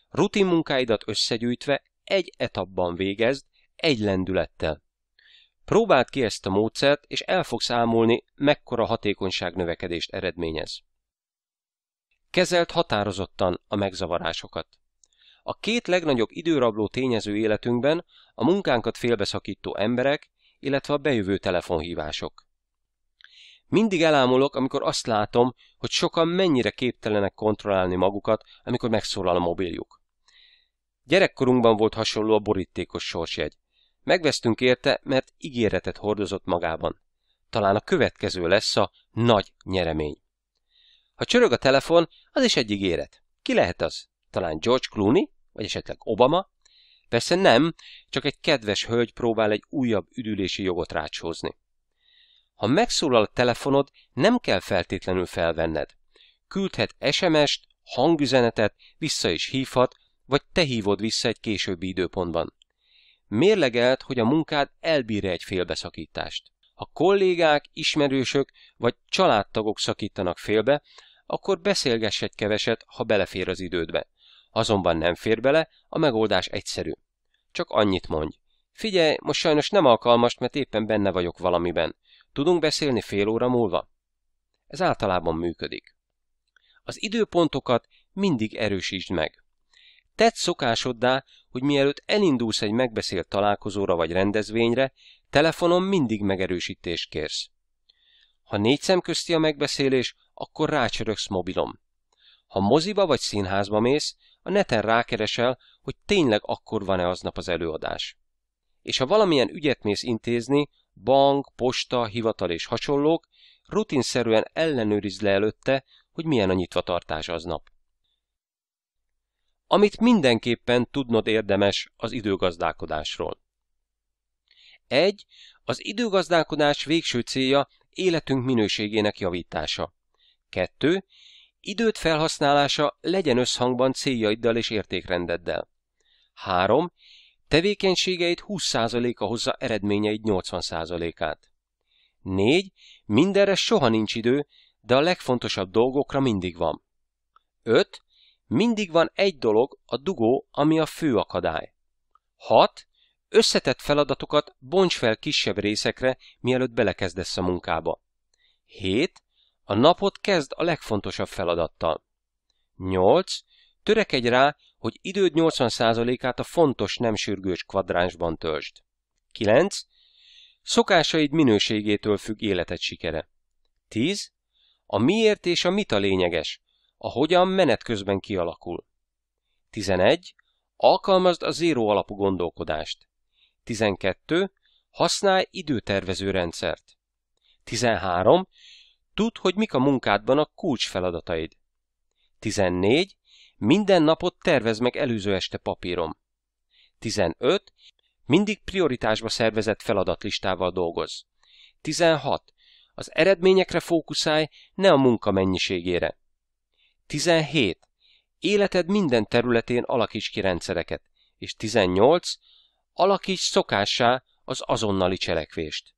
Rutin munkáidat összegyűjtve egy etapban végezd, egy lendülettel. Próbáld ki ezt a módszert, és el fogsz ámulni, mekkora hatékonyság növekedést eredményez. Kezelt határozottan a megzavarásokat. A két legnagyobb időrabló tényező életünkben a munkánkat félbeszakító emberek, illetve a bejövő telefonhívások. Mindig elámulok, amikor azt látom, hogy sokan mennyire képtelenek kontrollálni magukat, amikor megszólal a mobiljuk. Gyerekkorunkban volt hasonló a borítékos sorsjegy. Megvesztünk érte, mert ígéretet hordozott magában. Talán a következő lesz a nagy nyeremény. Ha csörög a telefon, az is egy ígéret. Ki lehet az? Talán George Clooney, vagy esetleg Obama? Persze nem, csak egy kedves hölgy próbál egy újabb üdülési jogot rácsózni. Ha megszólal a telefonod, nem kell feltétlenül felvenned. Küldhet SMS-t, hangüzenetet, vissza is hívhat, vagy te hívod vissza egy későbbi időpontban. Mérlegelt, hogy a munkád elbírja egy félbeszakítást. Ha kollégák, ismerősök vagy családtagok szakítanak félbe, akkor beszélgess egy keveset, ha belefér az idődbe. Azonban nem fér bele, a megoldás egyszerű. Csak annyit mondj. Figyelj, most sajnos nem alkalmas, mert éppen benne vagyok valamiben. Tudunk beszélni fél óra múlva? Ez általában működik. Az időpontokat mindig erősítsd meg. Tedd szokásoddá, hogy mielőtt elindulsz egy megbeszélt találkozóra vagy rendezvényre, telefonon mindig megerősítést kérsz. Ha négy szem közti a megbeszélés, akkor rácsöröksz mobilom. Ha moziba vagy színházba mész, a neten rákeresel, hogy tényleg akkor van-e aznap az előadás. És ha valamilyen ügyet mész intézni, bank, posta, hivatal és hasonlók, rutinszerűen ellenőriz le előtte, hogy milyen a nyitvatartás aznap. Amit mindenképpen tudnod érdemes az időgazdálkodásról. 1. Az időgazdálkodás végső célja életünk minőségének javítása. 2. Időt felhasználása legyen összhangban céljaiddal és értékrendeddel. 3. Tevékenységeit 20%-a hozza eredményeid 80%-át. 4. Mindenre soha nincs idő, de a legfontosabb dolgokra mindig van. 5. Mindig van egy dolog, a dugó, ami a fő akadály. 6. Összetett feladatokat bonts fel kisebb részekre, mielőtt belekezdesz a munkába. 7. A napot kezd a legfontosabb feladattal. 8. Törekedj rá, hogy időd 80%-át a fontos nem sürgős kvadránsban töltsd. 9. Szokásaid minőségétől függ életed sikere. 10. A miért és a mit a lényeges, a hogyan menet közben kialakul. 11. Alkalmazd a zéró alapú gondolkodást. 12. Használj időtervező rendszert. 13. Tudd, hogy mik a munkádban a feladataid. 14. Minden napot tervez meg előző este papírom. 15. Mindig prioritásba szervezett feladatlistával dolgoz. 16. Az eredményekre fókuszálj, ne a munka mennyiségére. 17. Életed minden területén alakíts ki rendszereket. És 18. Alakíts szokássá az azonnali cselekvést.